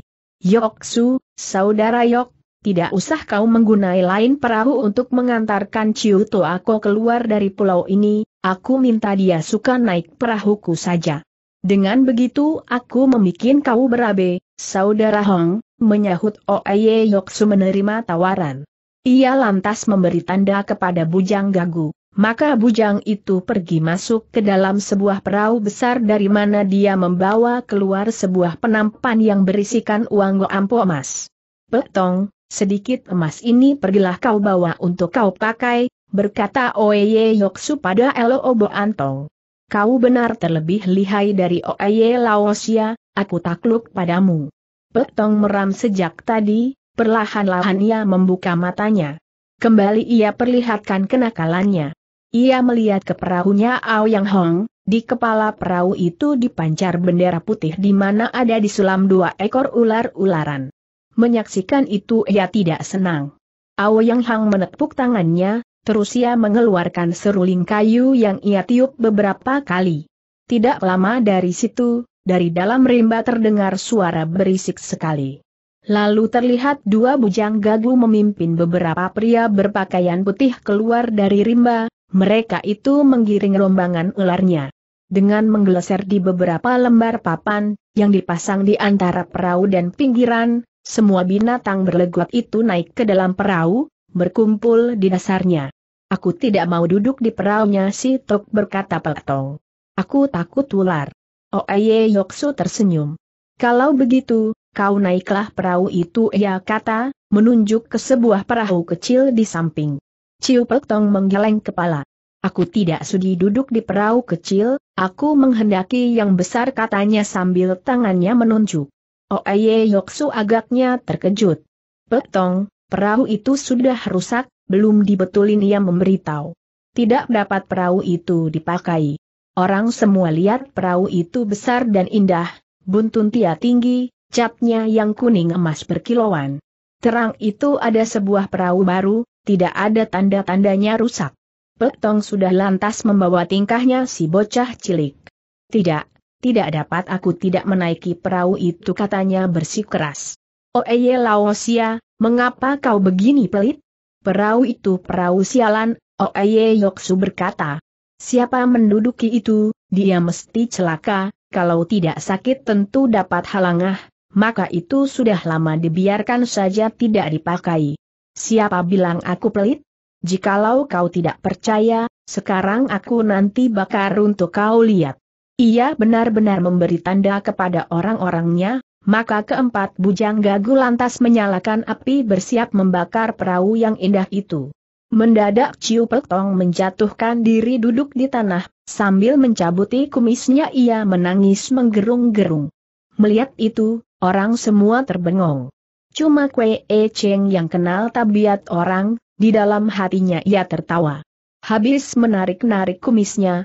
Yok Su, saudara Yok, tidak usah kau menggunai lain perahu untuk mengantarkan Ciu aku keluar dari pulau ini, aku minta dia suka naik perahuku saja. Dengan begitu aku membuat kau berabe, saudara Hong, menyahut Oeye Yoksu menerima tawaran. Ia lantas memberi tanda kepada Bujang Gagu. Maka bujang itu pergi masuk ke dalam sebuah perahu besar dari mana dia membawa keluar sebuah penampan yang berisikan uang goampo emas. Petong, sedikit emas ini pergilah kau bawa untuk kau pakai, berkata Oeye Yoksu pada Elo Obo Antong. Kau benar terlebih lihai dari Oeye Laosia, aku takluk padamu. Petong meram sejak tadi, perlahan-lahan ia membuka matanya. Kembali ia perlihatkan kenakalannya. Ia melihat ke perahunya Ao Yang Hong, di kepala perahu itu dipancar bendera putih di mana ada di sulam dua ekor ular-ularan. Menyaksikan itu ia tidak senang. Aoyang Hang menepuk tangannya, terus ia mengeluarkan seruling kayu yang ia tiup beberapa kali. Tidak lama dari situ, dari dalam rimba terdengar suara berisik sekali. Lalu terlihat dua bujang gagu memimpin beberapa pria berpakaian putih keluar dari rimba, mereka itu menggiring rombangan ularnya. Dengan menggeleser di beberapa lembar papan, yang dipasang di antara perahu dan pinggiran, semua binatang berlegot itu naik ke dalam perahu, berkumpul di dasarnya. Aku tidak mau duduk di perahunya si Tok berkata Tong. Aku takut ular. Oeye oh, Yoksu tersenyum. Kalau begitu, kau naiklah perahu itu ia kata, menunjuk ke sebuah perahu kecil di samping. Ciu Tong menggeleng kepala. Aku tidak sudi duduk di perahu kecil, aku menghendaki yang besar katanya sambil tangannya menunjuk. Oye Yoksu agaknya terkejut. Petong, perahu itu sudah rusak, belum dibetulin ia memberitahu. Tidak dapat perahu itu dipakai. Orang semua lihat perahu itu besar dan indah, buntun tia tinggi, catnya yang kuning emas berkilauan. Terang itu ada sebuah perahu baru, tidak ada tanda-tandanya rusak. Petong sudah lantas membawa tingkahnya si bocah cilik. Tidak, tidak dapat aku tidak menaiki perahu itu katanya bersikeras. Oeye oh, Laosia, mengapa kau begini pelit? Perahu itu perahu sialan, Oeye oh, Yoksu berkata. Siapa menduduki itu, dia mesti celaka, kalau tidak sakit tentu dapat halangah, maka itu sudah lama dibiarkan saja tidak dipakai. Siapa bilang aku pelit? Jikalau kau tidak percaya, sekarang aku nanti bakar untuk kau lihat. Ia benar-benar memberi tanda kepada orang-orangnya, maka keempat bujang gagu lantas menyalakan api bersiap membakar perahu yang indah itu. Mendadak Ciu Peltong menjatuhkan diri duduk di tanah, sambil mencabuti kumisnya ia menangis menggerung-gerung. Melihat itu, orang semua terbengong. Cuma Kwe E Cheng yang kenal tabiat orang, di dalam hatinya ia tertawa. Habis menarik-narik kumisnya,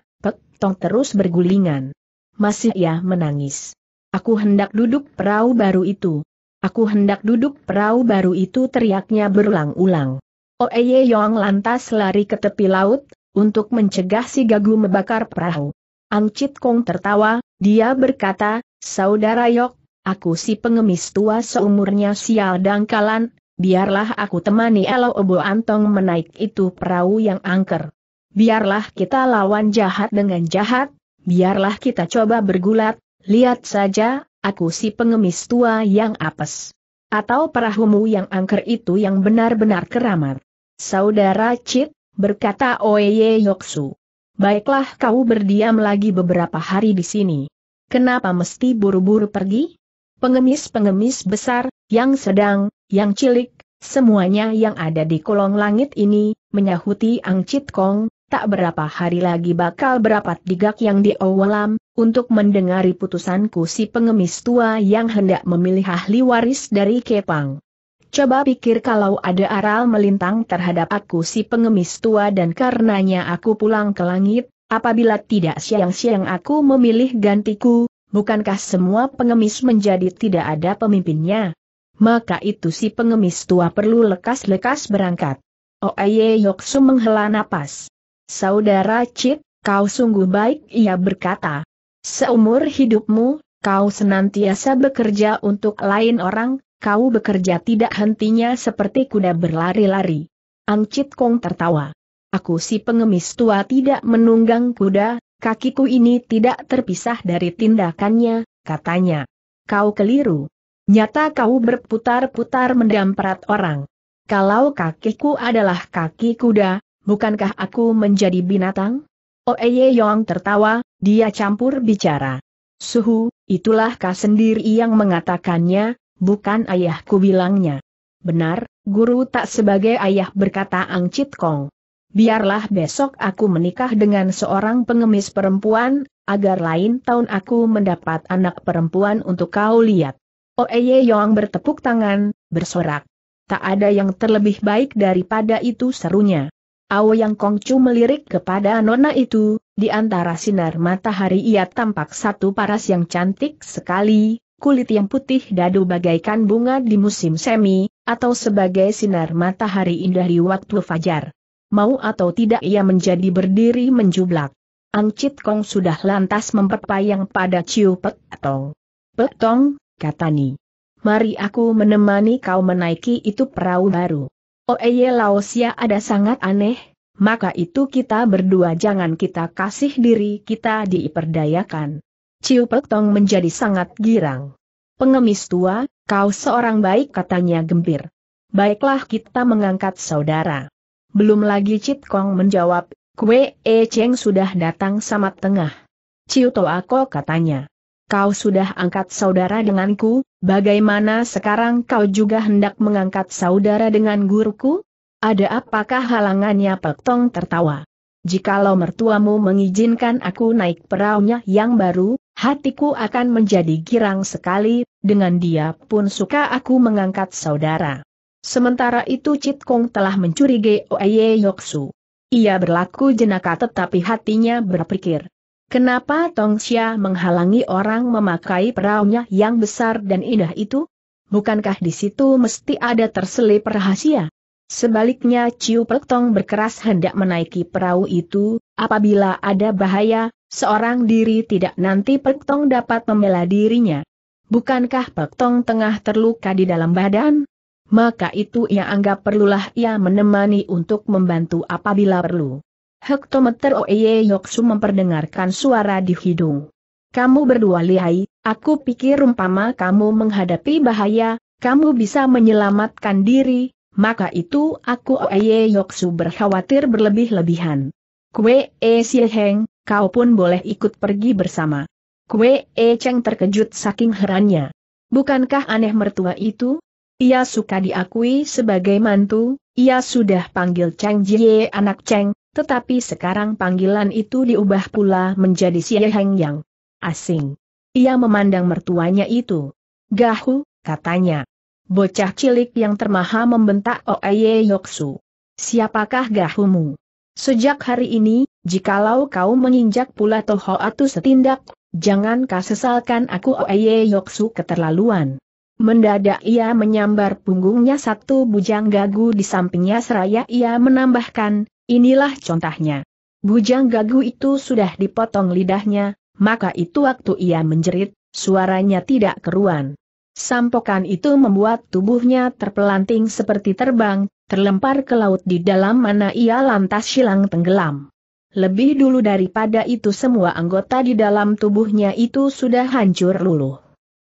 Tong terus bergulingan. Masih ia menangis. Aku hendak duduk perahu baru itu. Aku hendak duduk perahu baru itu teriaknya berulang-ulang. Oeye oh, Yong lantas lari ke tepi laut, untuk mencegah si gagu membakar perahu. Ang Chit Kong tertawa, dia berkata, Saudara Yok, aku si pengemis tua seumurnya sial dangkalan, biarlah aku temani Elo Obo Antong menaik itu perahu yang angker biarlah kita lawan jahat dengan jahat, biarlah kita coba bergulat, lihat saja, aku si pengemis tua yang apes. Atau perahumu yang angker itu yang benar-benar keramat. Saudara Cit, berkata oye Yoksu. Baiklah kau berdiam lagi beberapa hari di sini. Kenapa mesti buru-buru pergi? Pengemis-pengemis besar, yang sedang, yang cilik, semuanya yang ada di kolong langit ini, menyahuti Ang Chit Kong, tak berapa hari lagi bakal berapat digak yang di untuk mendengari putusanku si pengemis tua yang hendak memilih ahli waris dari Kepang. Coba pikir kalau ada aral melintang terhadap aku si pengemis tua dan karenanya aku pulang ke langit, apabila tidak siang-siang aku memilih gantiku, bukankah semua pengemis menjadi tidak ada pemimpinnya? Maka itu si pengemis tua perlu lekas-lekas berangkat. Oh Oaye Yoksu menghela napas. Saudara Cit, kau sungguh baik ia berkata. Seumur hidupmu, kau senantiasa bekerja untuk lain orang, kau bekerja tidak hentinya seperti kuda berlari-lari. Angcit Kong tertawa. Aku si pengemis tua tidak menunggang kuda, kakiku ini tidak terpisah dari tindakannya, katanya. Kau keliru. Nyata kau berputar-putar mendamprat orang. Kalau kakiku adalah kaki kuda, bukankah aku menjadi binatang? Oeye Yong tertawa, dia campur bicara. Suhu, itulah kau sendiri yang mengatakannya, bukan ayahku bilangnya. Benar, guru tak sebagai ayah berkata Ang Chit Kong. Biarlah besok aku menikah dengan seorang pengemis perempuan, agar lain tahun aku mendapat anak perempuan untuk kau lihat. Oeye Yong bertepuk tangan, bersorak. Tak ada yang terlebih baik daripada itu serunya yang Kongcu melirik kepada nona itu, di antara sinar matahari ia tampak satu paras yang cantik sekali, kulit yang putih dadu bagaikan bunga di musim semi, atau sebagai sinar matahari indah di waktu fajar. Mau atau tidak ia menjadi berdiri menjublak. Angcit Kong sudah lantas memperpayang pada ciupet Pek Tong. Pek Tong, kata Ni. Mari aku menemani kau menaiki itu perahu baru. Oeye oh, eh, Laosia ya, ada sangat aneh, maka itu kita berdua jangan kita kasih diri kita diperdayakan. Ciu Pek Tong menjadi sangat girang. Pengemis tua, kau seorang baik katanya gembir. Baiklah kita mengangkat saudara. Belum lagi Cit Kong menjawab, Kue E Cheng sudah datang sama tengah. Ciu Ko katanya kau sudah angkat saudara denganku, bagaimana sekarang kau juga hendak mengangkat saudara dengan guruku? Ada apakah halangannya Pek Tong tertawa? Jikalau mertuamu mengizinkan aku naik peraunya yang baru, hatiku akan menjadi girang sekali, dengan dia pun suka aku mengangkat saudara. Sementara itu Cit Kong telah mencurigai Oye Yoksu. Ia berlaku jenaka tetapi hatinya berpikir, Kenapa Tong Xia menghalangi orang memakai peraunya yang besar dan indah itu? Bukankah di situ mesti ada terselip rahasia? Sebaliknya Ciu Tong berkeras hendak menaiki perahu itu, apabila ada bahaya, seorang diri tidak nanti Tong dapat membela dirinya. Bukankah Tong tengah terluka di dalam badan? Maka itu ia anggap perlulah ia menemani untuk membantu apabila perlu. Hektometer Oeye Yoksu memperdengarkan suara di hidung. Kamu berdua lihai, aku pikir umpama kamu menghadapi bahaya, kamu bisa menyelamatkan diri, maka itu aku Oeye Yoksu berkhawatir berlebih-lebihan. Kue E Sieheng, kau pun boleh ikut pergi bersama. Kue E Cheng terkejut saking herannya. Bukankah aneh mertua itu? Ia suka diakui sebagai mantu, ia sudah panggil Cheng Jie anak Cheng, tetapi sekarang panggilan itu diubah pula menjadi Xie Heng Yang asing. Ia memandang mertuanya itu. Gahu, katanya. Bocah cilik yang termaha membentak Oeye Yoksu. Siapakah Gahumu? Sejak hari ini, jikalau kau menginjak pula toho atau setindak, jangan kau sesalkan aku Oeye Yoksu keterlaluan. Mendadak ia menyambar punggungnya satu bujang gagu di sampingnya seraya ia menambahkan, Inilah contohnya. Bujang gagu itu sudah dipotong lidahnya, maka itu waktu ia menjerit, suaranya tidak keruan. Sampokan itu membuat tubuhnya terpelanting seperti terbang, terlempar ke laut di dalam mana ia lantas hilang tenggelam. Lebih dulu daripada itu semua anggota di dalam tubuhnya itu sudah hancur luluh.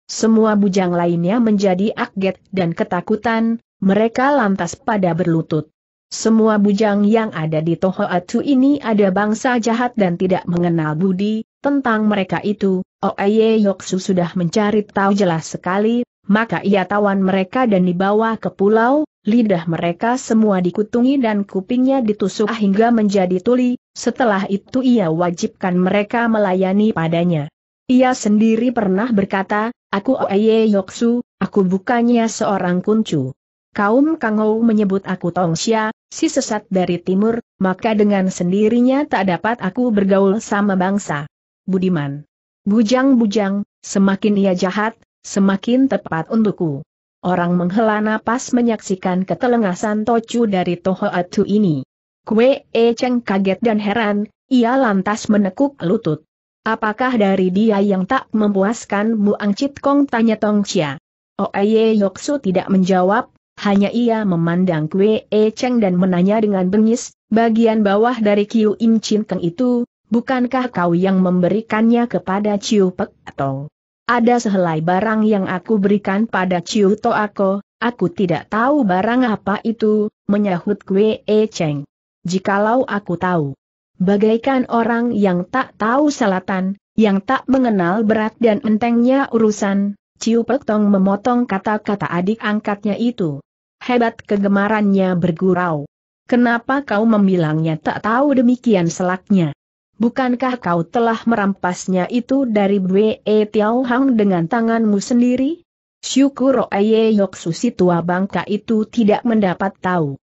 Semua bujang lainnya menjadi akget dan ketakutan, mereka lantas pada berlutut. Semua bujang yang ada di Tohoatu ini ada bangsa jahat dan tidak mengenal budi, tentang mereka itu, Oeye Yoksu sudah mencari tahu jelas sekali, maka ia tawan mereka dan dibawa ke pulau, lidah mereka semua dikutungi dan kupingnya ditusuk hingga menjadi tuli, setelah itu ia wajibkan mereka melayani padanya. Ia sendiri pernah berkata, Aku Oeye Yoksu, aku bukannya seorang kuncu kaum Kangou menyebut aku Tongxia, si sesat dari timur, maka dengan sendirinya tak dapat aku bergaul sama bangsa. Budiman. Bujang-bujang, semakin ia jahat, semakin tepat untukku. Orang menghela napas menyaksikan ketelengasan Tocu dari Toho Tohoatu ini. Kue E Cheng kaget dan heran, ia lantas menekuk lutut. Apakah dari dia yang tak memuaskanmu Ang Chit Kong tanya Tong Xia. Oh Oeye Yoksu tidak menjawab, hanya ia memandang Kue E Cheng dan menanya dengan bengis, bagian bawah dari Kiu Im Chin Keng itu, bukankah kau yang memberikannya kepada Chiu Pek atau? Ada sehelai barang yang aku berikan pada Chiu To Ako, aku tidak tahu barang apa itu, menyahut Kue E Cheng. Jikalau aku tahu. Bagaikan orang yang tak tahu selatan, yang tak mengenal berat dan entengnya urusan, Ciu Pek Tong memotong kata-kata adik angkatnya itu. Hebat kegemarannya bergurau. Kenapa kau membilangnya tak tahu demikian selaknya? Bukankah kau telah merampasnya itu dari Bwe e Tiao Hang dengan tanganmu sendiri? Syukur Oye si tua bangka itu tidak mendapat tahu.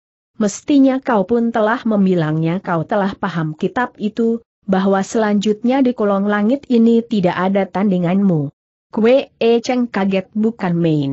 Mestinya kau pun telah membilangnya kau telah paham kitab itu, bahwa selanjutnya di kolong langit ini tidak ada tandinganmu. Kue E Cheng kaget bukan main.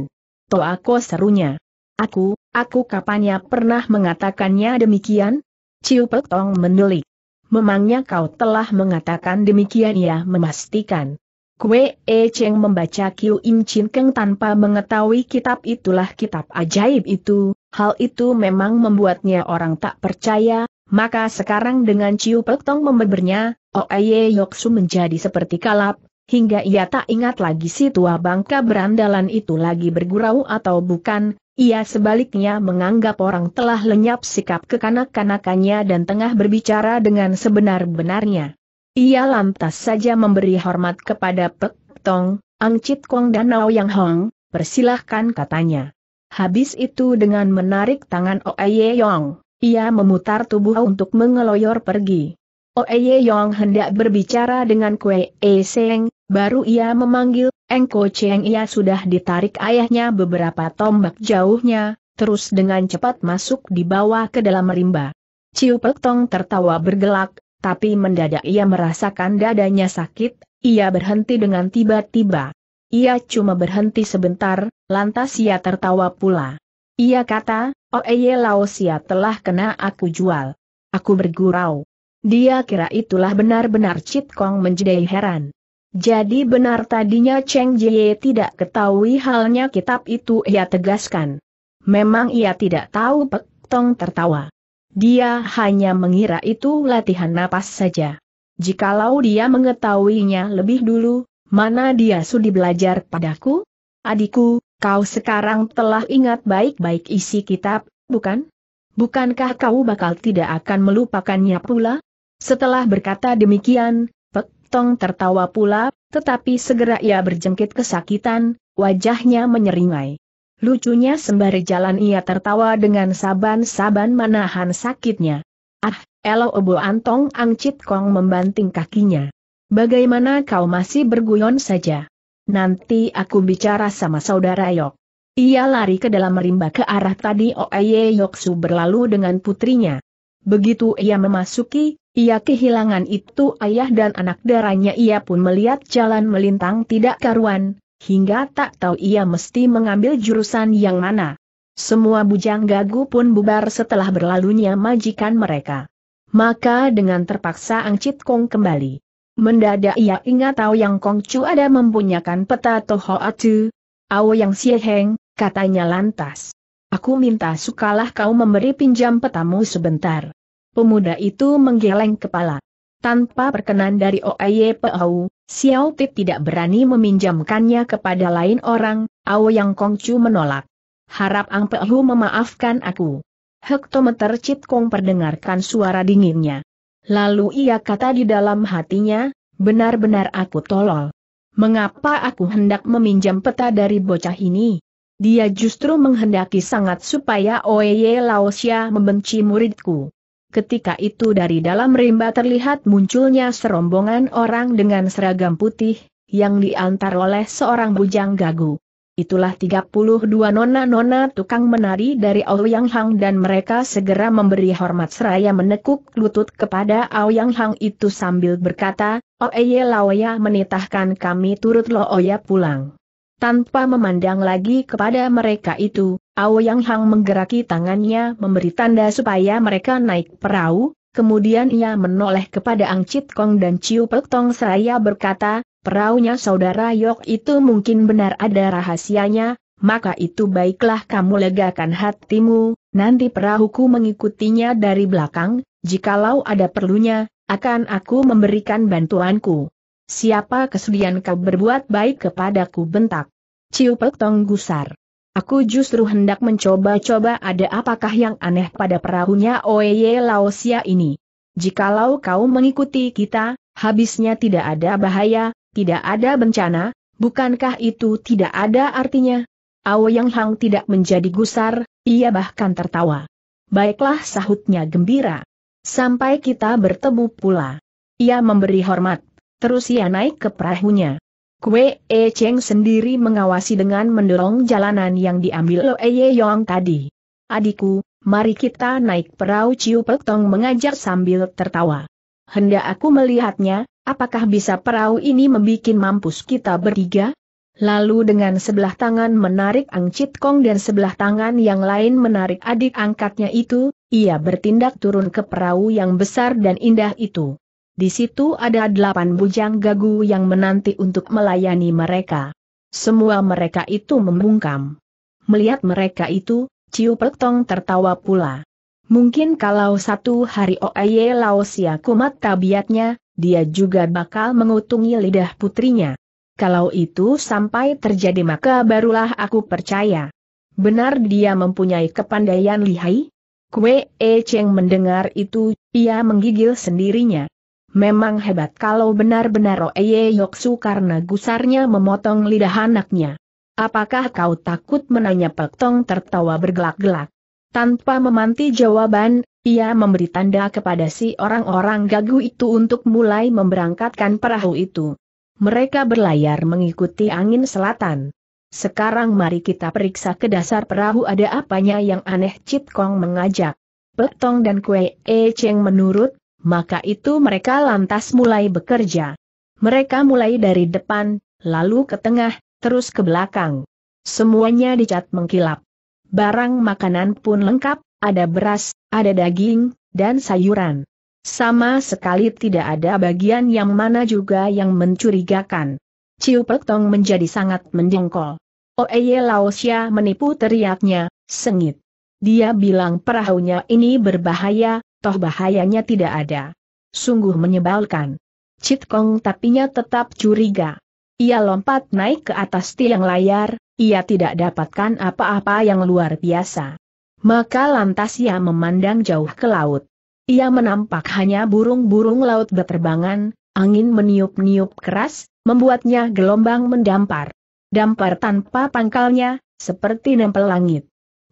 aku serunya. Aku, aku kapannya pernah mengatakannya demikian? Ciu Pek Tong menelik. Memangnya kau telah mengatakan demikian ya memastikan. Kue E Cheng membaca Kiu Im Chin Keng tanpa mengetahui kitab itulah kitab ajaib itu, hal itu memang membuatnya orang tak percaya, maka sekarang dengan Ciu Pek Tong membebernya, Oeye oh, Yoksu menjadi seperti kalap, hingga ia tak ingat lagi si tua bangka berandalan itu lagi bergurau atau bukan, ia sebaliknya menganggap orang telah lenyap sikap kekanak-kanakannya dan tengah berbicara dengan sebenar-benarnya. Ia lantas saja memberi hormat kepada Pek Tong, Ang Chit Kong dan Nao Yang Hong, persilahkan katanya. Habis itu dengan menarik tangan Oe Yong, ia memutar tubuh untuk mengeloyor pergi. Oeye oh, Yong hendak berbicara dengan Kue E Seng, baru ia memanggil, Engko Cheng ia sudah ditarik ayahnya beberapa tombak jauhnya, terus dengan cepat masuk di bawah ke dalam rimba. Ciu Pek Tong tertawa bergelak, tapi mendadak ia merasakan dadanya sakit, ia berhenti dengan tiba-tiba. Ia cuma berhenti sebentar, lantas ia tertawa pula. Ia kata, Oeye oh, Laosia telah kena aku jual. Aku bergurau. Dia kira itulah benar-benar Cit Kong menjadi heran. Jadi benar tadinya Cheng Jie tidak ketahui halnya kitab itu ia tegaskan. Memang ia tidak tahu Pek Tong tertawa. Dia hanya mengira itu latihan napas saja. Jikalau dia mengetahuinya lebih dulu, mana dia sudi belajar padaku? Adikku, kau sekarang telah ingat baik-baik isi kitab, bukan? Bukankah kau bakal tidak akan melupakannya pula? Setelah berkata demikian, Pek Tong tertawa pula, tetapi segera ia berjengkit kesakitan, wajahnya menyeringai. Lucunya sembari jalan ia tertawa dengan saban-saban menahan sakitnya. Ah, elo obo antong angcit kong membanting kakinya. Bagaimana kau masih berguyon saja? Nanti aku bicara sama saudara Yok. Ia lari ke dalam rimba ke arah tadi Oeye Yoksu berlalu dengan putrinya. Begitu ia memasuki, ia kehilangan itu ayah dan anak darahnya ia pun melihat jalan melintang tidak karuan, hingga tak tahu ia mesti mengambil jurusan yang mana. Semua bujang gagu pun bubar setelah berlalunya majikan mereka. Maka dengan terpaksa angcit Kong kembali. Mendadak ia ingat tahu yang Kong Chu ada mempunyakan peta Toho Atu. Awo yang sieheng, katanya lantas. Aku minta sukalah kau memberi pinjam petamu sebentar. Pemuda itu menggeleng kepala. Tanpa perkenan dari Oye Pau, Xiao Tit tidak berani meminjamkannya kepada lain orang, Ao Yang Kongcu menolak. Harap Ang Pehu memaafkan aku. Hektometer Chit Kong perdengarkan suara dinginnya. Lalu ia kata di dalam hatinya, benar-benar aku tolol. Mengapa aku hendak meminjam peta dari bocah ini? Dia justru menghendaki sangat supaya Oye Laosia membenci muridku. Ketika itu dari dalam rimba terlihat munculnya serombongan orang dengan seragam putih, yang diantar oleh seorang bujang gagu. Itulah 32 nona-nona tukang menari dari yang Hang dan mereka segera memberi hormat seraya menekuk lutut kepada yang Hang itu sambil berkata, Oeye Lawaya menitahkan kami turut Looya pulang. Tanpa memandang lagi kepada mereka itu, Aoyang Hang menggeraki tangannya memberi tanda supaya mereka naik perahu, kemudian ia menoleh kepada Ang Chit Kong dan Chiu Pek Tong seraya berkata, perahunya saudara Yok itu mungkin benar ada rahasianya, maka itu baiklah kamu legakan hatimu, nanti perahuku mengikutinya dari belakang, jikalau ada perlunya, akan aku memberikan bantuanku. Siapa kesedihan kau berbuat baik kepadaku bentak? Ciu Pek Tong gusar. Aku justru hendak mencoba-coba ada apakah yang aneh pada perahunya Oeye Laosia ini. Jikalau kau mengikuti kita, habisnya tidak ada bahaya, tidak ada bencana, bukankah itu tidak ada artinya? Yang Hang tidak menjadi gusar, ia bahkan tertawa. Baiklah sahutnya gembira. Sampai kita bertemu pula. Ia memberi hormat. Terus ia naik ke perahunya. Kue E Cheng sendiri mengawasi dengan mendorong jalanan yang diambil Lo E Yong tadi. Adikku, mari kita naik perahu Ciu Pek Tong mengajak sambil tertawa. Hendak aku melihatnya, apakah bisa perahu ini membuat mampus kita bertiga? Lalu dengan sebelah tangan menarik Ang Chit Kong dan sebelah tangan yang lain menarik adik angkatnya itu, ia bertindak turun ke perahu yang besar dan indah itu. Di situ ada delapan bujang gagu yang menanti untuk melayani mereka. Semua mereka itu membungkam. Melihat mereka itu, Ciu Petong tertawa pula. Mungkin kalau satu hari Oaye Laosia kumat tabiatnya, dia juga bakal mengutungi lidah putrinya. Kalau itu sampai terjadi maka barulah aku percaya. Benar dia mempunyai kepandaian lihai? Kue E Cheng mendengar itu, ia menggigil sendirinya. Memang hebat kalau benar-benar Oeye Yoksu karena gusarnya memotong lidah anaknya. Apakah kau takut menanya Pek Tong tertawa bergelak-gelak? Tanpa memanti jawaban, ia memberi tanda kepada si orang-orang gagu itu untuk mulai memberangkatkan perahu itu. Mereka berlayar mengikuti angin selatan. Sekarang mari kita periksa ke dasar perahu ada apanya yang aneh Cit Kong mengajak. Petong dan Kue E Cheng menurut maka itu mereka lantas mulai bekerja. Mereka mulai dari depan, lalu ke tengah, terus ke belakang. Semuanya dicat mengkilap. Barang makanan pun lengkap, ada beras, ada daging, dan sayuran. Sama sekali tidak ada bagian yang mana juga yang mencurigakan. Ciu Petong menjadi sangat mendengkol. Oeye Laosia menipu teriaknya, sengit. Dia bilang perahunya ini berbahaya, toh bahayanya tidak ada. Sungguh menyebalkan. Cit Kong tapinya tetap curiga. Ia lompat naik ke atas tiang layar, ia tidak dapatkan apa-apa yang luar biasa. Maka lantas ia memandang jauh ke laut. Ia menampak hanya burung-burung laut berterbangan, angin meniup-niup keras, membuatnya gelombang mendampar. Dampar tanpa pangkalnya, seperti nempel langit.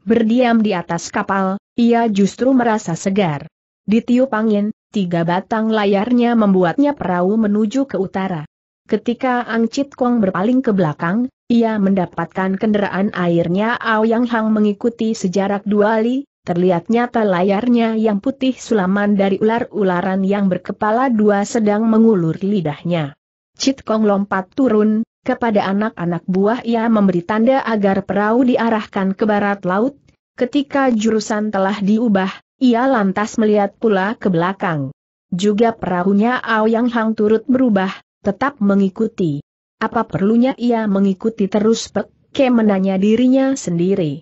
Berdiam di atas kapal, ia justru merasa segar. Ditiup angin, tiga batang layarnya membuatnya perahu menuju ke utara. Ketika Ang Chit Kong berpaling ke belakang, ia mendapatkan kendaraan airnya Aoyang Hang mengikuti sejarak dua li, terlihat nyata layarnya yang putih sulaman dari ular-ularan yang berkepala dua sedang mengulur lidahnya. Chit Kong lompat turun, kepada anak-anak buah ia memberi tanda agar perahu diarahkan ke barat laut, ketika jurusan telah diubah, ia lantas melihat pula ke belakang. Juga perahunya Yang Hang turut berubah, tetap mengikuti. Apa perlunya ia mengikuti terus Pek Ke menanya dirinya sendiri.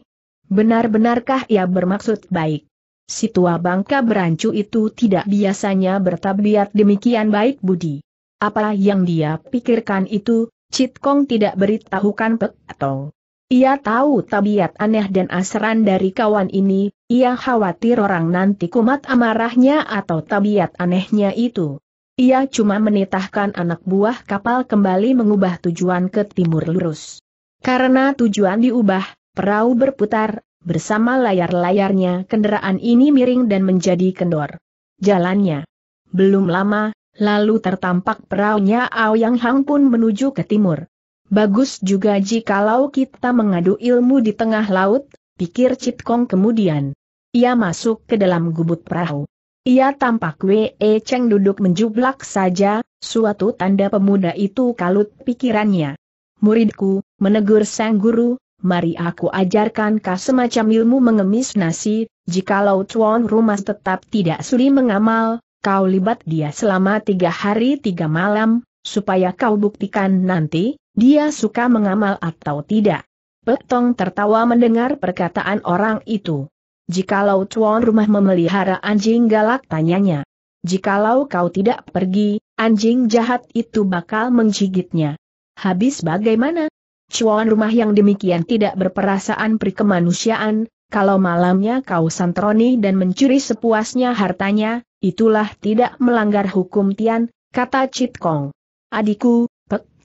Benar-benarkah ia bermaksud baik? Si tua bangka berancu itu tidak biasanya bertabiat demikian baik budi. Apa yang dia pikirkan itu, Cit Kong tidak beritahukan Pek atau. Ia tahu tabiat aneh dan asaran dari kawan ini, ia khawatir orang nanti kumat amarahnya atau tabiat anehnya itu. Ia cuma menitahkan anak buah kapal kembali mengubah tujuan ke timur lurus. Karena tujuan diubah, perahu berputar, bersama layar-layarnya kendaraan ini miring dan menjadi kendor. Jalannya. Belum lama, lalu tertampak perahunya Ao Yang Hang pun menuju ke timur. Bagus juga jikalau kita mengadu ilmu di tengah laut, pikir Citkong kemudian. Ia masuk ke dalam gubuk perahu. Ia tampak Wee Cheng duduk menjublak saja, suatu tanda pemuda itu kalut pikirannya. Muridku, menegur sang guru, mari aku ajarkan kau semacam ilmu mengemis nasi, jikalau tuan rumah tetap tidak suri mengamal, kau libat dia selama tiga hari tiga malam, supaya kau buktikan nanti, dia suka mengamal atau tidak. Petong tertawa mendengar perkataan orang itu. Jikalau tuan rumah memelihara anjing galak tanyanya. Jikalau kau tidak pergi, anjing jahat itu bakal menggigitnya. Habis bagaimana? Cuan rumah yang demikian tidak berperasaan prikemanusiaan, kalau malamnya kau santroni dan mencuri sepuasnya hartanya, itulah tidak melanggar hukum Tian, kata Cit Kong. Adikku,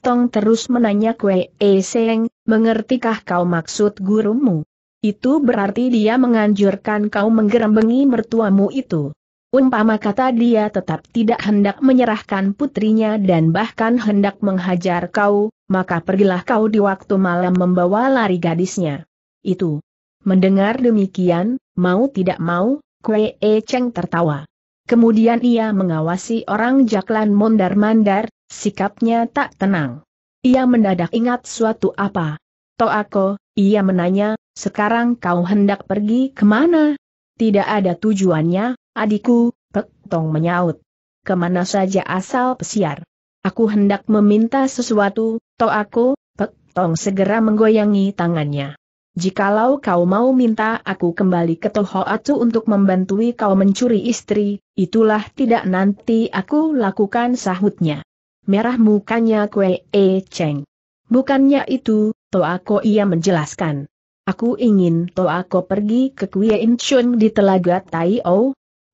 Tong terus menanya Kue E Seng, mengertikah kau maksud gurumu? Itu berarti dia menganjurkan kau menggerembengi mertuamu itu. Umpama kata dia tetap tidak hendak menyerahkan putrinya dan bahkan hendak menghajar kau, maka pergilah kau di waktu malam membawa lari gadisnya. Itu. Mendengar demikian, mau tidak mau, kue E Cheng tertawa. Kemudian ia mengawasi orang Jaklan mondar-mandar, Sikapnya tak tenang. Ia mendadak ingat suatu apa. Toako, ia menanya, sekarang kau hendak pergi kemana? Tidak ada tujuannya, adikku, Pek Tong menyaut. Kemana saja asal pesiar. Aku hendak meminta sesuatu, Toako, Pek Tong segera menggoyangi tangannya. Jikalau kau mau minta aku kembali ke Tohoatsu untuk membantui kau mencuri istri, itulah tidak nanti aku lakukan sahutnya merah mukanya Kue E Cheng. Bukannya itu, Toako ia menjelaskan. Aku ingin Toako pergi ke Kue Inchun di Telaga Tai O.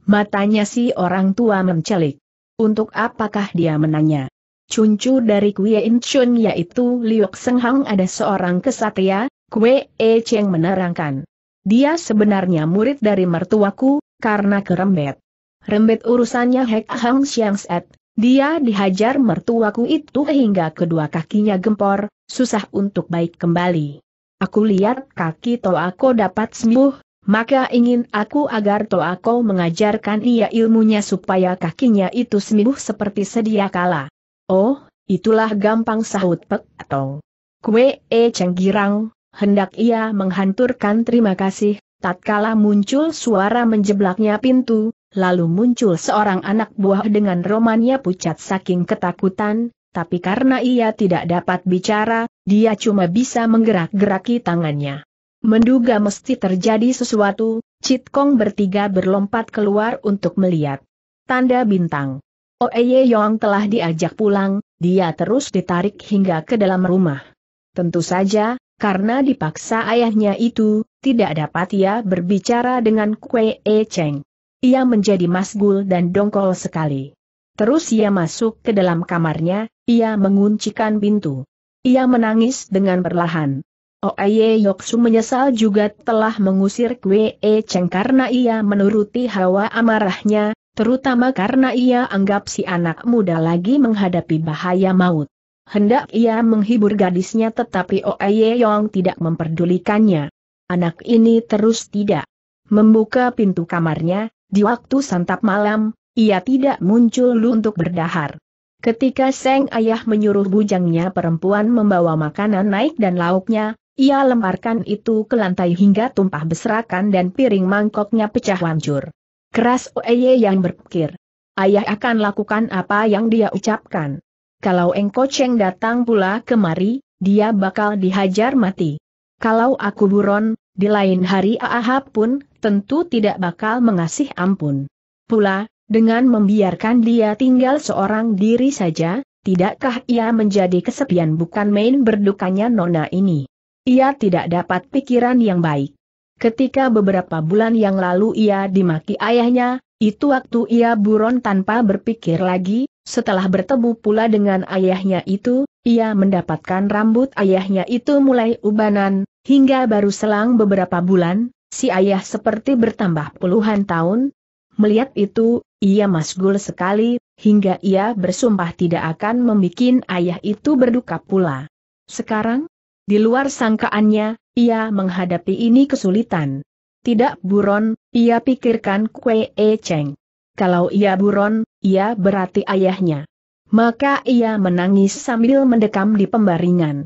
Matanya si orang tua mencelik. Untuk apakah dia menanya? Cuncu dari Kue Inchun yaitu Liok hang ada seorang kesatria, Kue E Cheng menerangkan. Dia sebenarnya murid dari mertuaku, karena kerembet. Rembet urusannya Hek Hang Siang Set, dia dihajar mertuaku itu hingga kedua kakinya gempor, susah untuk baik kembali. Aku lihat kaki Toako dapat sembuh, maka ingin aku agar Toako mengajarkan ia ilmunya supaya kakinya itu sembuh seperti sedia kala. Oh, itulah gampang sahut Pek Tong. Kue E Cenggirang, hendak ia menghanturkan terima kasih, tatkala muncul suara menjeblaknya pintu, lalu muncul seorang anak buah dengan romannya pucat saking ketakutan, tapi karena ia tidak dapat bicara, dia cuma bisa menggerak-geraki tangannya. Menduga mesti terjadi sesuatu, Chit Kong bertiga berlompat keluar untuk melihat. Tanda bintang. Oeye oh, Yong telah diajak pulang, dia terus ditarik hingga ke dalam rumah. Tentu saja, karena dipaksa ayahnya itu, tidak dapat ia berbicara dengan Kue E Cheng ia menjadi masgul dan dongkol sekali. Terus ia masuk ke dalam kamarnya, ia menguncikan pintu. Ia menangis dengan perlahan. Oye Yoksu menyesal juga telah mengusir Kwe e Cheng karena ia menuruti hawa amarahnya, terutama karena ia anggap si anak muda lagi menghadapi bahaya maut. Hendak ia menghibur gadisnya tetapi Oye Yong tidak memperdulikannya. Anak ini terus tidak membuka pintu kamarnya, di waktu santap malam, ia tidak muncul untuk berdahar. Ketika Seng Ayah menyuruh bujangnya perempuan membawa makanan naik dan lauknya, ia lemparkan itu ke lantai hingga tumpah beserakan dan piring mangkoknya pecah hancur. Keras Oeye yang berpikir. Ayah akan lakukan apa yang dia ucapkan. Kalau Engko Cheng datang pula kemari, dia bakal dihajar mati. Kalau aku buron, di lain hari aahap pun tentu tidak bakal mengasih ampun. Pula, dengan membiarkan dia tinggal seorang diri saja, tidakkah ia menjadi kesepian bukan main berdukanya nona ini? Ia tidak dapat pikiran yang baik. Ketika beberapa bulan yang lalu ia dimaki ayahnya, itu waktu ia buron tanpa berpikir lagi, setelah bertemu pula dengan ayahnya itu, ia mendapatkan rambut ayahnya itu mulai ubanan, hingga baru selang beberapa bulan, si ayah seperti bertambah puluhan tahun. Melihat itu, ia masgul sekali, hingga ia bersumpah tidak akan membuat ayah itu berduka pula. Sekarang, di luar sangkaannya, ia menghadapi ini kesulitan. Tidak buron, ia pikirkan Kue E Cheng. Kalau ia buron, ia berarti ayahnya. Maka ia menangis sambil mendekam di pembaringan.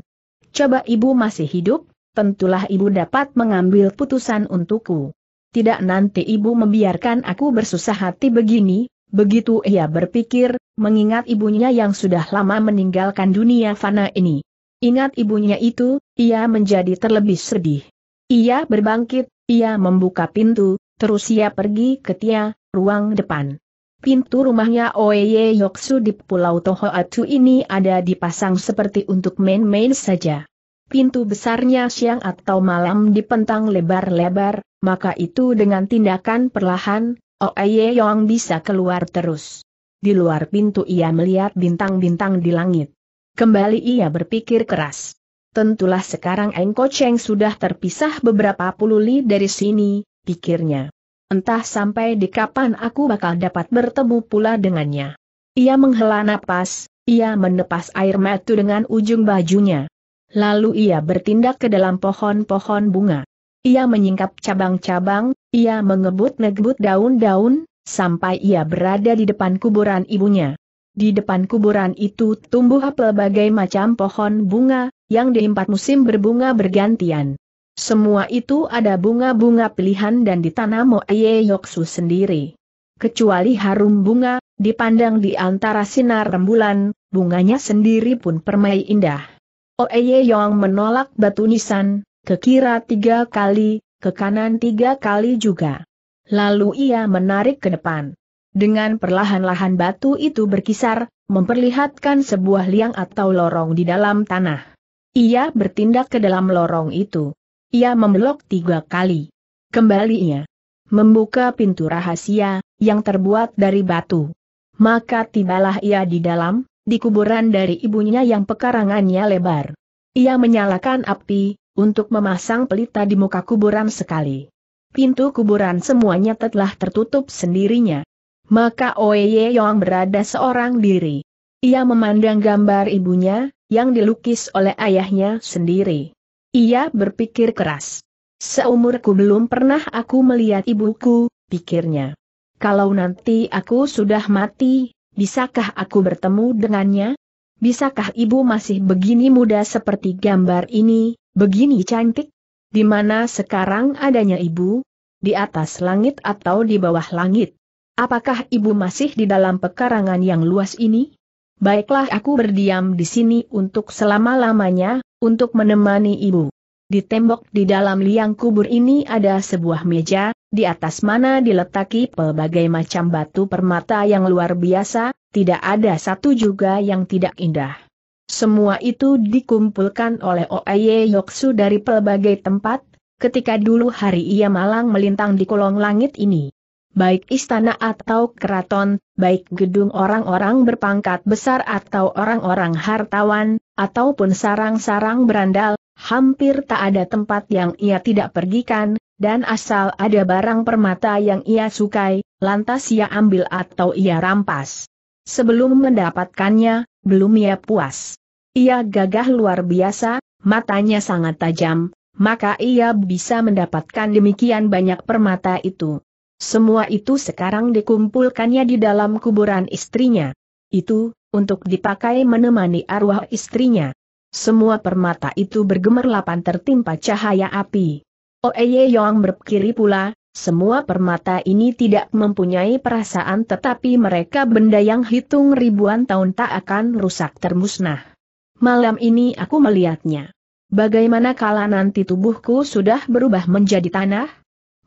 Coba ibu masih hidup, tentulah ibu dapat mengambil putusan untukku. Tidak nanti ibu membiarkan aku bersusah hati begini, begitu ia berpikir, mengingat ibunya yang sudah lama meninggalkan dunia fana ini. Ingat ibunya itu, ia menjadi terlebih sedih. Ia berbangkit, ia membuka pintu, terus ia pergi ke Tia, ruang depan. Pintu rumahnya Oeye Yoksu di Pulau Tohoatu ini ada dipasang seperti untuk main-main saja pintu besarnya siang atau malam dipentang lebar-lebar, maka itu dengan tindakan perlahan, Oeye oh Yong bisa keluar terus. Di luar pintu ia melihat bintang-bintang di langit. Kembali ia berpikir keras. Tentulah sekarang Engko Cheng sudah terpisah beberapa puluh li dari sini, pikirnya. Entah sampai di kapan aku bakal dapat bertemu pula dengannya. Ia menghela napas, ia menepas air mata dengan ujung bajunya. Lalu ia bertindak ke dalam pohon-pohon bunga. Ia menyingkap cabang-cabang, ia mengebut-ngebut daun-daun, sampai ia berada di depan kuburan ibunya. Di depan kuburan itu tumbuh pelbagai macam pohon bunga, yang di empat musim berbunga bergantian. Semua itu ada bunga-bunga pilihan dan ditanam oleh Yoksu sendiri. Kecuali harum bunga, dipandang di antara sinar rembulan, bunganya sendiri pun permai indah. Oeye oh, Yong menolak batu nisan, ke kira tiga kali, ke kanan tiga kali juga. Lalu ia menarik ke depan. Dengan perlahan-lahan batu itu berkisar, memperlihatkan sebuah liang atau lorong di dalam tanah. Ia bertindak ke dalam lorong itu. Ia membelok tiga kali. Kembali ia membuka pintu rahasia, yang terbuat dari batu. Maka tibalah ia di dalam, di kuburan dari ibunya yang pekarangannya lebar. Ia menyalakan api, untuk memasang pelita di muka kuburan sekali. Pintu kuburan semuanya telah tertutup sendirinya. Maka Oye Yong berada seorang diri. Ia memandang gambar ibunya, yang dilukis oleh ayahnya sendiri. Ia berpikir keras. Seumurku belum pernah aku melihat ibuku, pikirnya. Kalau nanti aku sudah mati, Bisakah aku bertemu dengannya? Bisakah ibu masih begini muda seperti gambar ini, begini cantik? Di mana sekarang adanya ibu? Di atas langit atau di bawah langit? Apakah ibu masih di dalam pekarangan yang luas ini? Baiklah aku berdiam di sini untuk selama-lamanya, untuk menemani ibu. Di tembok di dalam liang kubur ini ada sebuah meja, di atas mana diletaki pelbagai macam batu permata yang luar biasa, tidak ada satu juga yang tidak indah. Semua itu dikumpulkan oleh Oaye Yoksu dari pelbagai tempat, ketika dulu hari ia malang melintang di kolong langit ini. Baik istana atau keraton, baik gedung orang-orang berpangkat besar atau orang-orang hartawan, ataupun sarang-sarang berandal, hampir tak ada tempat yang ia tidak pergikan, dan asal ada barang permata yang ia sukai, lantas ia ambil atau ia rampas. Sebelum mendapatkannya, belum ia puas. Ia gagah luar biasa, matanya sangat tajam, maka ia bisa mendapatkan demikian banyak permata itu. Semua itu sekarang dikumpulkannya di dalam kuburan istrinya. Itu, untuk dipakai menemani arwah istrinya. Semua permata itu bergemerlapan tertimpa cahaya api. Oeye Yong berkiri pula, semua permata ini tidak mempunyai perasaan tetapi mereka benda yang hitung ribuan tahun tak akan rusak termusnah. Malam ini aku melihatnya. Bagaimana kala nanti tubuhku sudah berubah menjadi tanah?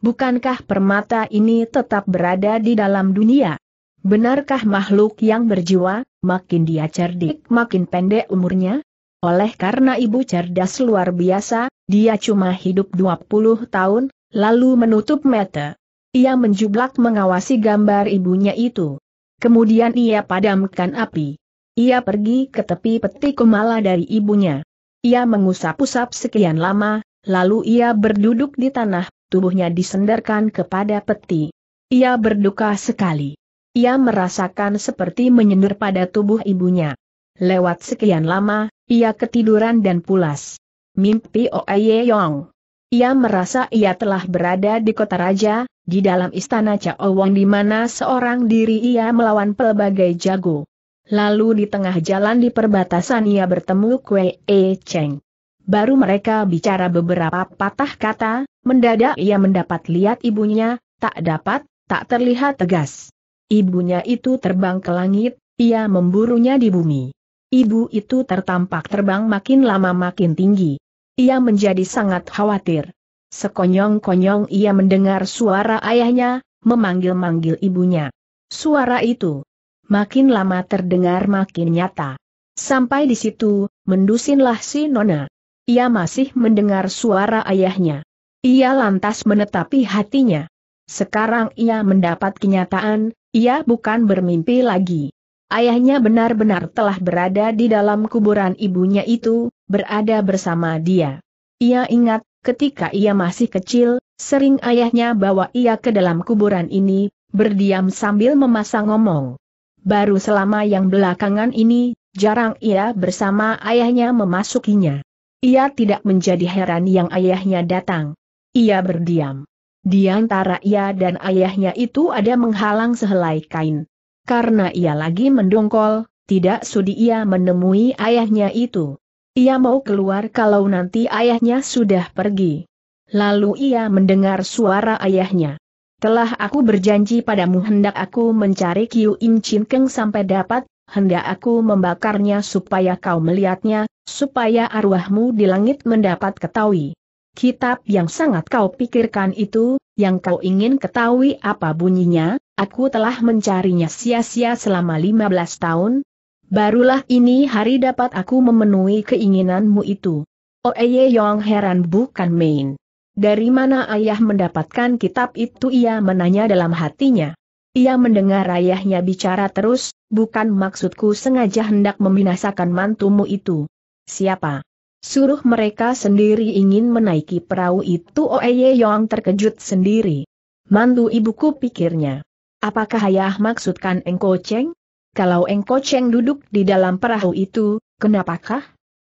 Bukankah permata ini tetap berada di dalam dunia? Benarkah makhluk yang berjiwa, makin dia cerdik makin pendek umurnya? Oleh karena ibu cerdas luar biasa, dia cuma hidup 20 tahun, lalu menutup mata. Ia menjublak mengawasi gambar ibunya itu. Kemudian ia padamkan api. Ia pergi ke tepi peti kumala dari ibunya. Ia mengusap-usap sekian lama, lalu ia berduduk di tanah, tubuhnya disenderkan kepada peti. Ia berduka sekali. Ia merasakan seperti menyender pada tubuh ibunya. Lewat sekian lama, ia ketiduran dan pulas. Mimpi Oye Yong. Ia merasa ia telah berada di kota raja, di dalam istana Chao Wang di mana seorang diri ia melawan pelbagai jago. Lalu di tengah jalan di perbatasan ia bertemu Kue E Cheng. Baru mereka bicara beberapa patah kata, mendadak ia mendapat lihat ibunya, tak dapat, tak terlihat tegas. Ibunya itu terbang ke langit, ia memburunya di bumi. Ibu itu tertampak terbang makin lama makin tinggi. Ia menjadi sangat khawatir. Sekonyong-konyong ia mendengar suara ayahnya, memanggil-manggil ibunya. Suara itu makin lama terdengar makin nyata. Sampai di situ, mendusinlah si Nona. Ia masih mendengar suara ayahnya. Ia lantas menetapi hatinya. Sekarang ia mendapat kenyataan, ia bukan bermimpi lagi. Ayahnya benar-benar telah berada di dalam kuburan ibunya itu, berada bersama dia. Ia ingat, ketika ia masih kecil, sering ayahnya bawa ia ke dalam kuburan ini, berdiam sambil memasang ngomong. Baru selama yang belakangan ini, jarang ia bersama ayahnya memasukinya. Ia tidak menjadi heran yang ayahnya datang. Ia berdiam. Di antara ia dan ayahnya itu ada menghalang sehelai kain. Karena ia lagi mendongkol, tidak sudi ia menemui ayahnya itu. Ia mau keluar kalau nanti ayahnya sudah pergi. Lalu ia mendengar suara ayahnya. Telah aku berjanji padamu hendak aku mencari Kiu Im Chin Keng sampai dapat, hendak aku membakarnya supaya kau melihatnya, supaya arwahmu di langit mendapat ketahui. Kitab yang sangat kau pikirkan itu, yang kau ingin ketahui apa bunyinya, aku telah mencarinya sia-sia selama 15 tahun. Barulah ini hari dapat aku memenuhi keinginanmu itu. Oeye oh, Yong heran bukan main. Dari mana ayah mendapatkan kitab itu ia menanya dalam hatinya. Ia mendengar ayahnya bicara terus, bukan maksudku sengaja hendak membinasakan mantumu itu. Siapa? Suruh mereka sendiri ingin menaiki perahu itu Oeye Yong terkejut sendiri. Mandu ibuku pikirnya. Apakah ayah maksudkan Engko Cheng? Kalau Engko Cheng duduk di dalam perahu itu, kenapakah?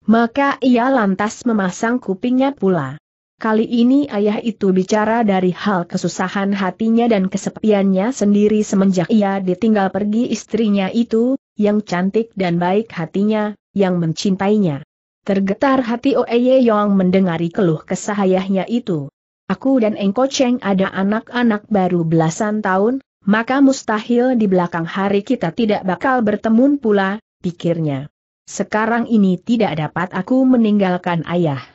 Maka ia lantas memasang kupingnya pula. Kali ini ayah itu bicara dari hal kesusahan hatinya dan kesepiannya sendiri semenjak ia ditinggal pergi istrinya itu, yang cantik dan baik hatinya, yang mencintainya. Tergetar hati Oeye Yong mendengari keluh kesahayahnya itu. Aku dan Engko Cheng ada anak-anak baru belasan tahun, maka mustahil di belakang hari kita tidak bakal bertemu pula, pikirnya. Sekarang ini tidak dapat aku meninggalkan ayah.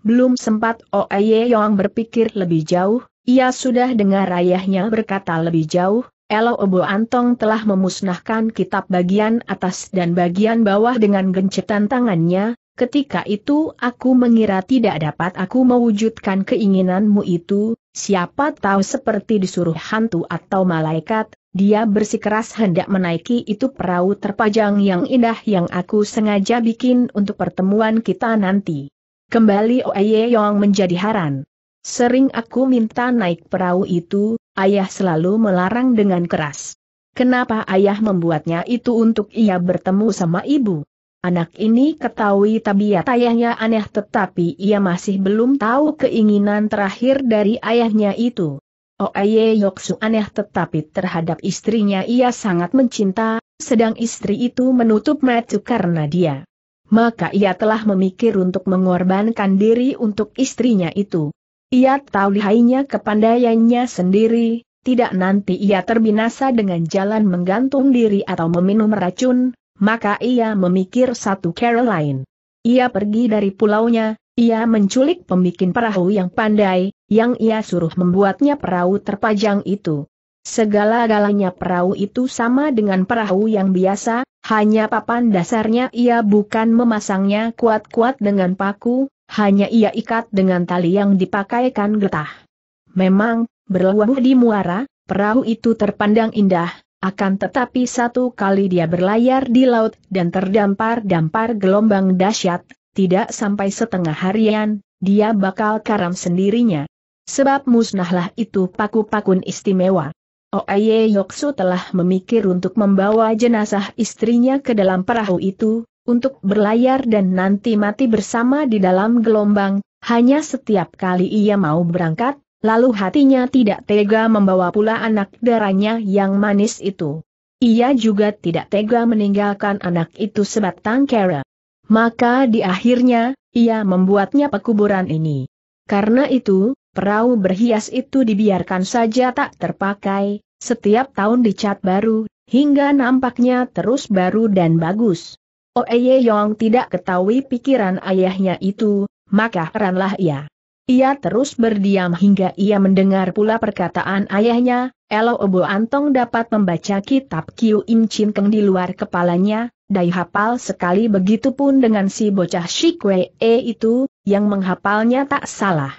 Belum sempat Oeye Yong berpikir lebih jauh, ia sudah dengar ayahnya berkata lebih jauh, Elo Obo Antong telah memusnahkan kitab bagian atas dan bagian bawah dengan gencetan tangannya, Ketika itu aku mengira tidak dapat aku mewujudkan keinginanmu itu, siapa tahu seperti disuruh hantu atau malaikat, dia bersikeras hendak menaiki itu perahu terpajang yang indah yang aku sengaja bikin untuk pertemuan kita nanti. Kembali Oye Yong menjadi haran. Sering aku minta naik perahu itu, ayah selalu melarang dengan keras. Kenapa ayah membuatnya itu untuk ia bertemu sama ibu? Anak ini ketahui tabiat ayahnya aneh tetapi ia masih belum tahu keinginan terakhir dari ayahnya itu. Oaye oh, Yoksu aneh tetapi terhadap istrinya ia sangat mencinta, sedang istri itu menutup mata karena dia. Maka ia telah memikir untuk mengorbankan diri untuk istrinya itu. Ia tahu lihainya kepandaiannya sendiri, tidak nanti ia terbinasa dengan jalan menggantung diri atau meminum racun, maka ia memikir satu cara lain. Ia pergi dari pulaunya, ia menculik pemikin perahu yang pandai, yang ia suruh membuatnya perahu terpajang itu. Segala-galanya perahu itu sama dengan perahu yang biasa, hanya papan dasarnya ia bukan memasangnya kuat-kuat dengan paku, hanya ia ikat dengan tali yang dipakaikan getah. Memang, berlabuh di muara, perahu itu terpandang indah, akan tetapi satu kali dia berlayar di laut dan terdampar-dampar gelombang dahsyat, tidak sampai setengah harian, dia bakal karam sendirinya. Sebab musnahlah itu paku-pakun istimewa. Oaye Yoksu telah memikir untuk membawa jenazah istrinya ke dalam perahu itu, untuk berlayar dan nanti mati bersama di dalam gelombang, hanya setiap kali ia mau berangkat, lalu hatinya tidak tega membawa pula anak darahnya yang manis itu. Ia juga tidak tega meninggalkan anak itu sebatang kera. Maka di akhirnya, ia membuatnya pekuburan ini. Karena itu, perahu berhias itu dibiarkan saja tak terpakai, setiap tahun dicat baru, hingga nampaknya terus baru dan bagus. Oeye Yong tidak ketahui pikiran ayahnya itu, maka heranlah ia. Ia terus berdiam hingga ia mendengar pula perkataan ayahnya, Elo Obo Antong dapat membaca kitab Kiu Im Chin Keng di luar kepalanya, Dai hafal sekali begitu pun dengan si bocah Shikwe E itu, yang menghafalnya tak salah.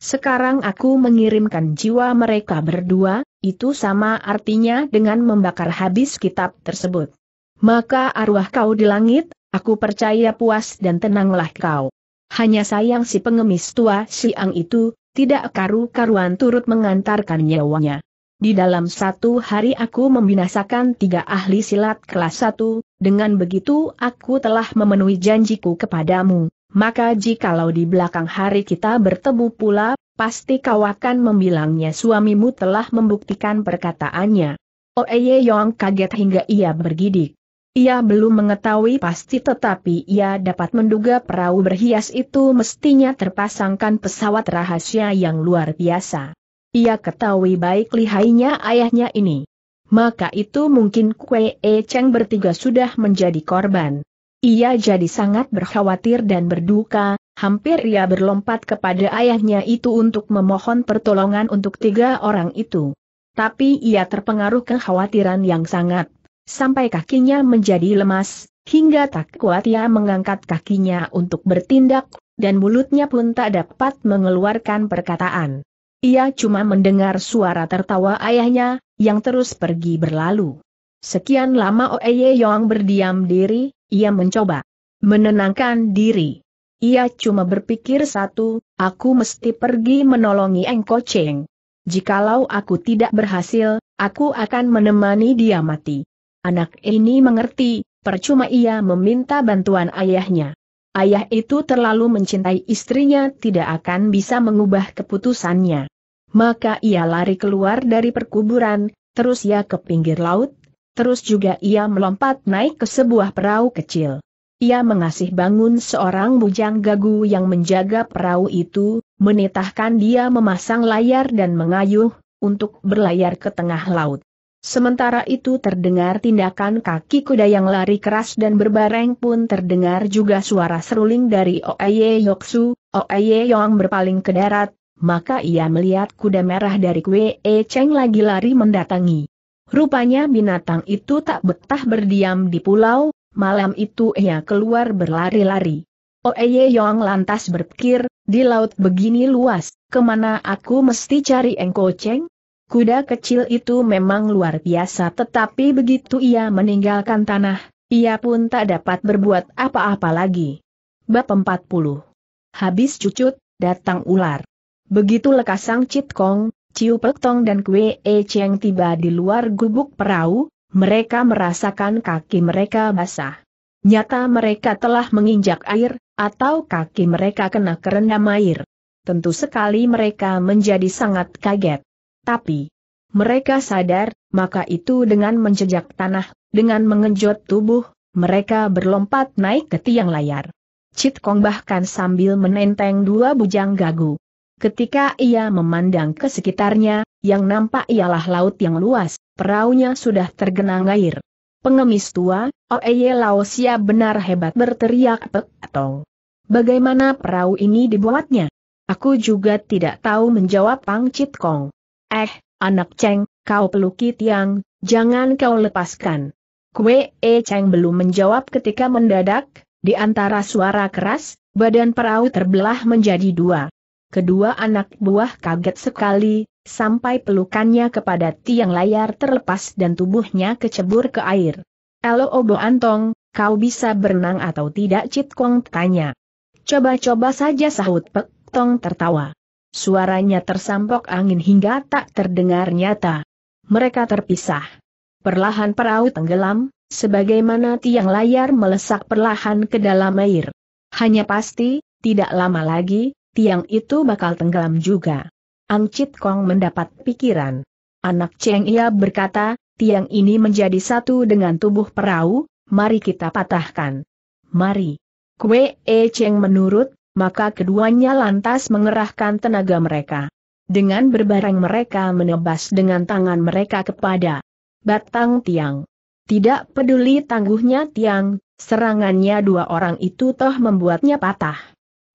Sekarang aku mengirimkan jiwa mereka berdua, itu sama artinya dengan membakar habis kitab tersebut. Maka arwah kau di langit, aku percaya puas dan tenanglah kau. Hanya sayang si pengemis tua siang itu, tidak karu-karuan turut mengantarkan nyawanya. Di dalam satu hari aku membinasakan tiga ahli silat kelas satu, dengan begitu aku telah memenuhi janjiku kepadamu, maka jikalau di belakang hari kita bertemu pula, pasti kau akan membilangnya suamimu telah membuktikan perkataannya. Oeye Yong kaget hingga ia bergidik. Ia belum mengetahui pasti tetapi ia dapat menduga perahu berhias itu mestinya terpasangkan pesawat rahasia yang luar biasa. Ia ketahui baik lihainya ayahnya ini. Maka itu mungkin Kue E Cheng bertiga sudah menjadi korban. Ia jadi sangat berkhawatir dan berduka, hampir ia berlompat kepada ayahnya itu untuk memohon pertolongan untuk tiga orang itu. Tapi ia terpengaruh kekhawatiran yang sangat sampai kakinya menjadi lemas, hingga tak kuat ia mengangkat kakinya untuk bertindak, dan mulutnya pun tak dapat mengeluarkan perkataan. Ia cuma mendengar suara tertawa ayahnya, yang terus pergi berlalu. Sekian lama Oeye Yong berdiam diri, ia mencoba menenangkan diri. Ia cuma berpikir satu, aku mesti pergi menolongi Engko Cheng. Jikalau aku tidak berhasil, aku akan menemani dia mati. Anak ini mengerti, percuma ia meminta bantuan ayahnya. Ayah itu terlalu mencintai istrinya tidak akan bisa mengubah keputusannya. Maka ia lari keluar dari perkuburan, terus ia ke pinggir laut, terus juga ia melompat naik ke sebuah perahu kecil. Ia mengasih bangun seorang bujang gagu yang menjaga perahu itu, menitahkan dia memasang layar dan mengayuh, untuk berlayar ke tengah laut. Sementara itu terdengar tindakan kaki kuda yang lari keras dan berbareng pun terdengar juga suara seruling dari Oeye Yoksu, Oeye Yong berpaling ke darat, maka ia melihat kuda merah dari Kwe E Cheng lagi lari mendatangi. Rupanya binatang itu tak betah berdiam di pulau, malam itu ia keluar berlari-lari. Oeye Yong lantas berpikir, di laut begini luas, kemana aku mesti cari Engko Cheng? Kuda kecil itu memang luar biasa tetapi begitu ia meninggalkan tanah, ia pun tak dapat berbuat apa-apa lagi. Bab 40 Habis cucut, datang ular. Begitu lekas Sang Cit Kong, Ciu Pek dan Kwe E Cheng tiba di luar gubuk perahu, mereka merasakan kaki mereka basah. Nyata mereka telah menginjak air, atau kaki mereka kena kerendam air. Tentu sekali mereka menjadi sangat kaget. Tapi, mereka sadar, maka itu dengan menjejak tanah, dengan mengenjot tubuh, mereka berlompat naik ke tiang layar. Cit Kong bahkan sambil menenteng dua bujang gagu. Ketika ia memandang ke sekitarnya, yang nampak ialah laut yang luas, perahunya sudah tergenang air. Pengemis tua, Oeye oh Laosia benar hebat berteriak pek atau Bagaimana perahu ini dibuatnya? Aku juga tidak tahu menjawab Pang Chit Kong. Eh, anak Cheng, kau peluki tiang, jangan kau lepaskan. Kue E Cheng belum menjawab ketika mendadak, di antara suara keras, badan perahu terbelah menjadi dua. Kedua anak buah kaget sekali, sampai pelukannya kepada tiang layar terlepas dan tubuhnya kecebur ke air. Elo Obo Antong, kau bisa berenang atau tidak Cit Kong tanya. Coba-coba saja sahut Pek Tong tertawa. Suaranya tersampok angin hingga tak terdengar nyata. Mereka terpisah. Perlahan perahu tenggelam, sebagaimana tiang layar melesak perlahan ke dalam air. Hanya pasti, tidak lama lagi, tiang itu bakal tenggelam juga. Ang Chit Kong mendapat pikiran. Anak Cheng Ia berkata, tiang ini menjadi satu dengan tubuh perahu, mari kita patahkan. Mari. Kue E Cheng menurut, maka keduanya lantas mengerahkan tenaga mereka. Dengan berbaring mereka menebas dengan tangan mereka kepada batang tiang. Tidak peduli tangguhnya tiang, serangannya dua orang itu toh membuatnya patah.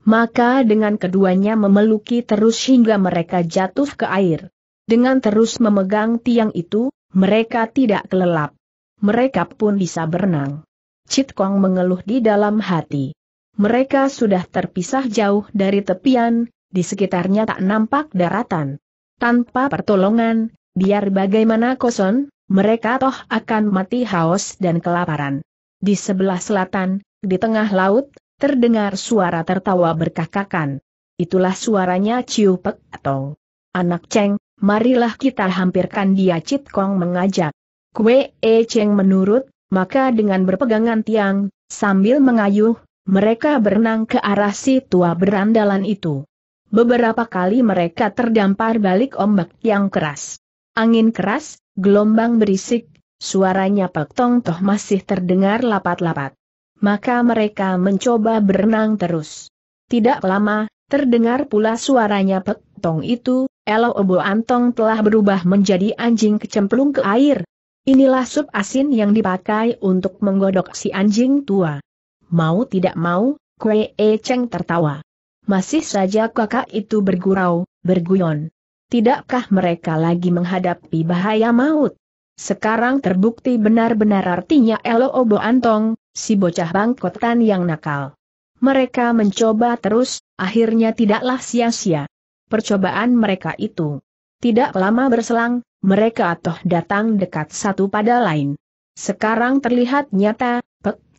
Maka dengan keduanya memeluki terus hingga mereka jatuh ke air. Dengan terus memegang tiang itu, mereka tidak kelelap. Mereka pun bisa berenang. Citkong mengeluh di dalam hati mereka sudah terpisah jauh dari tepian, di sekitarnya tak nampak daratan. Tanpa pertolongan, biar bagaimana kosong, mereka toh akan mati haus dan kelaparan. Di sebelah selatan, di tengah laut, terdengar suara tertawa berkakakan. Itulah suaranya Ciu Pek atau Anak Cheng, marilah kita hampirkan dia Cit Kong mengajak. Kue E Cheng menurut, maka dengan berpegangan tiang, sambil mengayuh, mereka berenang ke arah si tua berandalan itu. Beberapa kali mereka terdampar balik ombak yang keras. Angin keras, gelombang berisik, suaranya Pak Toh masih terdengar lapat-lapat. Maka mereka mencoba berenang terus. Tidak lama, terdengar pula suaranya Pak itu, Elo Obo Antong telah berubah menjadi anjing kecemplung ke air. Inilah sup asin yang dipakai untuk menggodok si anjing tua. Mau tidak mau, Kue E Cheng tertawa. Masih saja kakak itu bergurau, berguyon. Tidakkah mereka lagi menghadapi bahaya maut? Sekarang terbukti benar-benar artinya Elo Obo Antong, si bocah bangkotan yang nakal. Mereka mencoba terus, akhirnya tidaklah sia-sia. Percobaan mereka itu. Tidak lama berselang, mereka toh datang dekat satu pada lain. Sekarang terlihat nyata,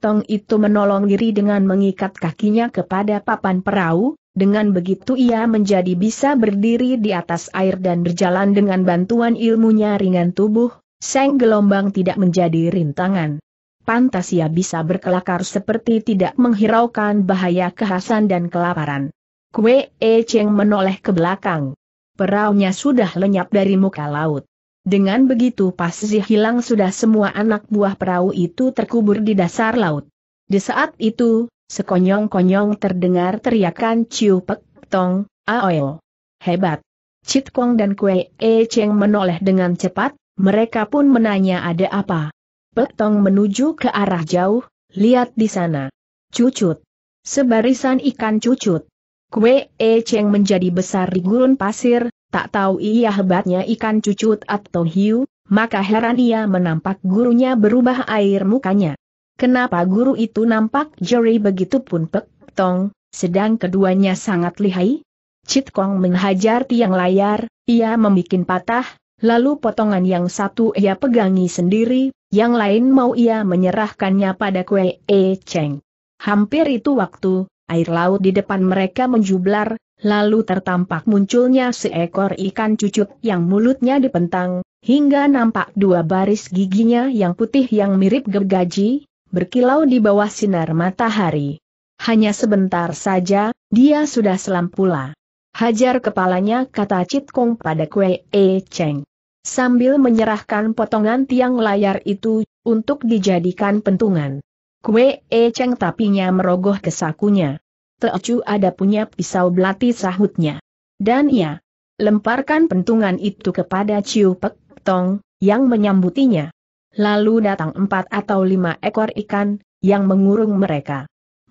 Tong itu menolong diri dengan mengikat kakinya kepada papan perahu, dengan begitu ia menjadi bisa berdiri di atas air dan berjalan dengan bantuan ilmunya ringan tubuh, seng gelombang tidak menjadi rintangan. Pantas ia bisa berkelakar seperti tidak menghiraukan bahaya kehasan dan kelaparan. Kue E Cheng menoleh ke belakang. Peraunya sudah lenyap dari muka laut. Dengan begitu zih hilang sudah semua anak buah perahu itu terkubur di dasar laut. Di saat itu, sekonyong-konyong terdengar teriakan Ciu Pek Tong, Aoel. Hebat. Chit Kong dan Kue E Cheng menoleh dengan cepat, mereka pun menanya ada apa. Pek Tong menuju ke arah jauh, lihat di sana. Cucut. Sebarisan ikan cucut. Kue E Cheng menjadi besar di gurun pasir, tak tahu ia hebatnya ikan cucut atau hiu, maka heran ia menampak gurunya berubah air mukanya. Kenapa guru itu nampak jeri begitu pun pek, tong, sedang keduanya sangat lihai? Cit Kong menghajar tiang layar, ia membuat patah, lalu potongan yang satu ia pegangi sendiri, yang lain mau ia menyerahkannya pada kue E Cheng. Hampir itu waktu, air laut di depan mereka menjublar, Lalu tertampak munculnya seekor ikan cucuk yang mulutnya dipentang, hingga nampak dua baris giginya yang putih yang mirip gergaji, berkilau di bawah sinar matahari. Hanya sebentar saja, dia sudah selam pula. Hajar kepalanya kata Cit Kong pada Kue E Cheng. Sambil menyerahkan potongan tiang layar itu, untuk dijadikan pentungan. Kue E Cheng tapinya merogoh ke sakunya. Teocu ada punya pisau belati sahutnya. Dan ia lemparkan pentungan itu kepada Ciu Pek Tong, yang menyambutinya. Lalu datang empat atau lima ekor ikan, yang mengurung mereka.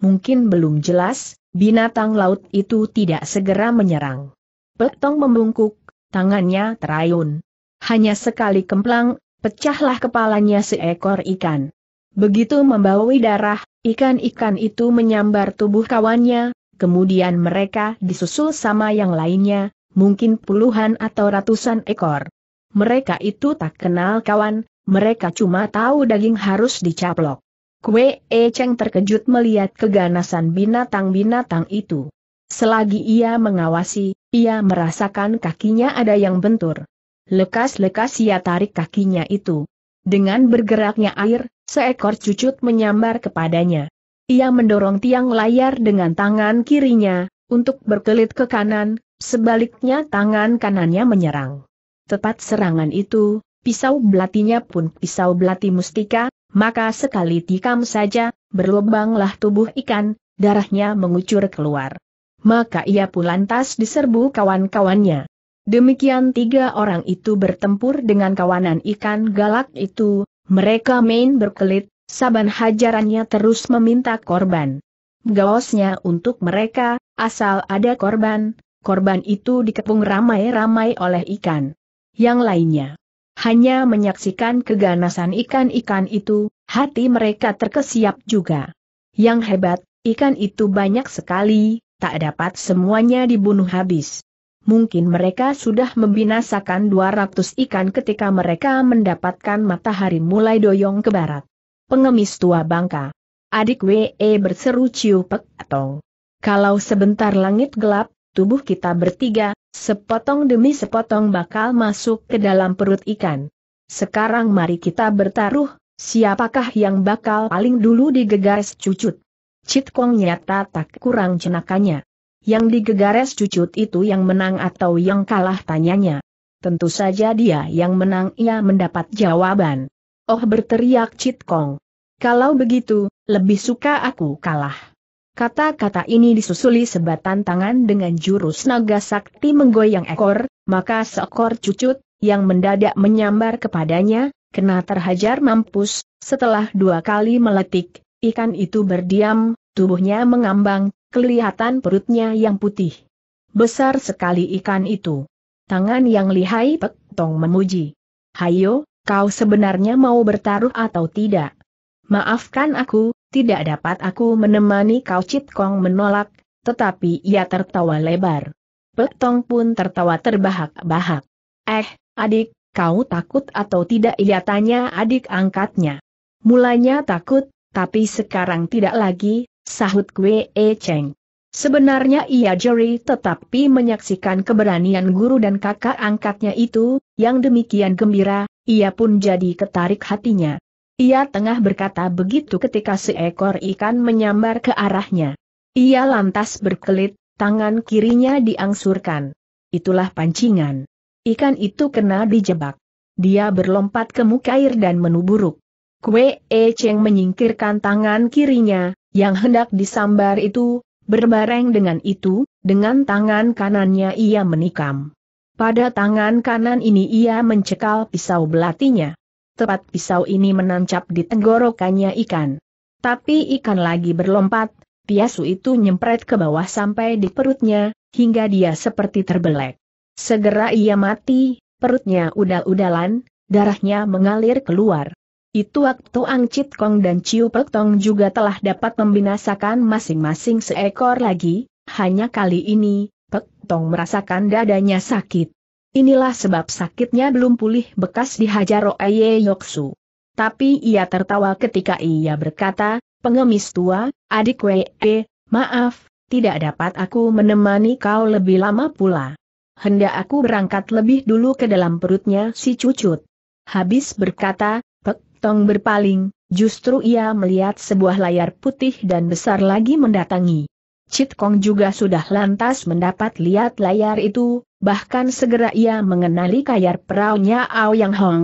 Mungkin belum jelas, binatang laut itu tidak segera menyerang. Pek Tong membungkuk, tangannya terayun. Hanya sekali kemplang, pecahlah kepalanya seekor ikan. Begitu membawai darah, ikan-ikan itu menyambar tubuh kawannya, kemudian mereka disusul sama yang lainnya, mungkin puluhan atau ratusan ekor. Mereka itu tak kenal kawan, mereka cuma tahu daging harus dicaplok. Kue E Cheng terkejut melihat keganasan binatang-binatang itu. Selagi ia mengawasi, ia merasakan kakinya ada yang bentur. Lekas-lekas ia tarik kakinya itu. Dengan bergeraknya air, Seekor cucut menyambar kepadanya. Ia mendorong tiang layar dengan tangan kirinya, untuk berkelit ke kanan, sebaliknya tangan kanannya menyerang. Tepat serangan itu, pisau belatinya pun pisau belati mustika, maka sekali tikam saja, berlubanglah tubuh ikan, darahnya mengucur keluar. Maka ia pun lantas diserbu kawan-kawannya. Demikian tiga orang itu bertempur dengan kawanan ikan galak itu, mereka main berkelit, saban hajarannya terus meminta korban. Gaosnya untuk mereka, asal ada korban, korban itu dikepung ramai-ramai oleh ikan. Yang lainnya hanya menyaksikan keganasan ikan-ikan itu, hati mereka terkesiap juga. Yang hebat, ikan itu banyak sekali, tak dapat semuanya dibunuh habis mungkin mereka sudah membinasakan 200 ikan ketika mereka mendapatkan matahari mulai doyong ke barat. Pengemis tua bangka. Adik WE berseru Ciu Pek atau. Kalau sebentar langit gelap, tubuh kita bertiga, sepotong demi sepotong bakal masuk ke dalam perut ikan. Sekarang mari kita bertaruh, siapakah yang bakal paling dulu digegas cucut. Citkong Kong nyata tak kurang cenakannya yang digegares cucut itu yang menang atau yang kalah tanyanya. Tentu saja dia yang menang ia mendapat jawaban. Oh berteriak Cit Kong. Kalau begitu, lebih suka aku kalah. Kata-kata ini disusuli sebatan tangan dengan jurus naga sakti menggoyang ekor, maka seekor cucut, yang mendadak menyambar kepadanya, kena terhajar mampus, setelah dua kali meletik, ikan itu berdiam, tubuhnya mengambang, kelihatan perutnya yang putih. Besar sekali ikan itu. Tangan yang lihai Pek Tong memuji. Hayo, kau sebenarnya mau bertaruh atau tidak? Maafkan aku, tidak dapat aku menemani kau Cit Kong menolak, tetapi ia tertawa lebar. Pek Tong pun tertawa terbahak-bahak. Eh, adik, kau takut atau tidak ia tanya adik angkatnya. Mulanya takut, tapi sekarang tidak lagi, Sahut Kwe E Cheng. Sebenarnya ia juri, tetapi menyaksikan keberanian guru dan kakak angkatnya itu, yang demikian gembira, ia pun jadi ketarik hatinya. Ia tengah berkata begitu ketika seekor ikan menyambar ke arahnya. Ia lantas berkelit, tangan kirinya diangsurkan. Itulah pancingan. Ikan itu kena dijebak. Dia berlompat ke muka air dan menuburuk. Kue E Cheng menyingkirkan tangan kirinya, yang hendak disambar itu, berbareng dengan itu, dengan tangan kanannya ia menikam. Pada tangan kanan ini ia mencekal pisau belatinya. Tepat pisau ini menancap di tenggorokannya ikan. Tapi ikan lagi berlompat, piasu itu nyempret ke bawah sampai di perutnya, hingga dia seperti terbelek. Segera ia mati, perutnya udal-udalan, darahnya mengalir keluar waktu waktu Chit Kong dan Chiu Pek Tong juga telah dapat membinasakan masing-masing seekor lagi, hanya kali ini, Pek Tong merasakan dadanya sakit. Inilah sebab sakitnya belum pulih bekas dihajar Oye Yoksu. Tapi ia tertawa ketika ia berkata, pengemis tua, adik Wee, eh, maaf, tidak dapat aku menemani kau lebih lama pula. Hendak aku berangkat lebih dulu ke dalam perutnya si cucut. Habis berkata, Tong berpaling, justru ia melihat sebuah layar putih dan besar lagi mendatangi. Cit Kong juga sudah lantas mendapat lihat layar itu, bahkan segera ia mengenali kayar peraunya Yang Hong.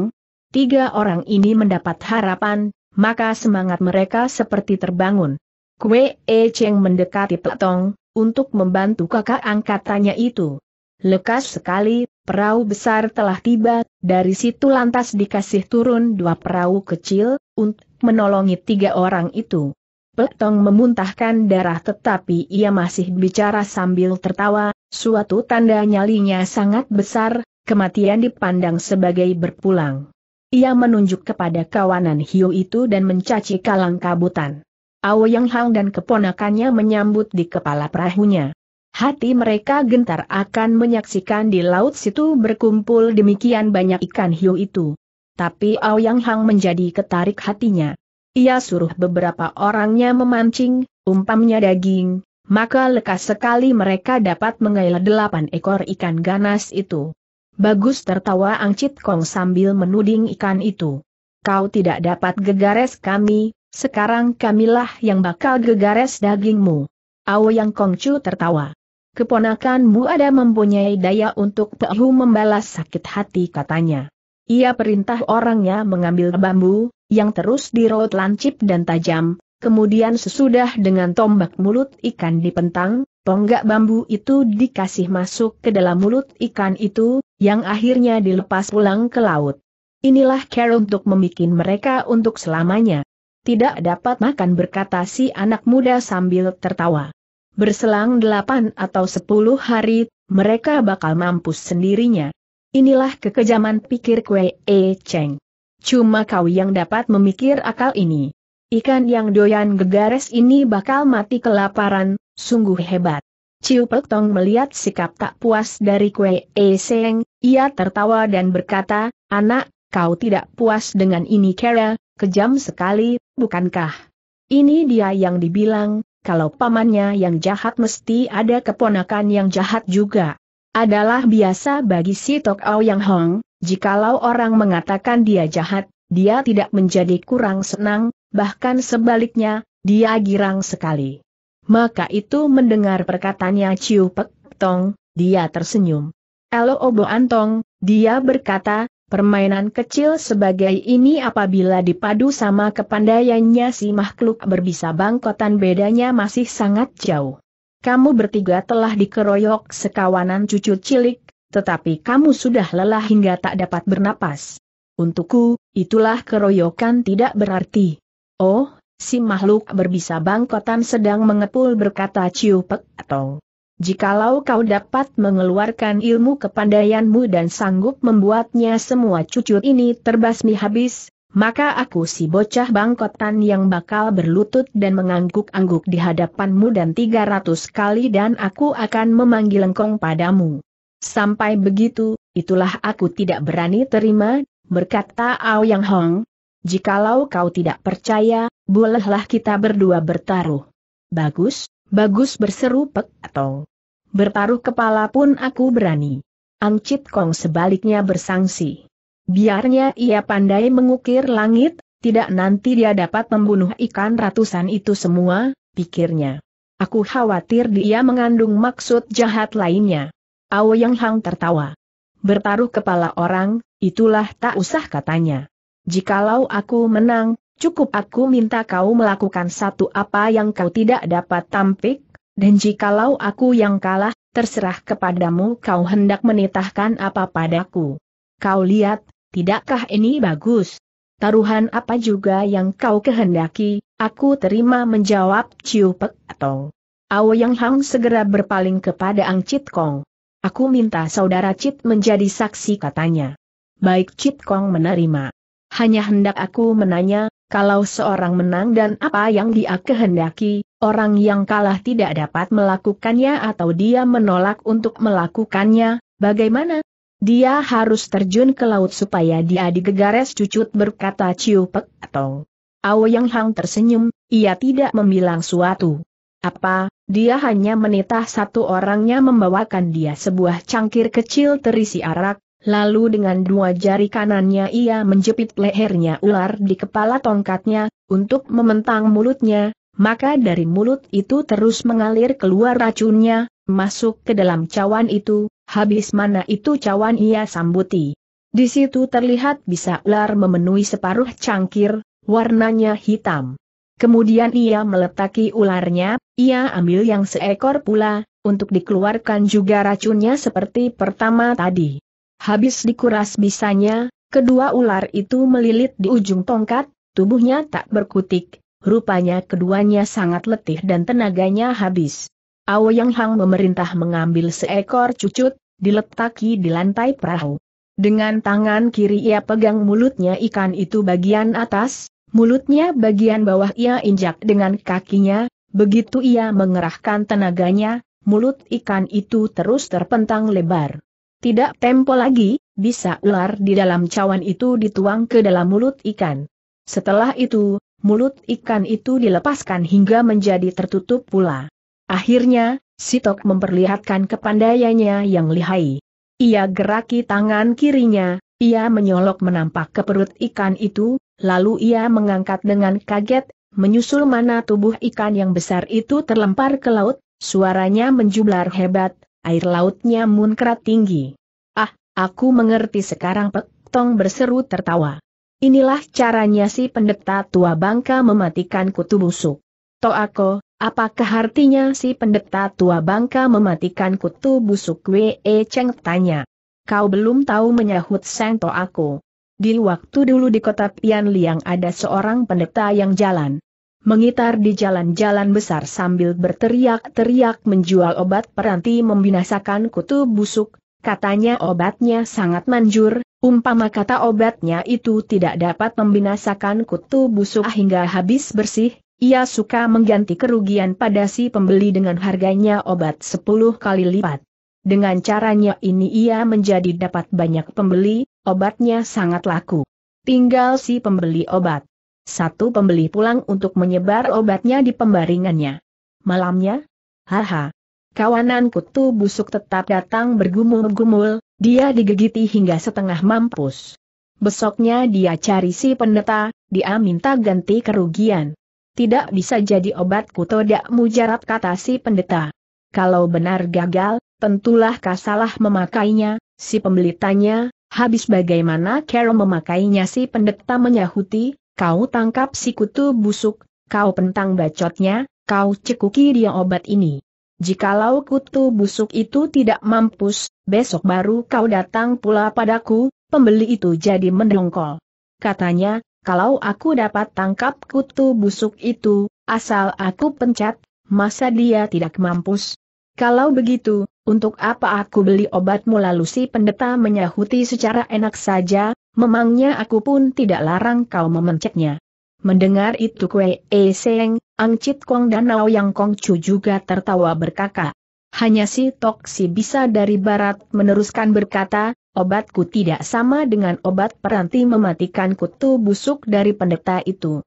Tiga orang ini mendapat harapan, maka semangat mereka seperti terbangun. Kue E Cheng mendekati Pak Tong, untuk membantu kakak angkatannya itu. Lekas sekali, perahu besar telah tiba, dari situ lantas dikasih turun dua perahu kecil, untuk menolongi tiga orang itu. Petong memuntahkan darah tetapi ia masih bicara sambil tertawa, suatu tanda nyalinya sangat besar, kematian dipandang sebagai berpulang. Ia menunjuk kepada kawanan hiu itu dan mencaci kalang kabutan. Ao Yang Hang dan keponakannya menyambut di kepala perahunya. Hati mereka gentar akan menyaksikan di laut situ berkumpul demikian banyak ikan hiu itu. Tapi Aoyang Hang menjadi ketarik hatinya. Ia suruh beberapa orangnya memancing, umpamnya daging, maka lekas sekali mereka dapat mengail delapan ekor ikan ganas itu. Bagus tertawa Angcit Kong sambil menuding ikan itu. Kau tidak dapat gegares kami, sekarang kamilah yang bakal gegares dagingmu. Ao Yang Chu tertawa keponakanmu ada mempunyai daya untuk Pehu membalas sakit hati katanya. Ia perintah orangnya mengambil bambu, yang terus dirot lancip dan tajam, kemudian sesudah dengan tombak mulut ikan dipentang, tonggak bambu itu dikasih masuk ke dalam mulut ikan itu, yang akhirnya dilepas pulang ke laut. Inilah care untuk membuat mereka untuk selamanya. Tidak dapat makan berkata si anak muda sambil tertawa. Berselang delapan atau sepuluh hari, mereka bakal mampus sendirinya. Inilah kekejaman pikir Kwe E Cheng. Cuma kau yang dapat memikir akal ini. Ikan yang doyan gegares ini bakal mati kelaparan, sungguh hebat. Ciu Pek Tong melihat sikap tak puas dari Kwe E Cheng, ia tertawa dan berkata, Anak, kau tidak puas dengan ini kera, kejam sekali, bukankah? Ini dia yang dibilang, kalau pamannya yang jahat mesti ada keponakan yang jahat juga. Adalah biasa bagi si Tok Ao Yang Hong, jikalau orang mengatakan dia jahat, dia tidak menjadi kurang senang, bahkan sebaliknya, dia girang sekali. Maka itu mendengar perkataannya Ciu Pek Tong, dia tersenyum. Elo Obo Antong, dia berkata, Permainan kecil sebagai ini apabila dipadu sama kepandaiannya si makhluk berbisa bangkotan bedanya masih sangat jauh. Kamu bertiga telah dikeroyok sekawanan cucu cilik, tetapi kamu sudah lelah hingga tak dapat bernapas. Untukku, itulah keroyokan tidak berarti. Oh, si makhluk berbisa bangkotan sedang mengepul berkata Ciupek atau Jikalau kau dapat mengeluarkan ilmu kepandaianmu dan sanggup membuatnya semua cucur ini terbasmi habis, maka aku si bocah bangkotan yang bakal berlutut dan mengangguk-angguk di hadapanmu dan 300 kali dan aku akan memanggil engkong padamu. Sampai begitu, itulah aku tidak berani terima, berkata Yang Hong. Jikalau kau tidak percaya, bolehlah kita berdua bertaruh. Bagus, bagus berseru Pek atau Bertaruh kepala pun aku berani. Ancit Kong sebaliknya bersangsi. Biarnya ia pandai mengukir langit, tidak nanti dia dapat membunuh ikan ratusan itu semua, pikirnya. Aku khawatir dia mengandung maksud jahat lainnya. Ao Yang Hang tertawa. Bertaruh kepala orang, itulah tak usah katanya. Jikalau aku menang, cukup aku minta kau melakukan satu apa yang kau tidak dapat tampik, dan jikalau aku yang kalah, terserah kepadamu kau hendak menitahkan apa padaku. Kau lihat, tidakkah ini bagus? Taruhan apa juga yang kau kehendaki, aku terima menjawab Ciu atau Ao Yang Hang segera berpaling kepada Ang Cit Kong. Aku minta saudara Cit menjadi saksi katanya. Baik Cit Kong menerima. Hanya hendak aku menanya, kalau seorang menang dan apa yang dia kehendaki, Orang yang kalah tidak dapat melakukannya atau dia menolak untuk melakukannya, bagaimana? Dia harus terjun ke laut supaya dia digegares cucut berkata Ciu Pek atau Yang Hang tersenyum, ia tidak membilang suatu. Apa, dia hanya menitah satu orangnya membawakan dia sebuah cangkir kecil terisi arak, lalu dengan dua jari kanannya ia menjepit lehernya ular di kepala tongkatnya, untuk mementang mulutnya, maka dari mulut itu terus mengalir keluar racunnya, masuk ke dalam cawan itu, habis mana itu cawan ia sambuti. Di situ terlihat bisa ular memenuhi separuh cangkir, warnanya hitam. Kemudian ia meletaki ularnya, ia ambil yang seekor pula, untuk dikeluarkan juga racunnya seperti pertama tadi. Habis dikuras bisanya, kedua ular itu melilit di ujung tongkat, tubuhnya tak berkutik, Rupanya keduanya sangat letih dan tenaganya habis. Aoyang Hang memerintah mengambil seekor cucut, diletaki di lantai perahu. Dengan tangan kiri ia pegang mulutnya ikan itu bagian atas, mulutnya bagian bawah ia injak dengan kakinya, begitu ia mengerahkan tenaganya, mulut ikan itu terus terpentang lebar. Tidak tempo lagi, bisa ular di dalam cawan itu dituang ke dalam mulut ikan. Setelah itu, mulut ikan itu dilepaskan hingga menjadi tertutup pula. Akhirnya, Sitok memperlihatkan kepandaiannya yang lihai. Ia geraki tangan kirinya, ia menyolok menampak ke perut ikan itu, lalu ia mengangkat dengan kaget, menyusul mana tubuh ikan yang besar itu terlempar ke laut, suaranya menjublar hebat, air lautnya munkrat tinggi. Ah, aku mengerti sekarang Pek Tong berseru tertawa. Inilah caranya si pendeta tua bangka mematikan kutu busuk. Toako, apakah artinya si pendeta tua bangka mematikan kutu busuk Wei e, Cheng tanya. Kau belum tahu menyahut Sang Toako. Di waktu dulu di kota Pian Liang ada seorang pendeta yang jalan mengitar di jalan-jalan besar sambil berteriak-teriak menjual obat peranti membinasakan kutu busuk, katanya obatnya sangat manjur, umpama kata obatnya itu tidak dapat membinasakan kutu busuk hingga habis bersih, ia suka mengganti kerugian pada si pembeli dengan harganya obat 10 kali lipat. Dengan caranya ini ia menjadi dapat banyak pembeli, obatnya sangat laku. Tinggal si pembeli obat. Satu pembeli pulang untuk menyebar obatnya di pembaringannya. Malamnya? Haha, Kawanan kutu busuk tetap datang bergumul-gumul, dia digigiti hingga setengah mampus. Besoknya dia cari si pendeta, dia minta ganti kerugian. Tidak bisa jadi obat kutu, tidak mujarab kata si pendeta. Kalau benar gagal, tentulah kasalah memakainya, si pembeli tanya. habis bagaimana Carol memakainya si pendeta menyahuti, kau tangkap si kutu busuk, kau pentang bacotnya, kau cekuki dia obat ini. Jikalau kutu busuk itu tidak mampus, besok baru kau datang pula padaku, pembeli itu jadi mendongkol. Katanya, kalau aku dapat tangkap kutu busuk itu, asal aku pencet, masa dia tidak mampus? Kalau begitu, untuk apa aku beli obatmu lalu si pendeta menyahuti secara enak saja, memangnya aku pun tidak larang kau memencetnya. Mendengar itu kue E Seng, Ang Chit Kong dan Yang Kong Chu juga tertawa berkata. Hanya si Si bisa dari barat meneruskan berkata, obatku tidak sama dengan obat peranti mematikan kutu busuk dari pendeta itu.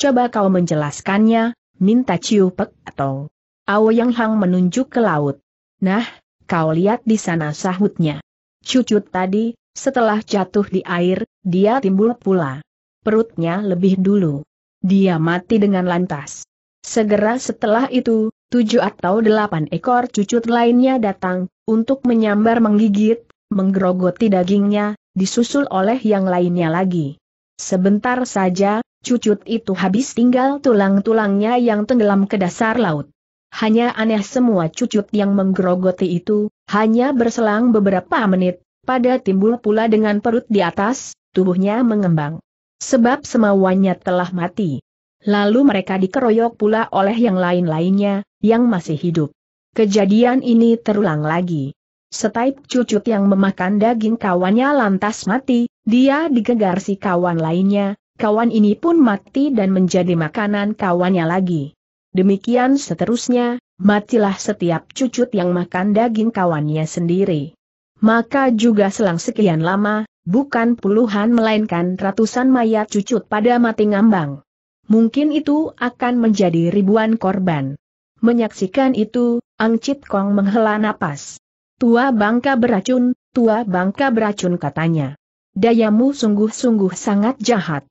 Coba kau menjelaskannya, minta Chiu Pek atau Yang Hang menunjuk ke laut. Nah, kau lihat di sana sahutnya. Cucut tadi, setelah jatuh di air, dia timbul pula. Perutnya lebih dulu. Dia mati dengan lantas. Segera setelah itu, tujuh atau delapan ekor cucut lainnya datang, untuk menyambar menggigit, menggerogoti dagingnya, disusul oleh yang lainnya lagi. Sebentar saja, cucut itu habis tinggal tulang-tulangnya yang tenggelam ke dasar laut. Hanya aneh semua cucut yang menggerogoti itu, hanya berselang beberapa menit, pada timbul pula dengan perut di atas, tubuhnya mengembang. Sebab semuanya telah mati. Lalu mereka dikeroyok pula oleh yang lain-lainnya, yang masih hidup. Kejadian ini terulang lagi. Setaip cucut yang memakan daging kawannya lantas mati, dia digegar si kawan lainnya, kawan ini pun mati dan menjadi makanan kawannya lagi. Demikian seterusnya, matilah setiap cucut yang makan daging kawannya sendiri. Maka juga selang sekian lama, bukan puluhan melainkan ratusan mayat cucut pada mati ngambang mungkin itu akan menjadi ribuan korban. Menyaksikan itu, Ang Chit Kong menghela napas. Tua bangka beracun, tua bangka beracun katanya. Dayamu sungguh-sungguh sangat jahat.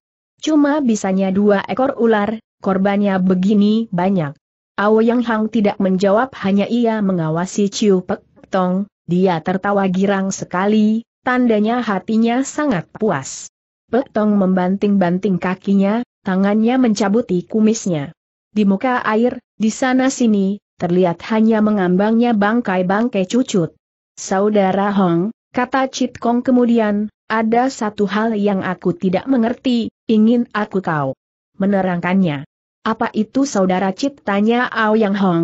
Cuma bisanya dua ekor ular, korbannya begini banyak. Yang Hang tidak menjawab hanya ia mengawasi Ciu Pek Tong, dia tertawa girang sekali, tandanya hatinya sangat puas. Pek Tong membanting-banting kakinya, tangannya mencabuti kumisnya. Di muka air, di sana-sini, terlihat hanya mengambangnya bangkai-bangkai cucut. Saudara Hong, kata Chit Kong kemudian, ada satu hal yang aku tidak mengerti, ingin aku tahu. Menerangkannya. Apa itu saudara Chit tanya Yang Hong?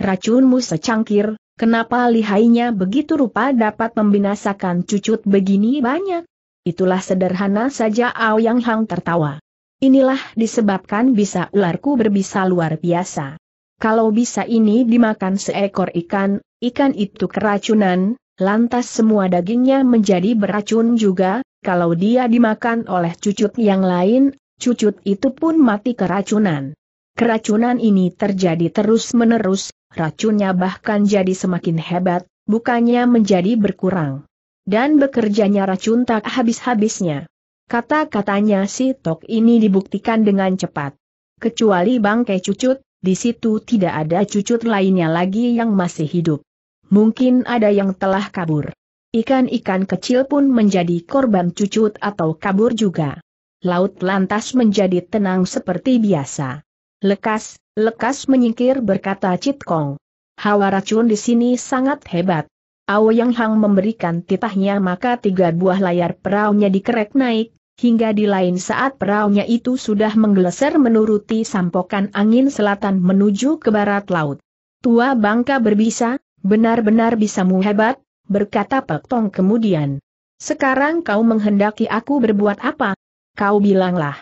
Racunmu secangkir, kenapa lihainya begitu rupa dapat membinasakan cucut begini banyak? Itulah sederhana saja Yang Hong tertawa. Inilah disebabkan bisa ularku berbisa luar biasa. Kalau bisa ini dimakan seekor ikan, ikan itu keracunan, lantas semua dagingnya menjadi beracun juga, kalau dia dimakan oleh cucut yang lain, cucut itu pun mati keracunan. Keracunan ini terjadi terus-menerus, racunnya bahkan jadi semakin hebat, bukannya menjadi berkurang. Dan bekerjanya racun tak habis-habisnya. Kata-katanya si Tok ini dibuktikan dengan cepat. Kecuali bangkai cucut, di situ tidak ada cucut lainnya lagi yang masih hidup. Mungkin ada yang telah kabur. Ikan-ikan kecil pun menjadi korban cucut atau kabur juga. Laut lantas menjadi tenang seperti biasa. Lekas, lekas menyingkir berkata Citkong. Hawa racun di sini sangat hebat. Ao Yang Hang memberikan titahnya maka tiga buah layar peraunya dikerek naik, hingga di lain saat perahunya itu sudah menggeleser menuruti sampokan angin selatan menuju ke barat laut. Tua bangka berbisa, benar-benar bisamu hebat, berkata Pektong kemudian. Sekarang kau menghendaki aku berbuat apa? Kau bilanglah.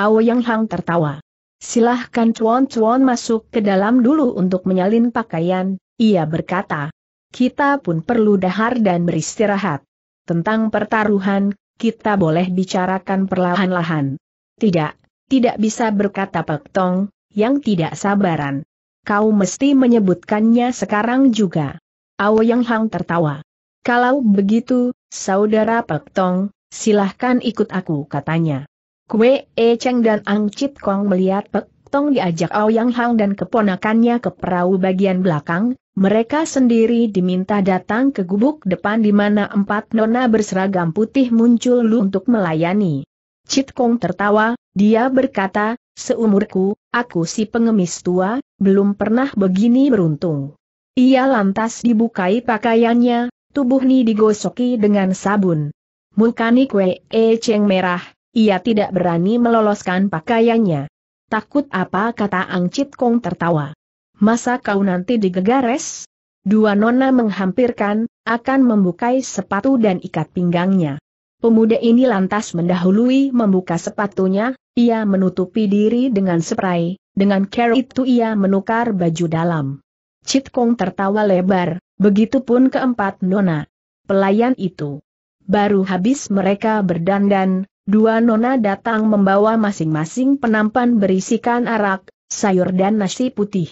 ao Yang Hang tertawa. Silahkan cuan-cuan masuk ke dalam dulu untuk menyalin pakaian, ia berkata. Kita pun perlu dahar dan beristirahat. Tentang pertaruhan, kita boleh bicarakan perlahan-lahan. Tidak, tidak bisa berkata Pek Tong, yang tidak sabaran. Kau mesti menyebutkannya sekarang juga. Ao Yang Hang tertawa. Kalau begitu, saudara Pek Tong, silahkan ikut aku katanya. Kue E Cheng dan Ang Chit Kong melihat Pek Tong diajak Ao Yang Hang dan keponakannya ke perahu bagian belakang, mereka sendiri diminta datang ke gubuk depan di mana empat nona berseragam putih muncul lu untuk melayani. Cit Kong tertawa, dia berkata, seumurku, aku si pengemis tua, belum pernah begini beruntung. Ia lantas dibukai pakaiannya, tubuh Ni digosoki dengan sabun. Mukani kue e ceng merah, ia tidak berani meloloskan pakaiannya. Takut apa kata Ang Cit Kong tertawa masa kau nanti digegares? Dua nona menghampirkan, akan membukai sepatu dan ikat pinggangnya. Pemuda ini lantas mendahului membuka sepatunya, ia menutupi diri dengan seprai. dengan care itu ia menukar baju dalam. Citkong tertawa lebar, begitupun keempat nona. Pelayan itu. Baru habis mereka berdandan, dua nona datang membawa masing-masing penampan berisikan arak, sayur dan nasi putih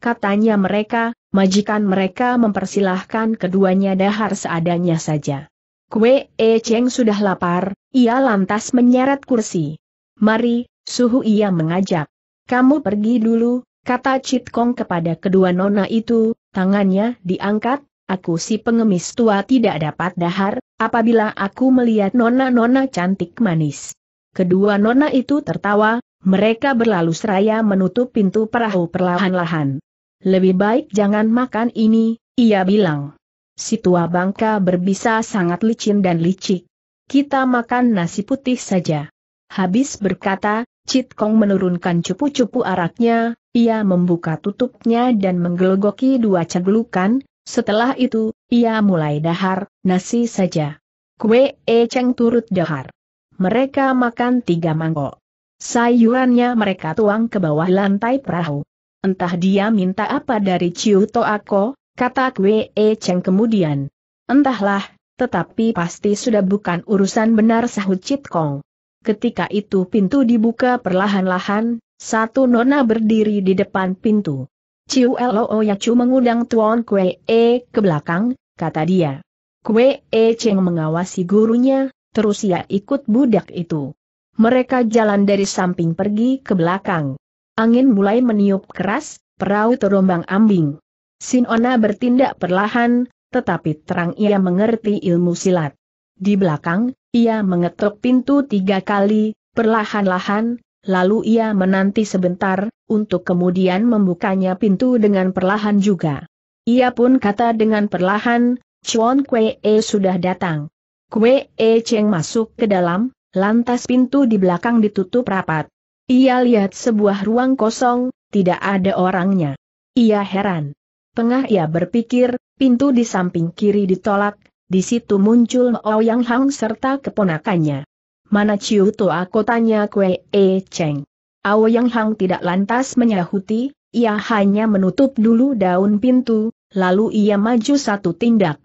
katanya mereka, majikan mereka mempersilahkan keduanya dahar seadanya saja. Kue E Cheng sudah lapar, ia lantas menyeret kursi. Mari, suhu ia mengajak. Kamu pergi dulu, kata Chit Kong kepada kedua nona itu, tangannya diangkat, aku si pengemis tua tidak dapat dahar, apabila aku melihat nona-nona cantik manis. Kedua nona itu tertawa, mereka berlalu seraya menutup pintu perahu perlahan-lahan. Lebih baik jangan makan ini, ia bilang. Si tua bangka berbisa sangat licin dan licik. Kita makan nasi putih saja. Habis berkata, Cit Kong menurunkan cupu-cupu araknya, ia membuka tutupnya dan menggelogoki dua ceglukan, setelah itu, ia mulai dahar, nasi saja. Kue E Cheng turut dahar. Mereka makan tiga mangkok. Sayurannya mereka tuang ke bawah lantai perahu. Entah dia minta apa dari Ciu Toako, kata Kwe e Cheng kemudian. Entahlah, tetapi pasti sudah bukan urusan benar sahut Cit Kong. Ketika itu pintu dibuka perlahan-lahan, satu nona berdiri di depan pintu. Ciu Loo Yacu mengundang Tuan Kwe E ke belakang, kata dia. Kwe E Cheng mengawasi gurunya, terus ia ikut budak itu. Mereka jalan dari samping pergi ke belakang. Angin mulai meniup keras, perahu terombang ambing. Sinona bertindak perlahan, tetapi terang ia mengerti ilmu silat. Di belakang, ia mengetuk pintu tiga kali, perlahan-lahan, lalu ia menanti sebentar, untuk kemudian membukanya pintu dengan perlahan juga. Ia pun kata dengan perlahan, Chuan Kue E sudah datang. Kue E Cheng masuk ke dalam, lantas pintu di belakang ditutup rapat. Ia lihat sebuah ruang kosong, tidak ada orangnya. Ia heran. Pengah ia berpikir, pintu di samping kiri ditolak, di situ muncul Ouyang Hang serta keponakannya. Mana Ciu Toa kotanya Kue E Cheng. Ouyang Hang tidak lantas menyahuti, ia hanya menutup dulu daun pintu, lalu ia maju satu tindak.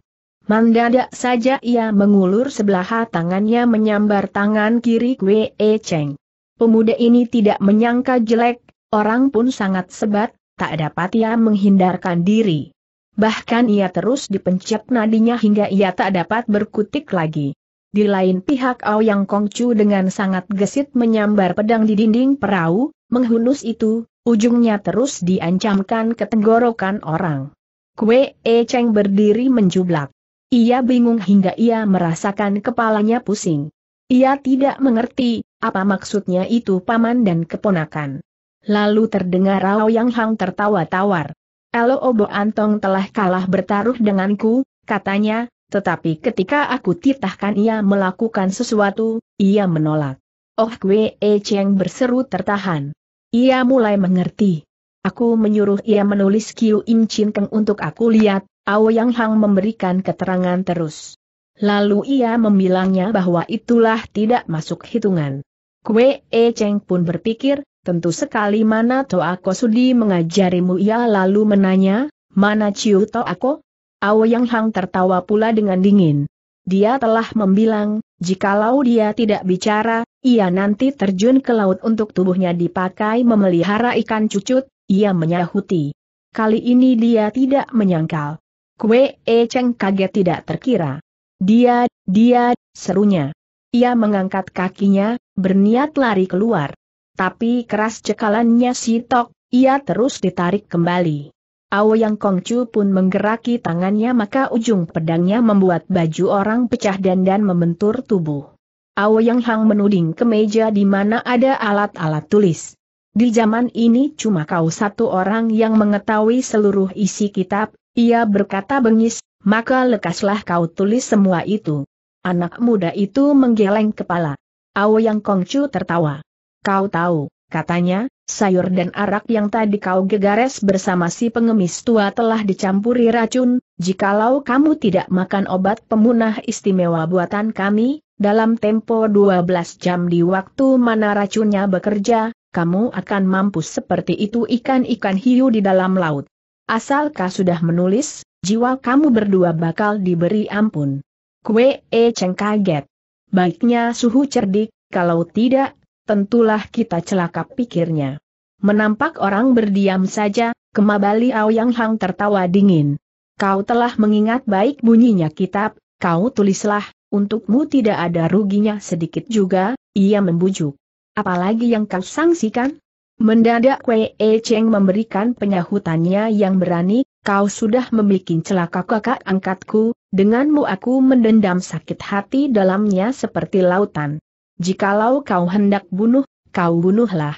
Mandadak saja ia mengulur sebelah tangannya menyambar tangan kiri Kue E Cheng. Pemuda ini tidak menyangka jelek, orang pun sangat sebat, tak dapat ia menghindarkan diri. Bahkan ia terus dipencet nadinya hingga ia tak dapat berkutik lagi. Di lain pihak Ao Aoyang Kongcu dengan sangat gesit menyambar pedang di dinding perahu, menghunus itu, ujungnya terus diancamkan ke tenggorokan orang. Kue E Cheng berdiri menjublak. Ia bingung hingga ia merasakan kepalanya pusing. Ia tidak mengerti, apa maksudnya itu paman dan keponakan. Lalu terdengar Rao Yang Hang tertawa tawar. Elo Obo Antong telah kalah bertaruh denganku, katanya, tetapi ketika aku titahkan ia melakukan sesuatu, ia menolak. Oh Kwe E Cheng berseru tertahan. Ia mulai mengerti. Aku menyuruh ia menulis Kiu Im Chin Keng untuk aku lihat, Ao Yang Hang memberikan keterangan terus. Lalu ia membilangnya bahwa itulah tidak masuk hitungan. Kue E Cheng pun berpikir, tentu sekali mana Toako Sudi mengajarimu ia lalu menanya, mana Ciu Toako? Yang Hang tertawa pula dengan dingin. Dia telah membilang, jikalau dia tidak bicara, ia nanti terjun ke laut untuk tubuhnya dipakai memelihara ikan cucut, ia menyahuti. Kali ini dia tidak menyangkal. Kue E Cheng kaget tidak terkira. Dia, dia, serunya. Ia mengangkat kakinya, berniat lari keluar. Tapi keras cekalannya si Tok, ia terus ditarik kembali. Aoyang Kongcu pun menggeraki tangannya maka ujung pedangnya membuat baju orang pecah dan dan membentur tubuh. Aoyang Hang menuding ke meja di mana ada alat-alat tulis. Di zaman ini cuma kau satu orang yang mengetahui seluruh isi kitab, ia berkata bengis, maka lekaslah kau tulis semua itu. Anak muda itu menggeleng kepala. yang Kongcu tertawa. Kau tahu, katanya, sayur dan arak yang tadi kau gegares bersama si pengemis tua telah dicampuri racun, jikalau kamu tidak makan obat pemunah istimewa buatan kami, dalam tempo 12 jam di waktu mana racunnya bekerja, kamu akan mampus seperti itu ikan-ikan hiu di dalam laut. Asalkah sudah menulis, jiwa kamu berdua bakal diberi ampun. Kue E Cheng kaget. Baiknya suhu cerdik, kalau tidak, tentulah kita celaka pikirnya. Menampak orang berdiam saja, kemabali Yang Hang tertawa dingin. Kau telah mengingat baik bunyinya kitab, kau tulislah, untukmu tidak ada ruginya sedikit juga, ia membujuk. Apalagi yang kau sangsikan? Mendadak Kue e Cheng memberikan penyahutannya yang berani, kau sudah membuat celaka kakak angkatku, denganmu aku mendendam sakit hati dalamnya seperti lautan. Jikalau kau hendak bunuh, kau bunuhlah.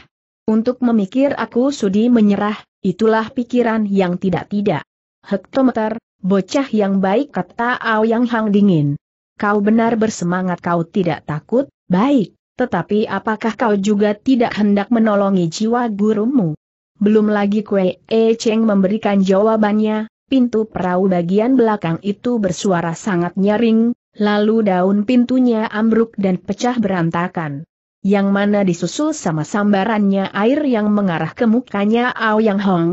Untuk memikir aku sudi menyerah, itulah pikiran yang tidak-tidak. Hektometer, bocah yang baik kata yang Hang dingin. Kau benar bersemangat kau tidak takut, baik, tetapi apakah kau juga tidak hendak menolongi jiwa gurumu? Belum lagi Kue E Cheng memberikan jawabannya, pintu perahu bagian belakang itu bersuara sangat nyaring, lalu daun pintunya ambruk dan pecah berantakan. Yang mana disusul sama sambarannya air yang mengarah ke mukanya Yang Hong.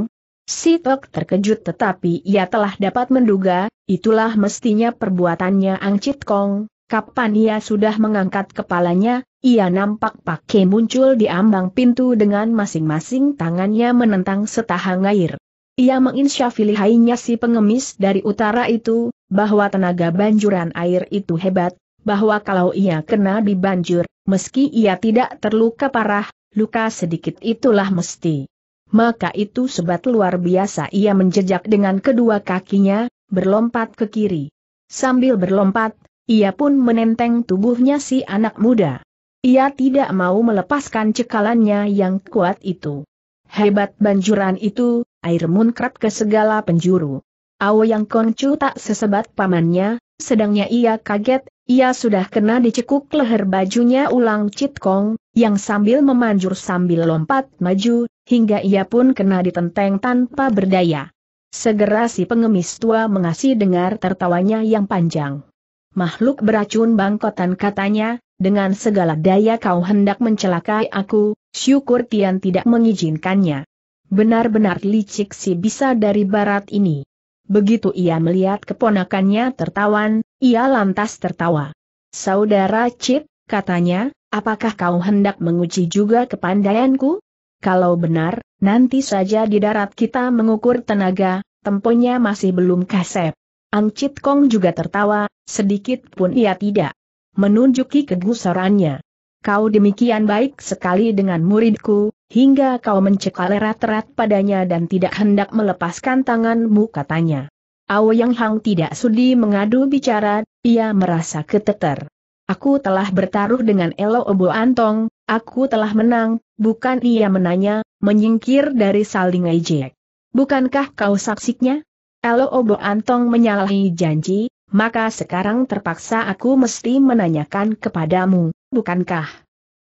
Si Tok terkejut tetapi ia telah dapat menduga, itulah mestinya perbuatannya Ang Chit Kong, kapan ia sudah mengangkat kepalanya, ia nampak pakai muncul di ambang pintu dengan masing-masing tangannya menentang setahang air. Ia lihainya si pengemis dari utara itu, bahwa tenaga banjuran air itu hebat, bahwa kalau ia kena dibanjur, meski ia tidak terluka parah, luka sedikit itulah mesti. Maka itu sebat luar biasa ia menjejak dengan kedua kakinya, berlompat ke kiri. Sambil berlompat, ia pun menenteng tubuhnya si anak muda. Ia tidak mau melepaskan cekalannya yang kuat itu. Hebat banjuran itu, air munkrat ke segala penjuru. Ao yang kongcu tak sesebat pamannya, sedangnya ia kaget, ia sudah kena dicekuk leher bajunya ulang Kong, yang sambil memanjur sambil lompat maju, hingga ia pun kena ditenteng tanpa berdaya. Segera si pengemis tua mengasih dengar tertawanya yang panjang makhluk beracun bangkotan katanya, dengan segala daya kau hendak mencelakai aku, syukur Tian tidak mengizinkannya. Benar-benar licik si bisa dari barat ini. Begitu ia melihat keponakannya tertawan, ia lantas tertawa. Saudara Cip, katanya, apakah kau hendak menguji juga kepandaianku? Kalau benar, nanti saja di darat kita mengukur tenaga, temponya masih belum kasep. Ancit Kong juga tertawa, sedikit pun ia tidak menunjuki kegusarannya. Kau demikian baik sekali dengan muridku, hingga kau mencekal erat-erat padanya dan tidak hendak melepaskan tanganmu katanya. Yang Hang tidak sudi mengadu bicara, ia merasa keteter. Aku telah bertaruh dengan Elo Obo Antong, aku telah menang, bukan ia menanya, menyingkir dari saling ejek. Bukankah kau saksinya? Elo Obo Antong menyalahi janji, maka sekarang terpaksa aku mesti menanyakan kepadamu, bukankah?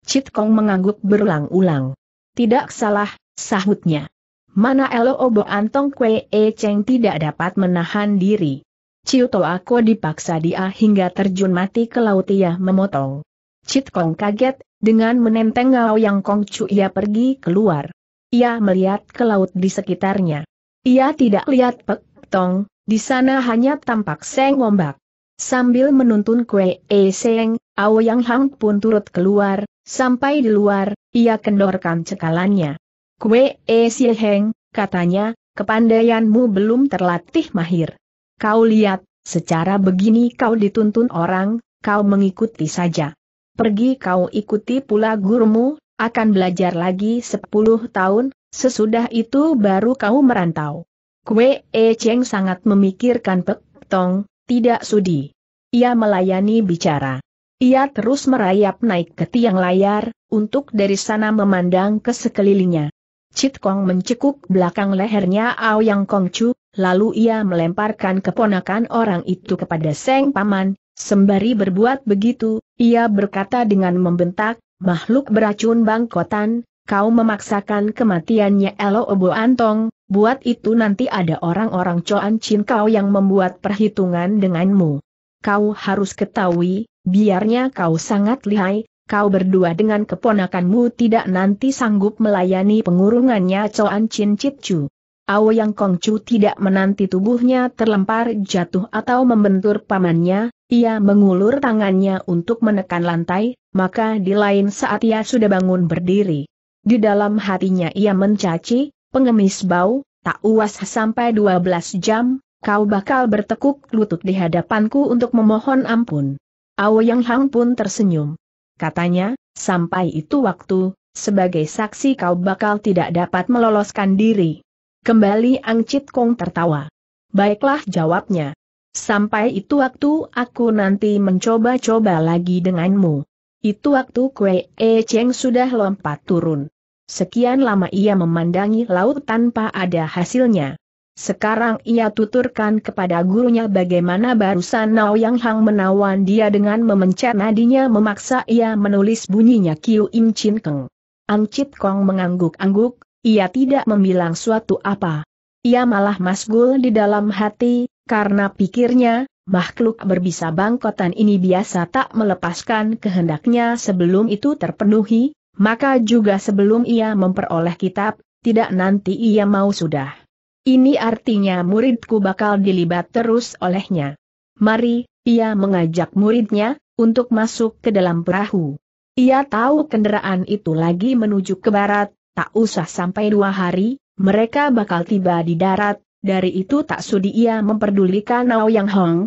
Cit Kong mengangguk berulang-ulang. Tidak salah, sahutnya. Mana Elo Obo Antong Kwe E Cheng tidak dapat menahan diri. Ciu To aku dipaksa dia hingga terjun mati ke laut ia memotong. Cit Kong kaget, dengan menenteng Ngao Yang Kong Chu ia pergi keluar. Ia melihat ke laut di sekitarnya. Ia tidak lihat Pek Tong, di sana hanya tampak seng Wombak. Sambil menuntun kue e seng, Yang Hang pun turut keluar, sampai di luar, ia kendorkan cekalannya. Kue eh, e si heng, katanya, kepandaianmu belum terlatih mahir. Kau lihat, secara begini kau dituntun orang, kau mengikuti saja. Pergi kau ikuti pula gurumu, akan belajar lagi sepuluh tahun, sesudah itu baru kau merantau. Kue E Cheng sangat memikirkan Pek Tong, tidak sudi. Ia melayani bicara. Ia terus merayap naik ke tiang layar, untuk dari sana memandang ke sekelilingnya. Cit Kong mencekuk belakang lehernya Aoyang Chu, lalu ia melemparkan keponakan orang itu kepada Seng Paman, sembari berbuat begitu, ia berkata dengan membentak, makhluk beracun bangkotan, kau memaksakan kematiannya Elo Obo Antong, buat itu nanti ada orang-orang Coan Chin kau yang membuat perhitungan denganmu. Kau harus ketahui, biarnya kau sangat lihai, kau berdua dengan keponakanmu tidak nanti sanggup melayani pengurungannya Coan Chin Citcu. yang Kongcu tidak menanti tubuhnya terlempar jatuh atau membentur pamannya, ia mengulur tangannya untuk menekan lantai, maka di lain saat ia sudah bangun berdiri. Di dalam hatinya ia mencaci, pengemis bau, tak uas sampai 12 jam, kau bakal bertekuk lutut di hadapanku untuk memohon ampun. Yang Hang pun tersenyum. Katanya, sampai itu waktu, sebagai saksi kau bakal tidak dapat meloloskan diri. Kembali Ang Chit Kong tertawa. Baiklah jawabnya. Sampai itu waktu aku nanti mencoba-coba lagi denganmu. Itu waktu Kue E Cheng sudah lompat turun. Sekian lama ia memandangi laut tanpa ada hasilnya. Sekarang ia tuturkan kepada gurunya bagaimana barusan Nao Yang Hang menawan dia dengan memencet nadinya memaksa ia menulis bunyinya Kiu Im Chin Keng. Ang Chit Kong mengangguk-angguk, ia tidak membilang suatu apa. Ia malah masgul di dalam hati, karena pikirnya, makhluk berbisa bangkotan ini biasa tak melepaskan kehendaknya sebelum itu terpenuhi, maka juga sebelum ia memperoleh kitab, tidak nanti ia mau sudah. Ini artinya muridku bakal dilibat terus olehnya. Mari, ia mengajak muridnya, untuk masuk ke dalam perahu. Ia tahu kendaraan itu lagi menuju ke barat, tak usah sampai dua hari, mereka bakal tiba di darat, dari itu tak sudi ia memperdulikan Nao Yang Hong.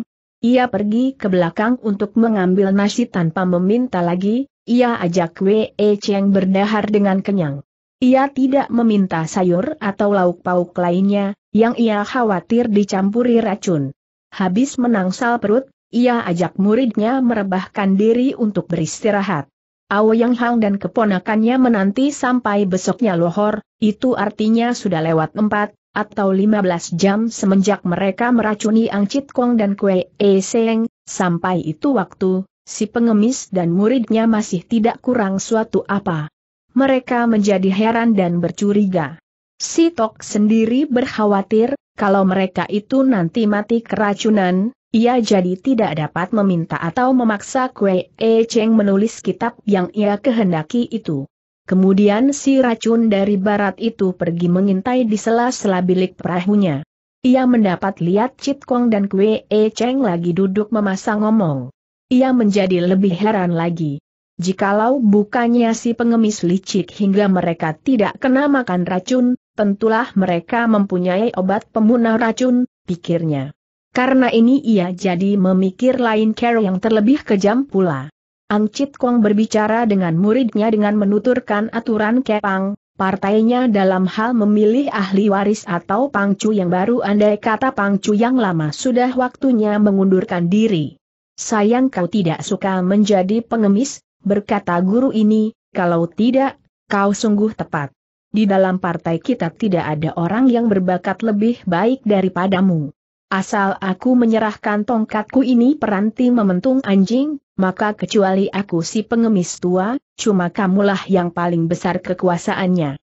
Ia pergi ke belakang untuk mengambil nasi tanpa meminta lagi, ia ajak Wei Cheng berdahar dengan kenyang. Ia tidak meminta sayur atau lauk pauk lainnya, yang ia khawatir dicampuri racun. Habis menangsal perut, ia ajak muridnya merebahkan diri untuk beristirahat. Aoyang Hang dan keponakannya menanti sampai besoknya lohor, itu artinya sudah lewat 4 atau 15 jam semenjak mereka meracuni Ang Chit Kong dan Kue E Seng, sampai itu waktu, si pengemis dan muridnya masih tidak kurang suatu apa. Mereka menjadi heran dan bercuriga. Si Tok sendiri berkhawatir, kalau mereka itu nanti mati keracunan, ia jadi tidak dapat meminta atau memaksa Kue E Cheng menulis kitab yang ia kehendaki itu. Kemudian si racun dari barat itu pergi mengintai di sela-sela bilik perahunya. Ia mendapat lihat Cit Kong dan Kue E Cheng lagi duduk memasang ngomong ia menjadi lebih heran lagi. Jikalau bukannya si pengemis licik hingga mereka tidak kena makan racun, tentulah mereka mempunyai obat pemunah racun, pikirnya. Karena ini ia jadi memikir lain Carol yang terlebih kejam pula. Angcit Kong berbicara dengan muridnya dengan menuturkan aturan kepang, partainya dalam hal memilih ahli waris atau pangcu yang baru andai kata pangcu yang lama sudah waktunya mengundurkan diri sayang kau tidak suka menjadi pengemis, berkata guru ini, kalau tidak, kau sungguh tepat. Di dalam partai kita tidak ada orang yang berbakat lebih baik daripadamu. Asal aku menyerahkan tongkatku ini peranti mementung anjing, maka kecuali aku si pengemis tua, cuma kamulah yang paling besar kekuasaannya.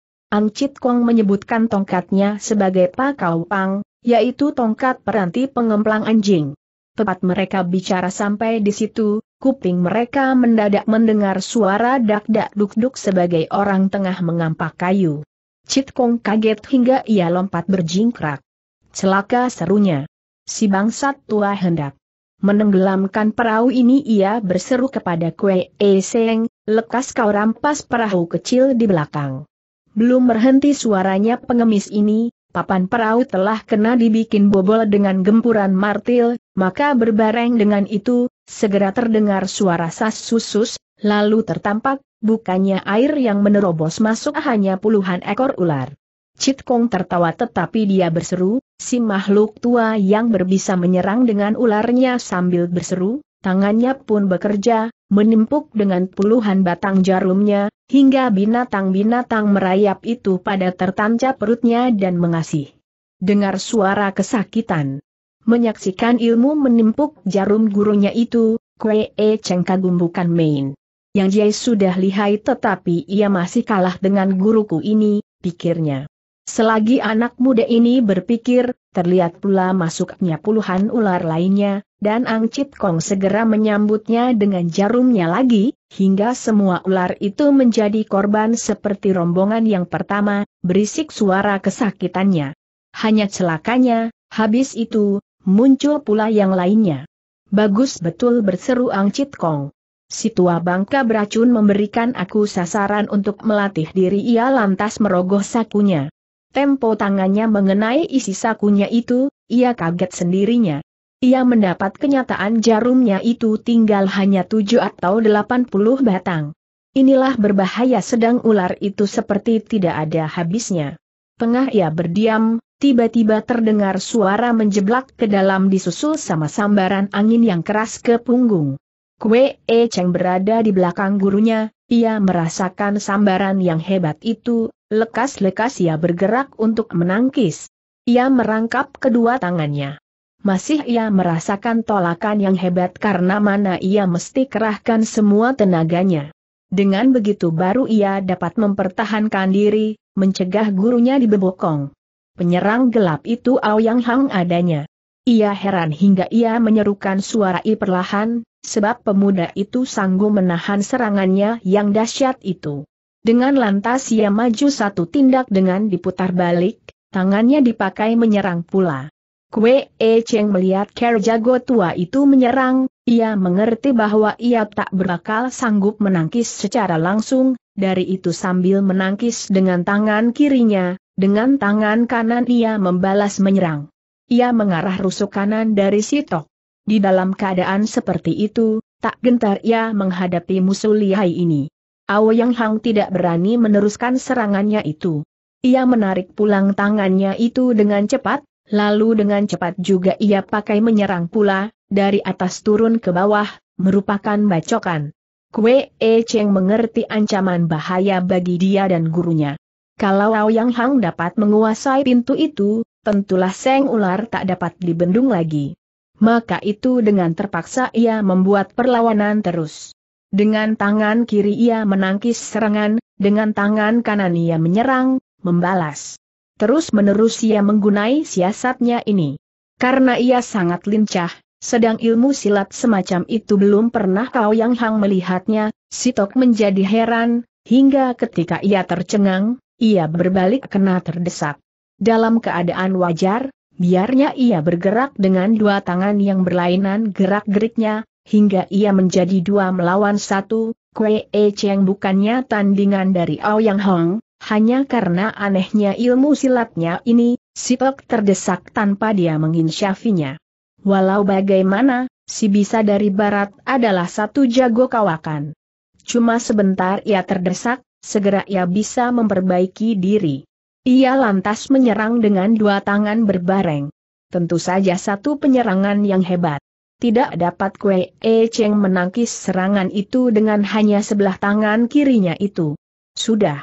Chit Kong menyebutkan tongkatnya sebagai Pakau Pang, yaitu tongkat peranti pengemplang anjing tepat mereka bicara sampai di situ, kuping mereka mendadak mendengar suara dak-dak duk-duk sebagai orang tengah mengampak kayu. Cit Kong kaget hingga ia lompat berjingkrak. Celaka serunya. Si bangsat tua hendak menenggelamkan perahu ini ia berseru kepada Kue E Seng, lekas kau rampas perahu kecil di belakang. Belum berhenti suaranya pengemis ini, papan perahu telah kena dibikin bobol dengan gempuran martil, maka berbareng dengan itu, segera terdengar suara sas susus, lalu tertampak, bukannya air yang menerobos masuk hanya puluhan ekor ular. Cit Kong tertawa tetapi dia berseru, si makhluk tua yang berbisa menyerang dengan ularnya sambil berseru, tangannya pun bekerja, menimpuk dengan puluhan batang jarumnya, hingga binatang-binatang merayap itu pada tertancap perutnya dan mengasih. Dengar suara kesakitan. Menyaksikan ilmu menimpuk jarum gurunya itu, Kwee E Cheng kagum bukan main. Yang Jai sudah lihai tetapi ia masih kalah dengan guruku ini, pikirnya. Selagi anak muda ini berpikir, terlihat pula masuknya puluhan ular lainnya, dan Angcit Kong segera menyambutnya dengan jarumnya lagi, hingga semua ular itu menjadi korban seperti rombongan yang pertama, berisik suara kesakitannya. Hanya celakanya, habis itu, muncul pula yang lainnya. Bagus betul berseru Angcit Kong. Si tua bangka beracun memberikan aku sasaran untuk melatih diri ia lantas merogoh sakunya. Tempo tangannya mengenai isi sakunya itu, ia kaget sendirinya. Ia mendapat kenyataan jarumnya itu tinggal hanya tujuh atau delapan puluh batang. Inilah berbahaya sedang ular itu seperti tidak ada habisnya. Tengah ia berdiam, tiba-tiba terdengar suara menjeblak ke dalam disusul sama sambaran angin yang keras ke punggung. Kue E Cheng berada di belakang gurunya, ia merasakan sambaran yang hebat itu, lekas-lekas ia bergerak untuk menangkis. Ia merangkap kedua tangannya. Masih ia merasakan tolakan yang hebat karena mana ia mesti kerahkan semua tenaganya. Dengan begitu baru ia dapat mempertahankan diri, mencegah gurunya dibebokong. Penyerang gelap itu Ao Yang Hang adanya. Ia heran hingga ia menyerukan suara i perlahan, sebab pemuda itu sanggup menahan serangannya yang dahsyat itu. Dengan lantas ia maju satu tindak dengan diputar balik, tangannya dipakai menyerang pula. Kue E Cheng melihat Ker Jago tua itu menyerang, ia mengerti bahwa ia tak berakal sanggup menangkis secara langsung, dari itu sambil menangkis dengan tangan kirinya, dengan tangan kanan ia membalas menyerang. Ia mengarah rusuk kanan dari Sitok. Di dalam keadaan seperti itu, tak gentar ia menghadapi musuh lihai ini. Yang Hang tidak berani meneruskan serangannya itu. Ia menarik pulang tangannya itu dengan cepat, lalu dengan cepat juga ia pakai menyerang pula, dari atas turun ke bawah, merupakan bacokan. Kue E Cheng mengerti ancaman bahaya bagi dia dan gurunya. Kalau Yang Hang dapat menguasai pintu itu, tentulah Seng Ular tak dapat dibendung lagi maka itu dengan terpaksa ia membuat perlawanan terus. Dengan tangan kiri ia menangkis serangan, dengan tangan kanan ia menyerang, membalas. Terus-menerus ia menggunai siasatnya ini. Karena ia sangat lincah, sedang ilmu silat semacam itu belum pernah kau yang hang melihatnya, Sitok menjadi heran, hingga ketika ia tercengang, ia berbalik kena terdesak. Dalam keadaan wajar, biarnya ia bergerak dengan dua tangan yang berlainan gerak-geriknya, hingga ia menjadi dua melawan satu, Kue E Cheng bukannya tandingan dari ao Yang Hong, hanya karena anehnya ilmu silatnya ini, si Pek terdesak tanpa dia menginsyafinya. Walau bagaimana, si bisa dari barat adalah satu jago kawakan. Cuma sebentar ia terdesak, segera ia bisa memperbaiki diri. Ia lantas menyerang dengan dua tangan berbareng. Tentu saja satu penyerangan yang hebat. Tidak dapat Kue E Cheng menangkis serangan itu dengan hanya sebelah tangan kirinya itu. Sudah.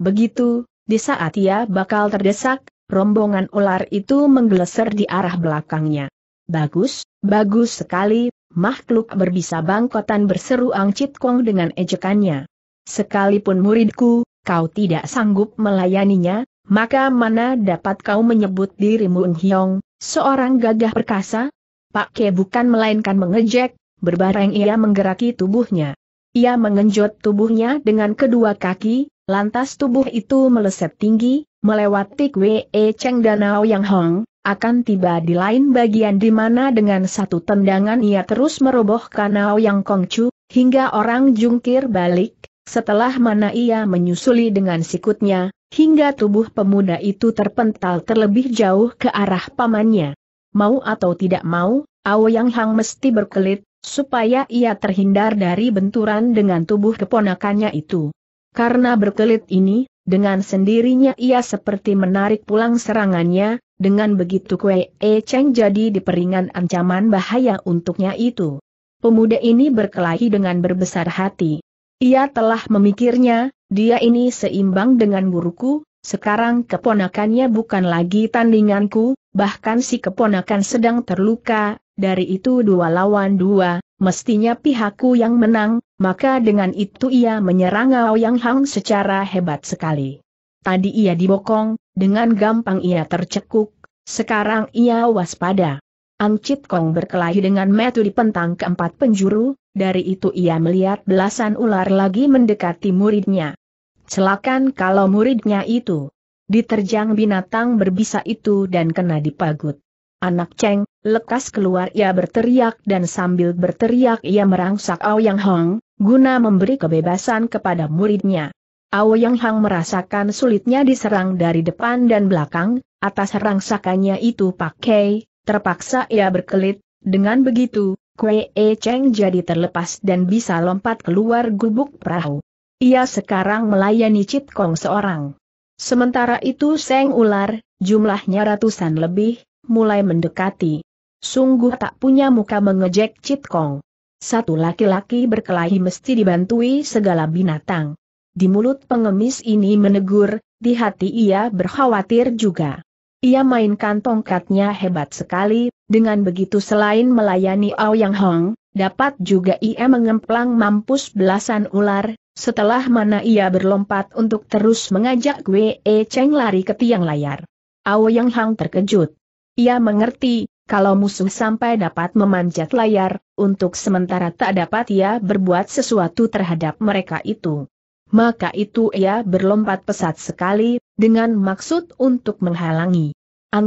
Begitu, di saat ia bakal terdesak, rombongan ular itu menggeleser di arah belakangnya. Bagus, bagus sekali, makhluk berbisa bangkotan berseru Angcit Kong dengan ejekannya. Sekalipun muridku, kau tidak sanggup melayaninya, maka mana dapat kau menyebut dirimu Enghyong, seorang gagah perkasa? Pak Ke bukan melainkan mengejek, berbareng ia menggeraki tubuhnya. Ia mengenjot tubuhnya dengan kedua kaki, lantas tubuh itu meleset tinggi, melewati Kwe e Cheng Danau Yang Hong, akan tiba di lain bagian di mana dengan satu tendangan ia terus merobohkan Nao Yang Kong Chu, hingga orang jungkir balik, setelah mana ia menyusuli dengan sikutnya, hingga tubuh pemuda itu terpental terlebih jauh ke arah pamannya. Mau atau tidak mau, Aoyang Hang mesti berkelit, supaya ia terhindar dari benturan dengan tubuh keponakannya itu. Karena berkelit ini, dengan sendirinya ia seperti menarik pulang serangannya, dengan begitu Kue E Cheng jadi diperingan ancaman bahaya untuknya itu. Pemuda ini berkelahi dengan berbesar hati. Ia telah memikirnya, dia ini seimbang dengan guruku, sekarang keponakannya bukan lagi tandinganku, bahkan si keponakan sedang terluka, dari itu dua lawan dua, mestinya pihakku yang menang, maka dengan itu ia menyerang Yang Hang secara hebat sekali. Tadi ia dibokong, dengan gampang ia tercekuk, sekarang ia waspada. Ang Chit Kong berkelahi dengan metu di pentang keempat penjuru, dari itu ia melihat belasan ular lagi mendekati muridnya. Celakan kalau muridnya itu diterjang binatang berbisa itu dan kena dipagut. Anak Cheng, lekas keluar ia berteriak dan sambil berteriak ia merangsak Yang Hong, guna memberi kebebasan kepada muridnya. Yang Hang merasakan sulitnya diserang dari depan dan belakang, atas rangsakannya itu pakai, terpaksa ia berkelit, dengan begitu, Kue E Cheng jadi terlepas dan bisa lompat keluar gubuk perahu. Ia sekarang melayani Cit Kong seorang. Sementara itu Seng Ular, jumlahnya ratusan lebih, mulai mendekati. Sungguh tak punya muka mengejek Cit Kong. Satu laki-laki berkelahi mesti dibantui segala binatang. Di mulut pengemis ini menegur, di hati ia berkhawatir juga. Ia mainkan tongkatnya hebat sekali, dengan begitu selain melayani Yang Hong, dapat juga ia mengemplang mampus belasan ular, setelah mana ia berlompat untuk terus mengajak Wei e Cheng lari ke tiang layar. Yang Hong terkejut. Ia mengerti, kalau musuh sampai dapat memanjat layar, untuk sementara tak dapat ia berbuat sesuatu terhadap mereka itu. Maka itu ia berlompat pesat sekali, dengan maksud untuk menghalangi.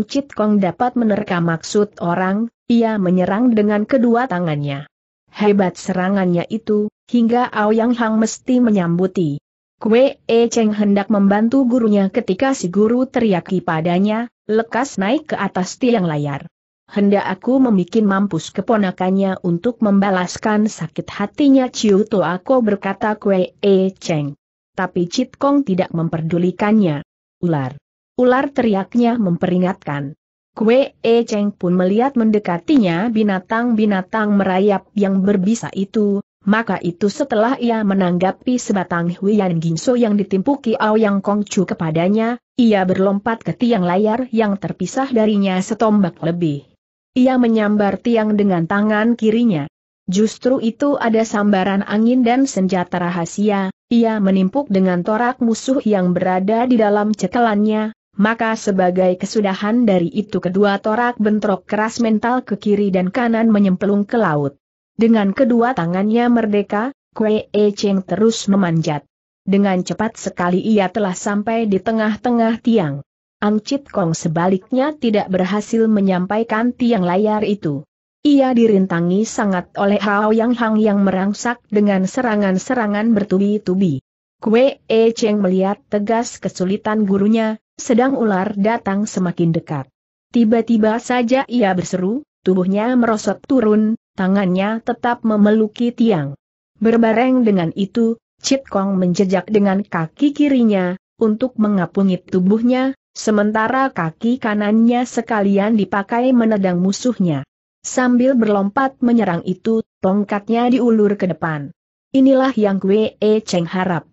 Chit Kong dapat menerka maksud orang, ia menyerang dengan kedua tangannya. Hebat serangannya itu, hingga Aoyang Hang mesti menyambuti. Kue E Cheng hendak membantu gurunya ketika si guru teriaki padanya, lekas naik ke atas tiang layar hendak aku memikin mampus keponakannya untuk membalaskan sakit hatinya Ciu Aku berkata Kue E Cheng. Tapi Cit Kong tidak memperdulikannya. Ular. Ular teriaknya memperingatkan. Kue E Cheng pun melihat mendekatinya binatang-binatang merayap yang berbisa itu, maka itu setelah ia menanggapi sebatang Huian Ginso yang ditimpuki Yang Kong Chu kepadanya, ia berlompat ke tiang layar yang terpisah darinya setombak lebih. Ia menyambar tiang dengan tangan kirinya. Justru itu ada sambaran angin dan senjata rahasia, ia menimpuk dengan torak musuh yang berada di dalam cekelannya, maka sebagai kesudahan dari itu kedua torak bentrok keras mental ke kiri dan kanan menyemplung ke laut. Dengan kedua tangannya merdeka, Kue E Cheng terus memanjat. Dengan cepat sekali ia telah sampai di tengah-tengah tiang. Ancit Kong sebaliknya tidak berhasil menyampaikan tiang layar itu. Ia dirintangi sangat oleh Hao Yang Hang yang merangsak dengan serangan-serangan bertubi-tubi. Kue E Cheng melihat tegas kesulitan gurunya, sedang ular datang semakin dekat. Tiba-tiba saja ia berseru, tubuhnya merosot turun, tangannya tetap memeluki tiang. Berbareng dengan itu, Chit Kong menjejak dengan kaki kirinya, untuk mengapungi tubuhnya, Sementara kaki kanannya sekalian dipakai menedang musuhnya. Sambil berlompat menyerang itu, tongkatnya diulur ke depan. Inilah yang Kwe E Cheng harap.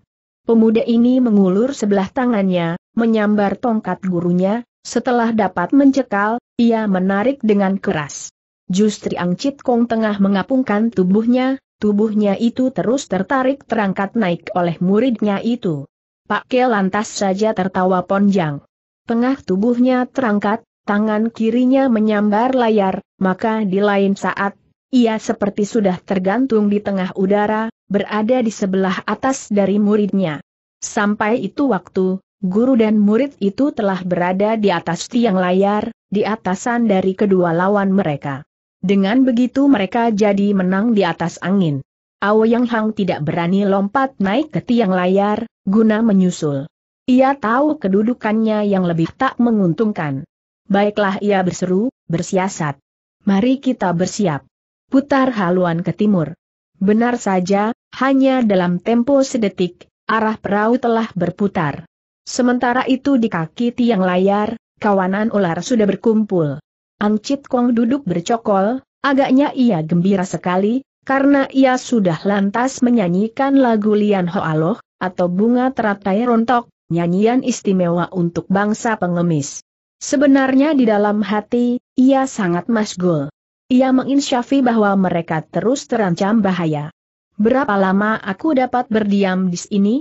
Pemuda ini mengulur sebelah tangannya, menyambar tongkat gurunya, setelah dapat mencekal, ia menarik dengan keras. Justri Angcit Kong tengah mengapungkan tubuhnya, tubuhnya itu terus tertarik terangkat naik oleh muridnya itu. Pak Ke lantas saja tertawa ponjang. Tengah tubuhnya terangkat, tangan kirinya menyambar layar, maka di lain saat, ia seperti sudah tergantung di tengah udara, berada di sebelah atas dari muridnya. Sampai itu waktu, guru dan murid itu telah berada di atas tiang layar, di atasan dari kedua lawan mereka. Dengan begitu mereka jadi menang di atas angin. Aoyang Hang tidak berani lompat naik ke tiang layar, guna menyusul. Ia tahu kedudukannya yang lebih tak menguntungkan. Baiklah ia berseru, bersiasat. Mari kita bersiap. Putar haluan ke timur. Benar saja, hanya dalam tempo sedetik, arah perahu telah berputar. Sementara itu di kaki tiang layar, kawanan ular sudah berkumpul. Angcit Kong duduk bercokol, agaknya ia gembira sekali, karena ia sudah lantas menyanyikan lagu Lian Ho Aloh, atau bunga teratai rontok, nyanyian istimewa untuk bangsa pengemis. Sebenarnya di dalam hati, ia sangat masgul. Ia menginsyafi bahwa mereka terus terancam bahaya. Berapa lama aku dapat berdiam di sini?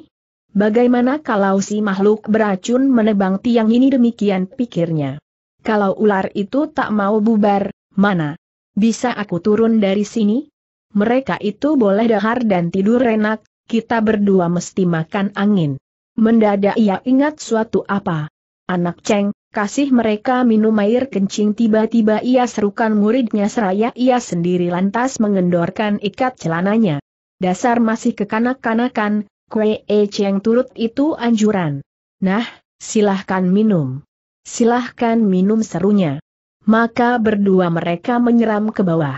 Bagaimana kalau si makhluk beracun menebang tiang ini demikian pikirnya? Kalau ular itu tak mau bubar, mana? Bisa aku turun dari sini? Mereka itu boleh dahar dan tidur enak, kita berdua mesti makan angin. Mendadak ia ingat suatu apa. Anak Cheng, kasih mereka minum air kencing tiba-tiba ia serukan muridnya seraya ia sendiri lantas mengendorkan ikat celananya. Dasar masih kekanak-kanakan, kue e Cheng turut itu anjuran. Nah, silahkan minum. Silahkan minum serunya. Maka berdua mereka menyeram ke bawah.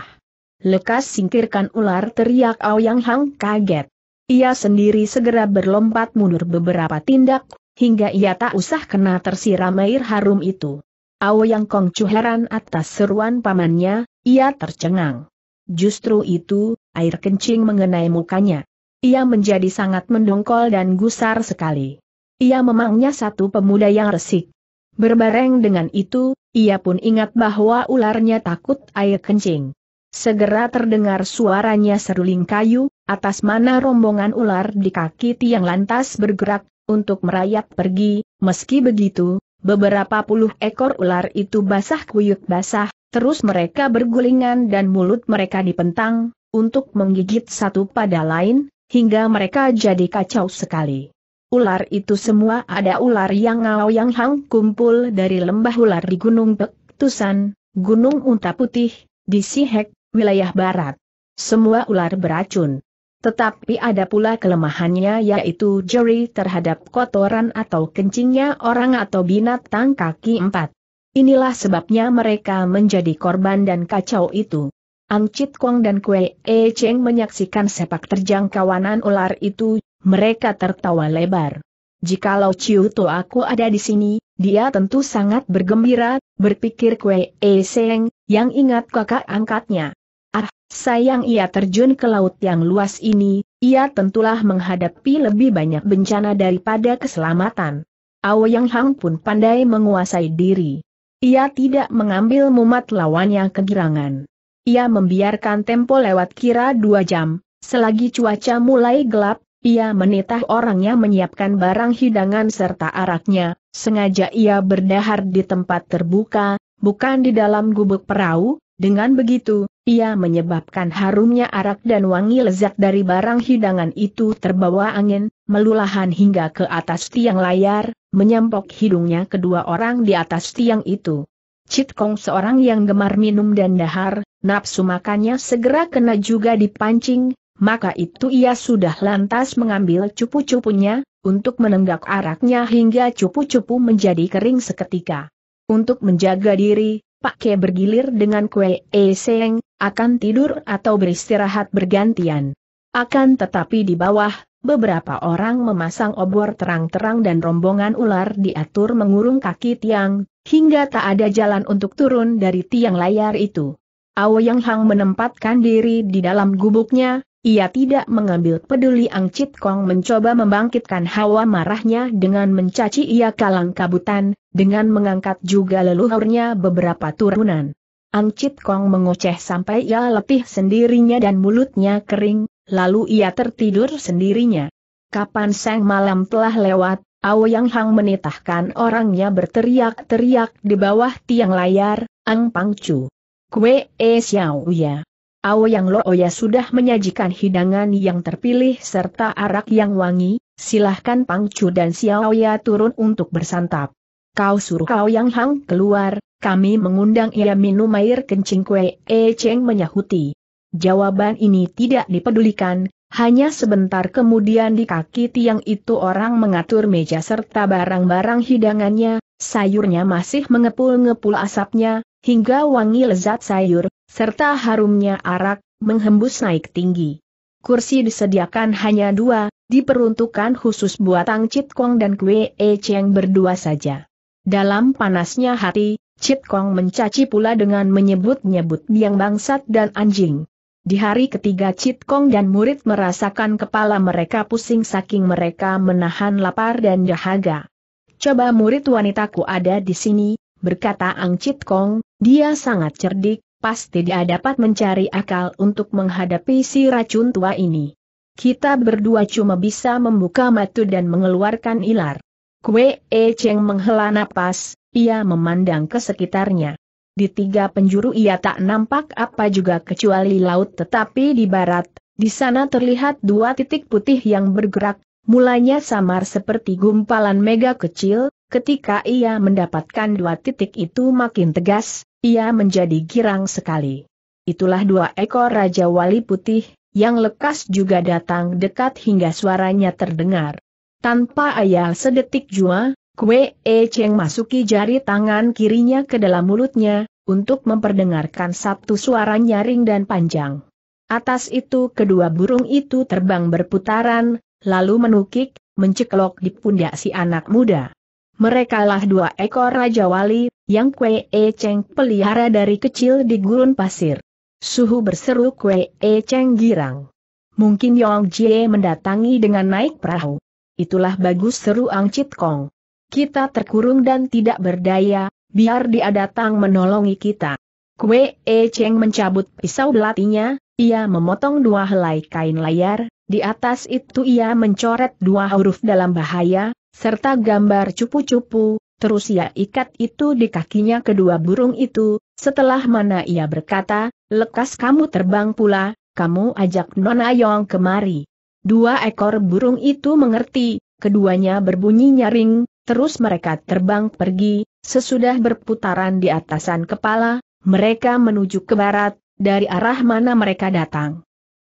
Lekas singkirkan ular teriak Aoyang Hang kaget. Ia sendiri segera berlompat mundur beberapa tindak, hingga ia tak usah kena tersiram air harum itu. Yang Kongcu heran atas seruan pamannya, ia tercengang. Justru itu, air kencing mengenai mukanya. Ia menjadi sangat mendongkol dan gusar sekali. Ia memangnya satu pemuda yang resik. Berbareng dengan itu, ia pun ingat bahwa ularnya takut air kencing. Segera terdengar suaranya seruling kayu, atas mana rombongan ular di kaki tiang lantas bergerak, untuk merayap pergi, meski begitu, beberapa puluh ekor ular itu basah kuyuk basah, terus mereka bergulingan dan mulut mereka dipentang, untuk menggigit satu pada lain, hingga mereka jadi kacau sekali. Ular itu semua ada ular yang ngau yang hang kumpul dari lembah ular di Gunung Pektusan, Gunung Unta Putih, di Sihek, wilayah barat. Semua ular beracun. Tetapi ada pula kelemahannya yaitu jeri terhadap kotoran atau kencingnya orang atau binatang kaki empat. Inilah sebabnya mereka menjadi korban dan kacau itu. Angcit Kong dan Kue E Cheng menyaksikan sepak terjang kawanan ular itu, mereka tertawa lebar. Jikalau Ciu To aku ada di sini, dia tentu sangat bergembira, berpikir Kue E Cheng, yang ingat kakak angkatnya. Ah, sayang ia terjun ke laut yang luas ini, ia tentulah menghadapi lebih banyak bencana daripada keselamatan. Aoyang Hang pun pandai menguasai diri. Ia tidak mengambil mumat lawannya kegirangan. Ia membiarkan tempo lewat kira dua jam, selagi cuaca mulai gelap, ia menitah orangnya menyiapkan barang hidangan serta araknya, sengaja ia berdahar di tempat terbuka, bukan di dalam gubuk perahu, dengan begitu, ia menyebabkan harumnya arak dan wangi lezat dari barang hidangan itu terbawa angin, melulahan hingga ke atas tiang layar, menyampok hidungnya kedua orang di atas tiang itu. Cit Kong seorang yang gemar minum dan dahar, nafsu makannya segera kena juga dipancing, maka itu ia sudah lantas mengambil cupu-cupunya, untuk menenggak araknya hingga cupu-cupu menjadi kering seketika. Untuk menjaga diri, Pak Ke bergilir dengan Kue eseng, eh, akan tidur atau beristirahat bergantian. Akan tetapi di bawah, beberapa orang memasang obor terang-terang dan rombongan ular diatur mengurung kaki tiang, hingga tak ada jalan untuk turun dari tiang layar itu. Ao Yang Hang menempatkan diri di dalam gubuknya, ia tidak mengambil peduli Ang Chit Kong mencoba membangkitkan hawa marahnya dengan mencaci ia kalang kabutan, dengan mengangkat juga leluhurnya beberapa turunan. Ang Chit Kong mengoceh sampai ia letih sendirinya dan mulutnya kering, lalu ia tertidur sendirinya. Kapan sang malam telah lewat, Aoyang Hang menitahkan orangnya berteriak-teriak di bawah tiang layar, Ang Pangcu. Kue e Xiao ya yang Aoyang Looya oh sudah menyajikan hidangan yang terpilih serta arak yang wangi, silahkan Pang Pangcu dan Xiao Ya turun untuk bersantap. Kau suruh yang Hang keluar, kami mengundang ia minum air kencing kue, E Cheng menyahuti. Jawaban ini tidak dipedulikan, hanya sebentar kemudian di kaki tiang itu orang mengatur meja serta barang-barang hidangannya, sayurnya masih mengepul-ngepul asapnya, hingga wangi lezat sayur, serta harumnya arak, menghembus naik tinggi. Kursi disediakan hanya dua, diperuntukkan khusus buat Tang Chit Kong dan Kue E Cheng berdua saja. Dalam panasnya hati, Chit Kong mencaci pula dengan menyebut-nyebut biang bangsat dan anjing. Di hari ketiga Chit Kong dan murid merasakan kepala mereka pusing saking mereka menahan lapar dan dahaga. Coba murid wanitaku ada di sini, berkata Ang Chit Kong, dia sangat cerdik, pasti dia dapat mencari akal untuk menghadapi si racun tua ini. Kita berdua cuma bisa membuka matu dan mengeluarkan ilar. Kue E Cheng menghela napas, ia memandang ke sekitarnya. Di tiga penjuru ia tak nampak apa juga kecuali laut tetapi di barat, di sana terlihat dua titik putih yang bergerak, mulanya samar seperti gumpalan mega kecil, Ketika ia mendapatkan dua titik itu makin tegas, ia menjadi girang sekali. Itulah dua ekor Raja Wali Putih, yang lekas juga datang dekat hingga suaranya terdengar. Tanpa ayal sedetik jua, Kue E Cheng masuki jari tangan kirinya ke dalam mulutnya, untuk memperdengarkan satu suara nyaring dan panjang. Atas itu kedua burung itu terbang berputaran, lalu menukik, menceklok di pundak si anak muda. Merekalah dua ekor Raja Wali, yang Kwe E Cheng pelihara dari kecil di gurun pasir. Suhu berseru Kwe E Cheng girang. Mungkin Yong Jie mendatangi dengan naik perahu. Itulah bagus seru Ang Chit Kong. Kita terkurung dan tidak berdaya, biar dia datang menolongi kita. Kwe E Cheng mencabut pisau belatinya, ia memotong dua helai kain layar, di atas itu ia mencoret dua huruf dalam bahaya, serta gambar cupu-cupu, terus ia ya ikat itu di kakinya kedua burung itu, setelah mana ia berkata, lekas kamu terbang pula, kamu ajak Nona Yong kemari. Dua ekor burung itu mengerti, keduanya berbunyi nyaring, terus mereka terbang pergi, sesudah berputaran di atasan kepala, mereka menuju ke barat, dari arah mana mereka datang.